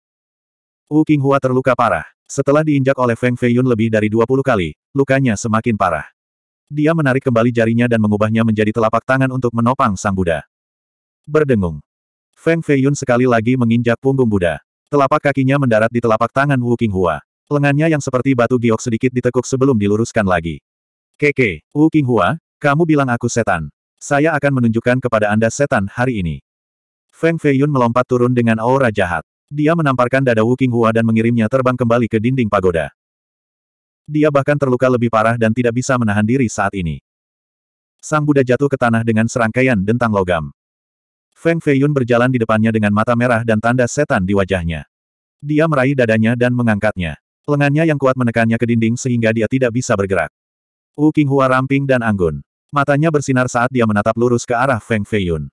Speaker 1: Wu Qinghua terluka parah. Setelah diinjak oleh Feng Feiyun lebih dari 20 kali, lukanya semakin parah. Dia menarik kembali jarinya dan mengubahnya menjadi telapak tangan untuk menopang Sang Buddha. Berdengung. Feng Feiyun sekali lagi menginjak punggung Buddha. Telapak kakinya mendarat di telapak tangan Wu Qinghua. Lengannya yang seperti batu giok sedikit ditekuk sebelum diluruskan lagi. Keke, Wu Qinghua, kamu bilang aku setan. Saya akan menunjukkan kepada Anda setan hari ini. Feng Feiyun melompat turun dengan aura jahat. Dia menamparkan dada Wu Qinghua dan mengirimnya terbang kembali ke dinding pagoda. Dia bahkan terluka lebih parah dan tidak bisa menahan diri saat ini. Sang Buddha jatuh ke tanah dengan serangkaian dentang logam. Feng Feiyun berjalan di depannya dengan mata merah dan tanda setan di wajahnya. Dia meraih dadanya dan mengangkatnya. Lengannya yang kuat menekannya ke dinding sehingga dia tidak bisa bergerak. Wu Qinghua ramping dan anggun. Matanya bersinar saat dia menatap lurus ke arah Feng Feiyun.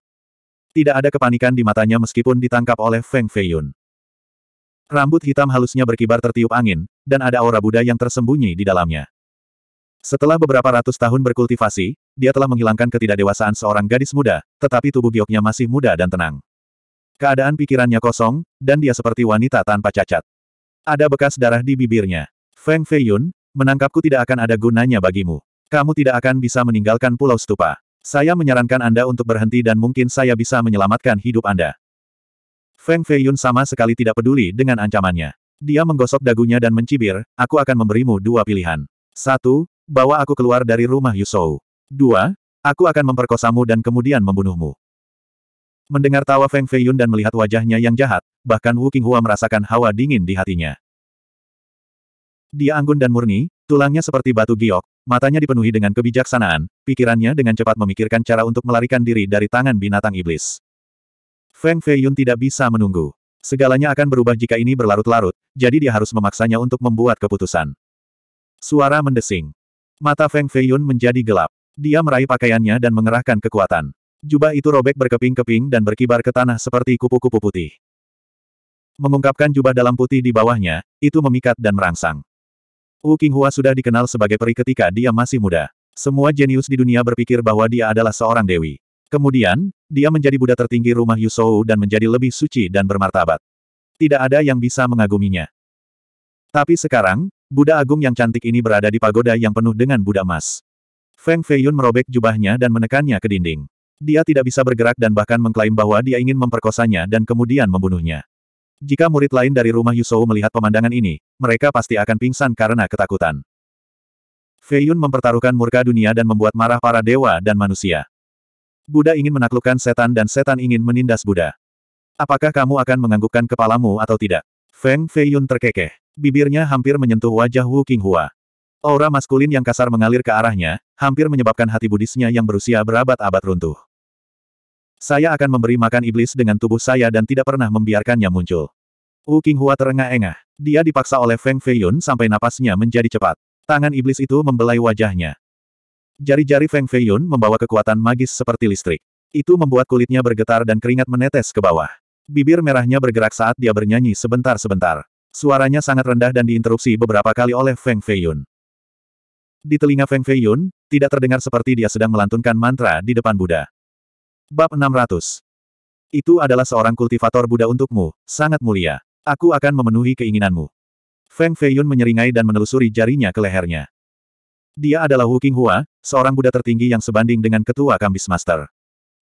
Speaker 1: Tidak ada kepanikan di matanya meskipun ditangkap oleh Feng Feiyun. Rambut hitam halusnya berkibar tertiup angin, dan ada aura Buddha yang tersembunyi di dalamnya. Setelah beberapa ratus tahun berkultivasi, dia telah menghilangkan ketidakdewasaan seorang gadis muda, tetapi tubuh gioknya masih muda dan tenang. Keadaan pikirannya kosong, dan dia seperti wanita tanpa cacat. Ada bekas darah di bibirnya. Feng Feiyun, menangkapku tidak akan ada gunanya bagimu. Kamu tidak akan bisa meninggalkan Pulau Stupa. Saya menyarankan Anda untuk berhenti dan mungkin saya bisa menyelamatkan hidup Anda. Feng Feiyun sama sekali tidak peduli dengan ancamannya. Dia menggosok dagunya dan mencibir, aku akan memberimu dua pilihan. Satu, bawa aku keluar dari rumah Yusou. Dua, aku akan memperkosamu dan kemudian membunuhmu. Mendengar tawa Feng Feiyun dan melihat wajahnya yang jahat, bahkan Wu Qinghua merasakan hawa dingin di hatinya. Dia anggun dan murni, tulangnya seperti batu giok, Matanya dipenuhi dengan kebijaksanaan, pikirannya dengan cepat memikirkan cara untuk melarikan diri dari tangan binatang iblis. Feng Feiyun tidak bisa menunggu. Segalanya akan berubah jika ini berlarut-larut, jadi dia harus memaksanya untuk membuat keputusan. Suara mendesing. Mata Feng Feiyun menjadi gelap. Dia meraih pakaiannya dan mengerahkan kekuatan. Jubah itu robek berkeping-keping dan berkibar ke tanah seperti kupu-kupu putih. Mengungkapkan jubah dalam putih di bawahnya, itu memikat dan merangsang. Wu Qinghua sudah dikenal sebagai peri ketika dia masih muda. Semua jenius di dunia berpikir bahwa dia adalah seorang dewi. Kemudian, dia menjadi Buddha tertinggi rumah Yusou dan menjadi lebih suci dan bermartabat. Tidak ada yang bisa mengaguminya. Tapi sekarang, Buddha Agung yang cantik ini berada di pagoda yang penuh dengan Buddha emas. Feng Feiyun merobek jubahnya dan menekannya ke dinding. Dia tidak bisa bergerak dan bahkan mengklaim bahwa dia ingin memperkosanya dan kemudian membunuhnya. Jika murid lain dari rumah Yusou melihat pemandangan ini, mereka pasti akan pingsan karena ketakutan. Fei Yun mempertaruhkan murka dunia dan membuat marah para dewa dan manusia. Buddha ingin menaklukkan setan dan setan ingin menindas Buddha. Apakah kamu akan menganggukkan kepalamu atau tidak? Feng Fei Yun terkekeh. Bibirnya hampir menyentuh wajah Wu Hua. Aura maskulin yang kasar mengalir ke arahnya, hampir menyebabkan hati budisnya yang berusia berabad-abad runtuh. Saya akan memberi makan iblis dengan tubuh saya dan tidak pernah membiarkannya muncul. Wu Qinghua terengah-engah. Dia dipaksa oleh Feng Feiyun sampai napasnya menjadi cepat. Tangan iblis itu membelai wajahnya. Jari-jari Feng Feiyun membawa kekuatan magis seperti listrik. Itu membuat kulitnya bergetar dan keringat menetes ke bawah. Bibir merahnya bergerak saat dia bernyanyi sebentar-sebentar. Suaranya sangat rendah dan diinterupsi beberapa kali oleh Feng Feiyun. Di telinga Feng Feiyun, tidak terdengar seperti dia sedang melantunkan mantra di depan Buddha. Bab 600. Itu adalah seorang kultivator Buddha untukmu, sangat mulia. Aku akan memenuhi keinginanmu. Feng Feiyun menyeringai dan menelusuri jarinya ke lehernya. Dia adalah Wu Qinghua, seorang Buddha tertinggi yang sebanding dengan ketua Kambis Master.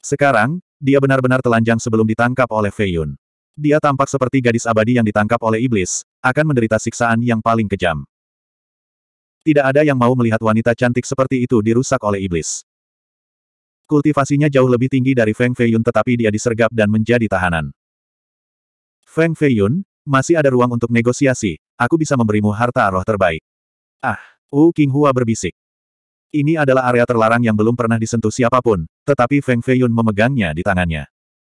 Speaker 1: Sekarang, dia benar-benar telanjang sebelum ditangkap oleh Feiyun. Dia tampak seperti gadis abadi yang ditangkap oleh iblis, akan menderita siksaan yang paling kejam. Tidak ada yang mau melihat wanita cantik seperti itu dirusak oleh iblis. Kultivasinya jauh lebih tinggi dari Feng Feiyun tetapi dia disergap dan menjadi tahanan. Feng Feiyun, masih ada ruang untuk negosiasi, aku bisa memberimu harta roh terbaik. Ah, Wu King Hua berbisik. Ini adalah area terlarang yang belum pernah disentuh siapapun, tetapi Feng Feiyun memegangnya di tangannya.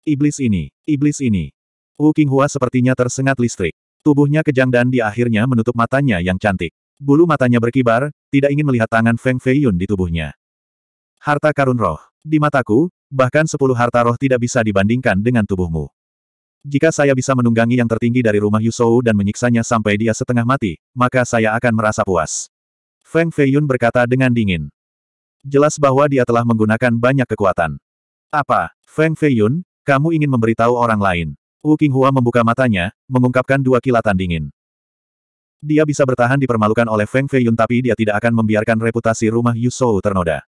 Speaker 1: Iblis ini, iblis ini. Wu King Hua sepertinya tersengat listrik. Tubuhnya kejang dan di akhirnya menutup matanya yang cantik. Bulu matanya berkibar, tidak ingin melihat tangan Feng Feiyun di tubuhnya. Harta karun roh. Di mataku, bahkan sepuluh harta roh tidak bisa dibandingkan dengan tubuhmu. Jika saya bisa menunggangi yang tertinggi dari rumah Yusou dan menyiksanya sampai dia setengah mati, maka saya akan merasa puas. Feng Feiyun berkata dengan dingin. Jelas bahwa dia telah menggunakan banyak kekuatan. Apa, Feng Feiyun, kamu ingin memberitahu orang lain? Wu Qinghua membuka matanya, mengungkapkan dua kilatan dingin. Dia bisa bertahan dipermalukan oleh Feng Feiyun tapi dia tidak akan membiarkan reputasi rumah Yusou ternoda.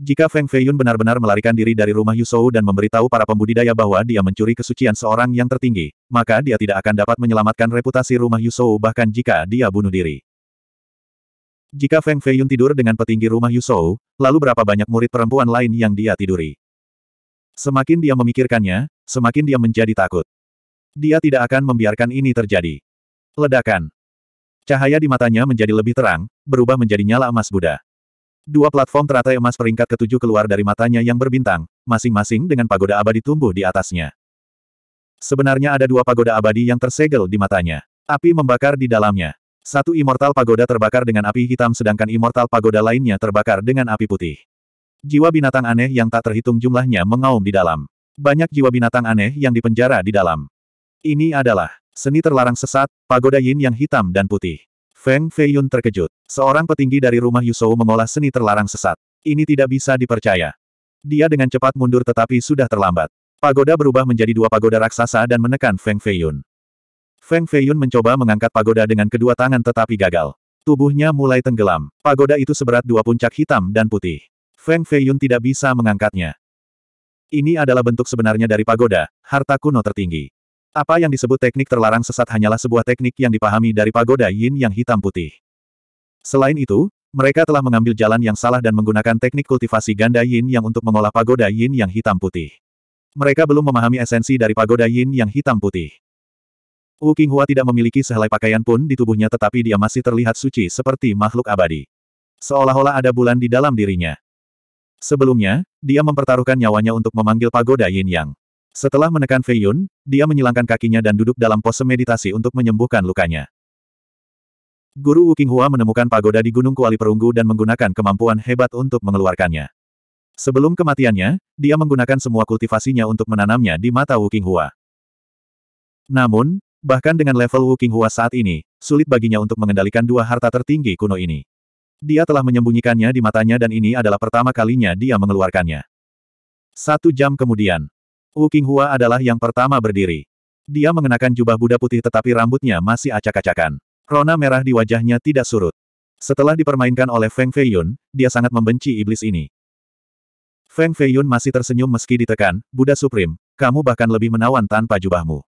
Speaker 1: Jika Feng Feiyun benar-benar melarikan diri dari rumah Yusou dan memberitahu para pembudidaya bahwa dia mencuri kesucian seorang yang tertinggi, maka dia tidak akan dapat menyelamatkan reputasi rumah Yusou bahkan jika dia bunuh diri. Jika Feng Feiyun tidur dengan petinggi rumah Yusou, lalu berapa banyak murid perempuan lain yang dia tiduri? Semakin dia memikirkannya, semakin dia menjadi takut. Dia tidak akan membiarkan ini terjadi. Ledakan. Cahaya di matanya menjadi lebih terang, berubah menjadi nyala emas Buddha. Dua platform teratai emas peringkat ketujuh keluar dari matanya yang berbintang, masing-masing dengan pagoda abadi tumbuh di atasnya. Sebenarnya ada dua pagoda abadi yang tersegel di matanya. Api membakar di dalamnya. Satu immortal pagoda terbakar dengan api hitam sedangkan immortal pagoda lainnya terbakar dengan api putih. Jiwa binatang aneh yang tak terhitung jumlahnya mengaum di dalam. Banyak jiwa binatang aneh yang dipenjara di dalam. Ini adalah seni terlarang sesat, pagoda yin yang hitam dan putih. Feng Feiyun terkejut. Seorang petinggi dari rumah Yusou mengolah seni terlarang sesat. Ini tidak bisa dipercaya. Dia dengan cepat mundur tetapi sudah terlambat. Pagoda berubah menjadi dua pagoda raksasa dan menekan Feng Feiyun. Feng Feiyun mencoba mengangkat pagoda dengan kedua tangan tetapi gagal. Tubuhnya mulai tenggelam. Pagoda itu seberat dua puncak hitam dan putih. Feng Feiyun tidak bisa mengangkatnya. Ini adalah bentuk sebenarnya dari pagoda, harta kuno tertinggi. Apa yang disebut teknik terlarang sesat hanyalah sebuah teknik yang dipahami dari pagoda yin yang hitam putih. Selain itu, mereka telah mengambil jalan yang salah dan menggunakan teknik kultivasi ganda yin yang untuk mengolah pagoda yin yang hitam putih. Mereka belum memahami esensi dari pagoda yin yang hitam putih. Wu Qinghua tidak memiliki sehelai pakaian pun di tubuhnya tetapi dia masih terlihat suci seperti makhluk abadi. Seolah-olah ada bulan di dalam dirinya. Sebelumnya, dia mempertaruhkan nyawanya untuk memanggil pagoda yin yang. Setelah menekan Fei Yun, dia menyilangkan kakinya dan duduk dalam pose meditasi untuk menyembuhkan lukanya. Guru Wuking Hua menemukan pagoda di Gunung Kuali Perunggu dan menggunakan kemampuan hebat untuk mengeluarkannya. Sebelum kematiannya, dia menggunakan semua kultivasinya untuk menanamnya di mata Wuking Hua. Namun, bahkan dengan level Wuking Hua saat ini, sulit baginya untuk mengendalikan dua harta tertinggi kuno ini. Dia telah menyembunyikannya di matanya dan ini adalah pertama kalinya dia mengeluarkannya. Satu jam kemudian, Wu Qinghua adalah yang pertama berdiri. Dia mengenakan jubah Buddha putih tetapi rambutnya masih acak-acakan. Rona merah di wajahnya tidak surut. Setelah dipermainkan oleh Feng Feiyun, dia sangat membenci iblis ini. Feng Feiyun masih tersenyum meski ditekan, Buddha Supreme, kamu bahkan lebih menawan tanpa jubahmu.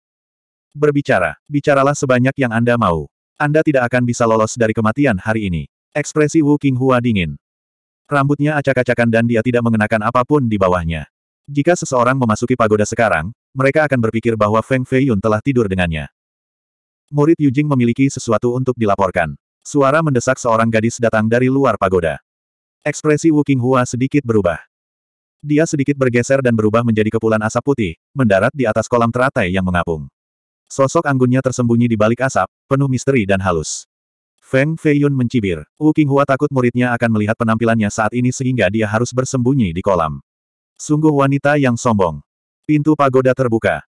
Speaker 1: Berbicara, bicaralah sebanyak yang Anda mau. Anda tidak akan bisa lolos dari kematian hari ini. Ekspresi Wu Qinghua dingin. Rambutnya acak-acakan dan dia tidak mengenakan apapun di bawahnya. Jika seseorang memasuki pagoda sekarang, mereka akan berpikir bahwa Feng Feiyun telah tidur dengannya. Murid Yujing memiliki sesuatu untuk dilaporkan. Suara mendesak seorang gadis datang dari luar pagoda. Ekspresi Wu Hua sedikit berubah. Dia sedikit bergeser dan berubah menjadi kepulan asap putih, mendarat di atas kolam teratai yang mengapung. Sosok anggunnya tersembunyi di balik asap, penuh misteri dan halus. Feng Feiyun mencibir. Wu Qinghua takut muridnya akan melihat penampilannya saat ini sehingga dia harus bersembunyi di kolam. Sungguh wanita yang sombong. Pintu pagoda terbuka.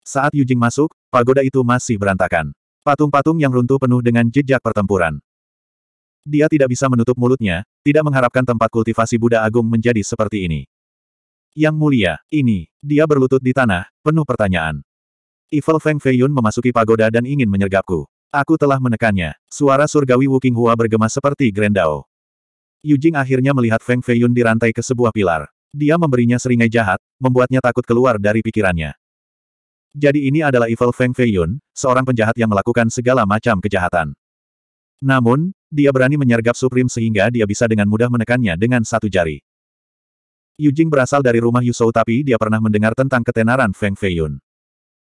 Speaker 1: Saat Yujing masuk, pagoda itu masih berantakan. Patung-patung yang runtuh penuh dengan jejak pertempuran. Dia tidak bisa menutup mulutnya, tidak mengharapkan tempat kultivasi Buddha Agung menjadi seperti ini. Yang mulia, ini, dia berlutut di tanah, penuh pertanyaan. Evil Feng Feiyun memasuki pagoda dan ingin menyergapku. Aku telah menekannya. Suara surgawi Wuking Hua bergema seperti grendao. Yujing akhirnya melihat Feng Feiyun dirantai ke sebuah pilar. Dia memberinya seringai jahat, membuatnya takut keluar dari pikirannya. Jadi ini adalah Evil Feng Feiyun, seorang penjahat yang melakukan segala macam kejahatan. Namun, dia berani menyergap Supreme sehingga dia bisa dengan mudah menekannya dengan satu jari. Yu Jing berasal dari rumah Yusou tapi dia pernah mendengar tentang ketenaran Feng Feiyun.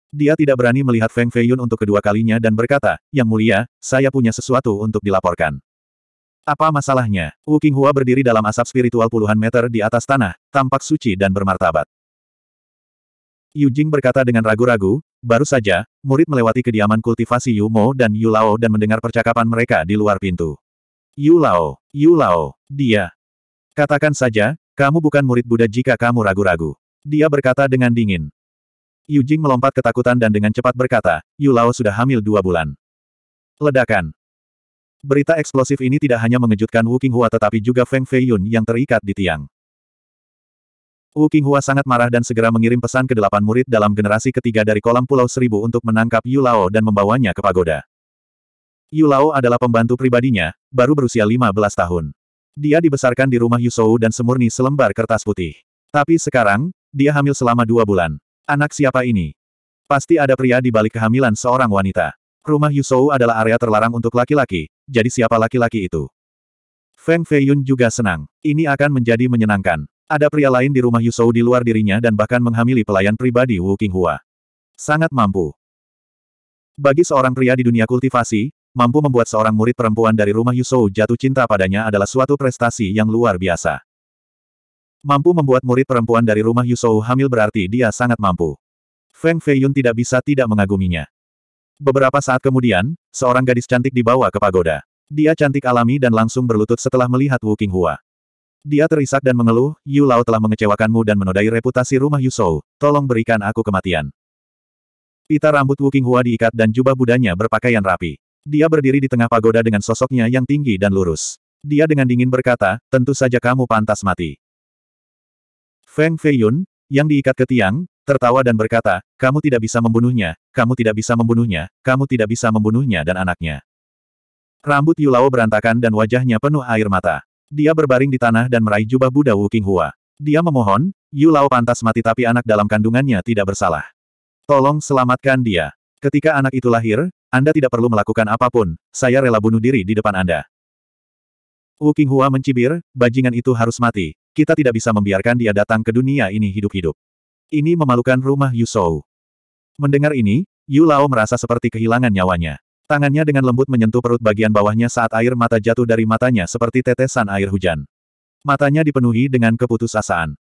Speaker 1: Dia tidak berani melihat Feng Feiyun untuk kedua kalinya dan berkata, Yang mulia, saya punya sesuatu untuk dilaporkan. Apa masalahnya? Wu Qinghua berdiri dalam asap spiritual puluhan meter di atas tanah, tampak suci dan bermartabat. Yu Jing berkata dengan ragu-ragu, baru saja, murid melewati kediaman kultivasi Yu Mo dan Yu Lao dan mendengar percakapan mereka di luar pintu. Yu Lao, Yu Lao, dia. Katakan saja, kamu bukan murid Buddha jika kamu ragu-ragu. Dia berkata dengan dingin. Yu Jing melompat ketakutan dan dengan cepat berkata, Yu Lao sudah hamil dua bulan. Ledakan. Berita eksplosif ini tidak hanya mengejutkan Wu Qinghua tetapi juga Feng Feiyun yang terikat di tiang. Wu Qinghua sangat marah dan segera mengirim pesan ke delapan murid dalam generasi ketiga dari kolam Pulau Seribu untuk menangkap Yu Lao dan membawanya ke pagoda. Yu Lao adalah pembantu pribadinya, baru berusia 15 tahun. Dia dibesarkan di rumah Yusou dan semurni selembar kertas putih. Tapi sekarang, dia hamil selama dua bulan. Anak siapa ini? Pasti ada pria di balik kehamilan seorang wanita. Rumah Yusou adalah area terlarang untuk laki-laki, jadi siapa laki-laki itu? Feng Feiyun juga senang. Ini akan menjadi menyenangkan. Ada pria lain di rumah Yusou di luar dirinya dan bahkan menghamili pelayan pribadi Wu Qinghua. Sangat mampu. Bagi seorang pria di dunia kultivasi, mampu membuat seorang murid perempuan dari rumah Yusou jatuh cinta padanya adalah suatu prestasi yang luar biasa. Mampu membuat murid perempuan dari rumah Yusou hamil berarti dia sangat mampu. Feng Feiyun tidak bisa tidak mengaguminya. Beberapa saat kemudian, seorang gadis cantik dibawa ke pagoda. Dia cantik alami dan langsung berlutut setelah melihat Wu Qinghua. Dia terisak dan mengeluh, Yu Lao telah mengecewakanmu dan menodai reputasi rumah Yu Shou, tolong berikan aku kematian. Pita rambut Wu Qinghua diikat dan jubah budanya berpakaian rapi. Dia berdiri di tengah pagoda dengan sosoknya yang tinggi dan lurus. Dia dengan dingin berkata, tentu saja kamu pantas mati. Feng Feiyun, yang diikat ke tiang, tertawa dan berkata, kamu tidak bisa membunuhnya, kamu tidak bisa membunuhnya, kamu tidak bisa membunuhnya dan anaknya. Rambut Yulao berantakan dan wajahnya penuh air mata. Dia berbaring di tanah dan meraih jubah Buddha Wu Hua. Dia memohon, Yulao pantas mati tapi anak dalam kandungannya tidak bersalah. Tolong selamatkan dia. Ketika anak itu lahir, Anda tidak perlu melakukan apapun, saya rela bunuh diri di depan Anda. Wu Hua mencibir, bajingan itu harus mati. Kita tidak bisa membiarkan dia datang ke dunia ini hidup-hidup. Ini memalukan rumah Yu Mendengar ini, Yu Lao merasa seperti kehilangan nyawanya. Tangannya dengan lembut menyentuh perut bagian bawahnya saat air mata jatuh dari matanya seperti tetesan air hujan. Matanya dipenuhi dengan keputusasaan.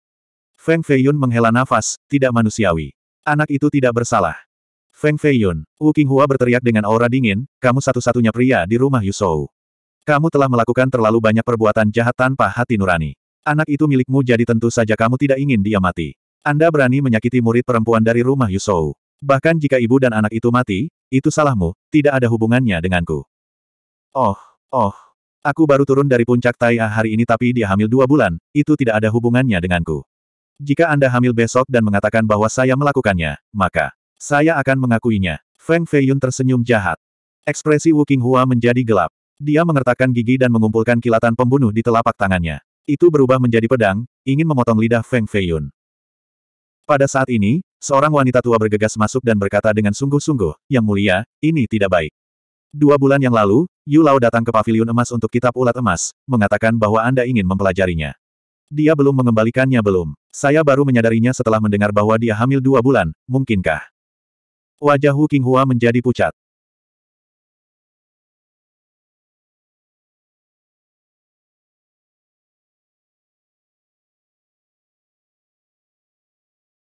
Speaker 1: Feng Feiyun menghela nafas, tidak manusiawi. Anak itu tidak bersalah. Feng Feiyun, Wu Hua berteriak dengan aura dingin, kamu satu-satunya pria di rumah Yusou. Kamu telah melakukan terlalu banyak perbuatan jahat tanpa hati nurani. Anak itu milikmu jadi tentu saja kamu tidak ingin dia mati. Anda berani menyakiti murid perempuan dari rumah Yusou. Bahkan jika ibu dan anak itu mati, itu salahmu, tidak ada hubungannya denganku. Oh, oh. Aku baru turun dari puncak Tai'a hari ini tapi dia hamil dua bulan, itu tidak ada hubungannya denganku. Jika Anda hamil besok dan mengatakan bahwa saya melakukannya, maka saya akan mengakuinya. Feng Feiyun tersenyum jahat. Ekspresi Wu Qinghua menjadi gelap. Dia mengertakkan gigi dan mengumpulkan kilatan pembunuh di telapak tangannya. Itu berubah menjadi pedang, ingin memotong lidah Feng Feiyun. Pada saat ini, seorang wanita tua bergegas masuk dan berkata dengan sungguh-sungguh, Yang mulia, ini tidak baik. Dua bulan yang lalu, Yu Lao datang ke Paviliun emas untuk kitab ulat emas, mengatakan bahwa Anda ingin mempelajarinya. Dia belum mengembalikannya belum. Saya baru menyadarinya setelah mendengar bahwa dia hamil dua bulan, mungkinkah? Wajah Hu Qinghua menjadi pucat.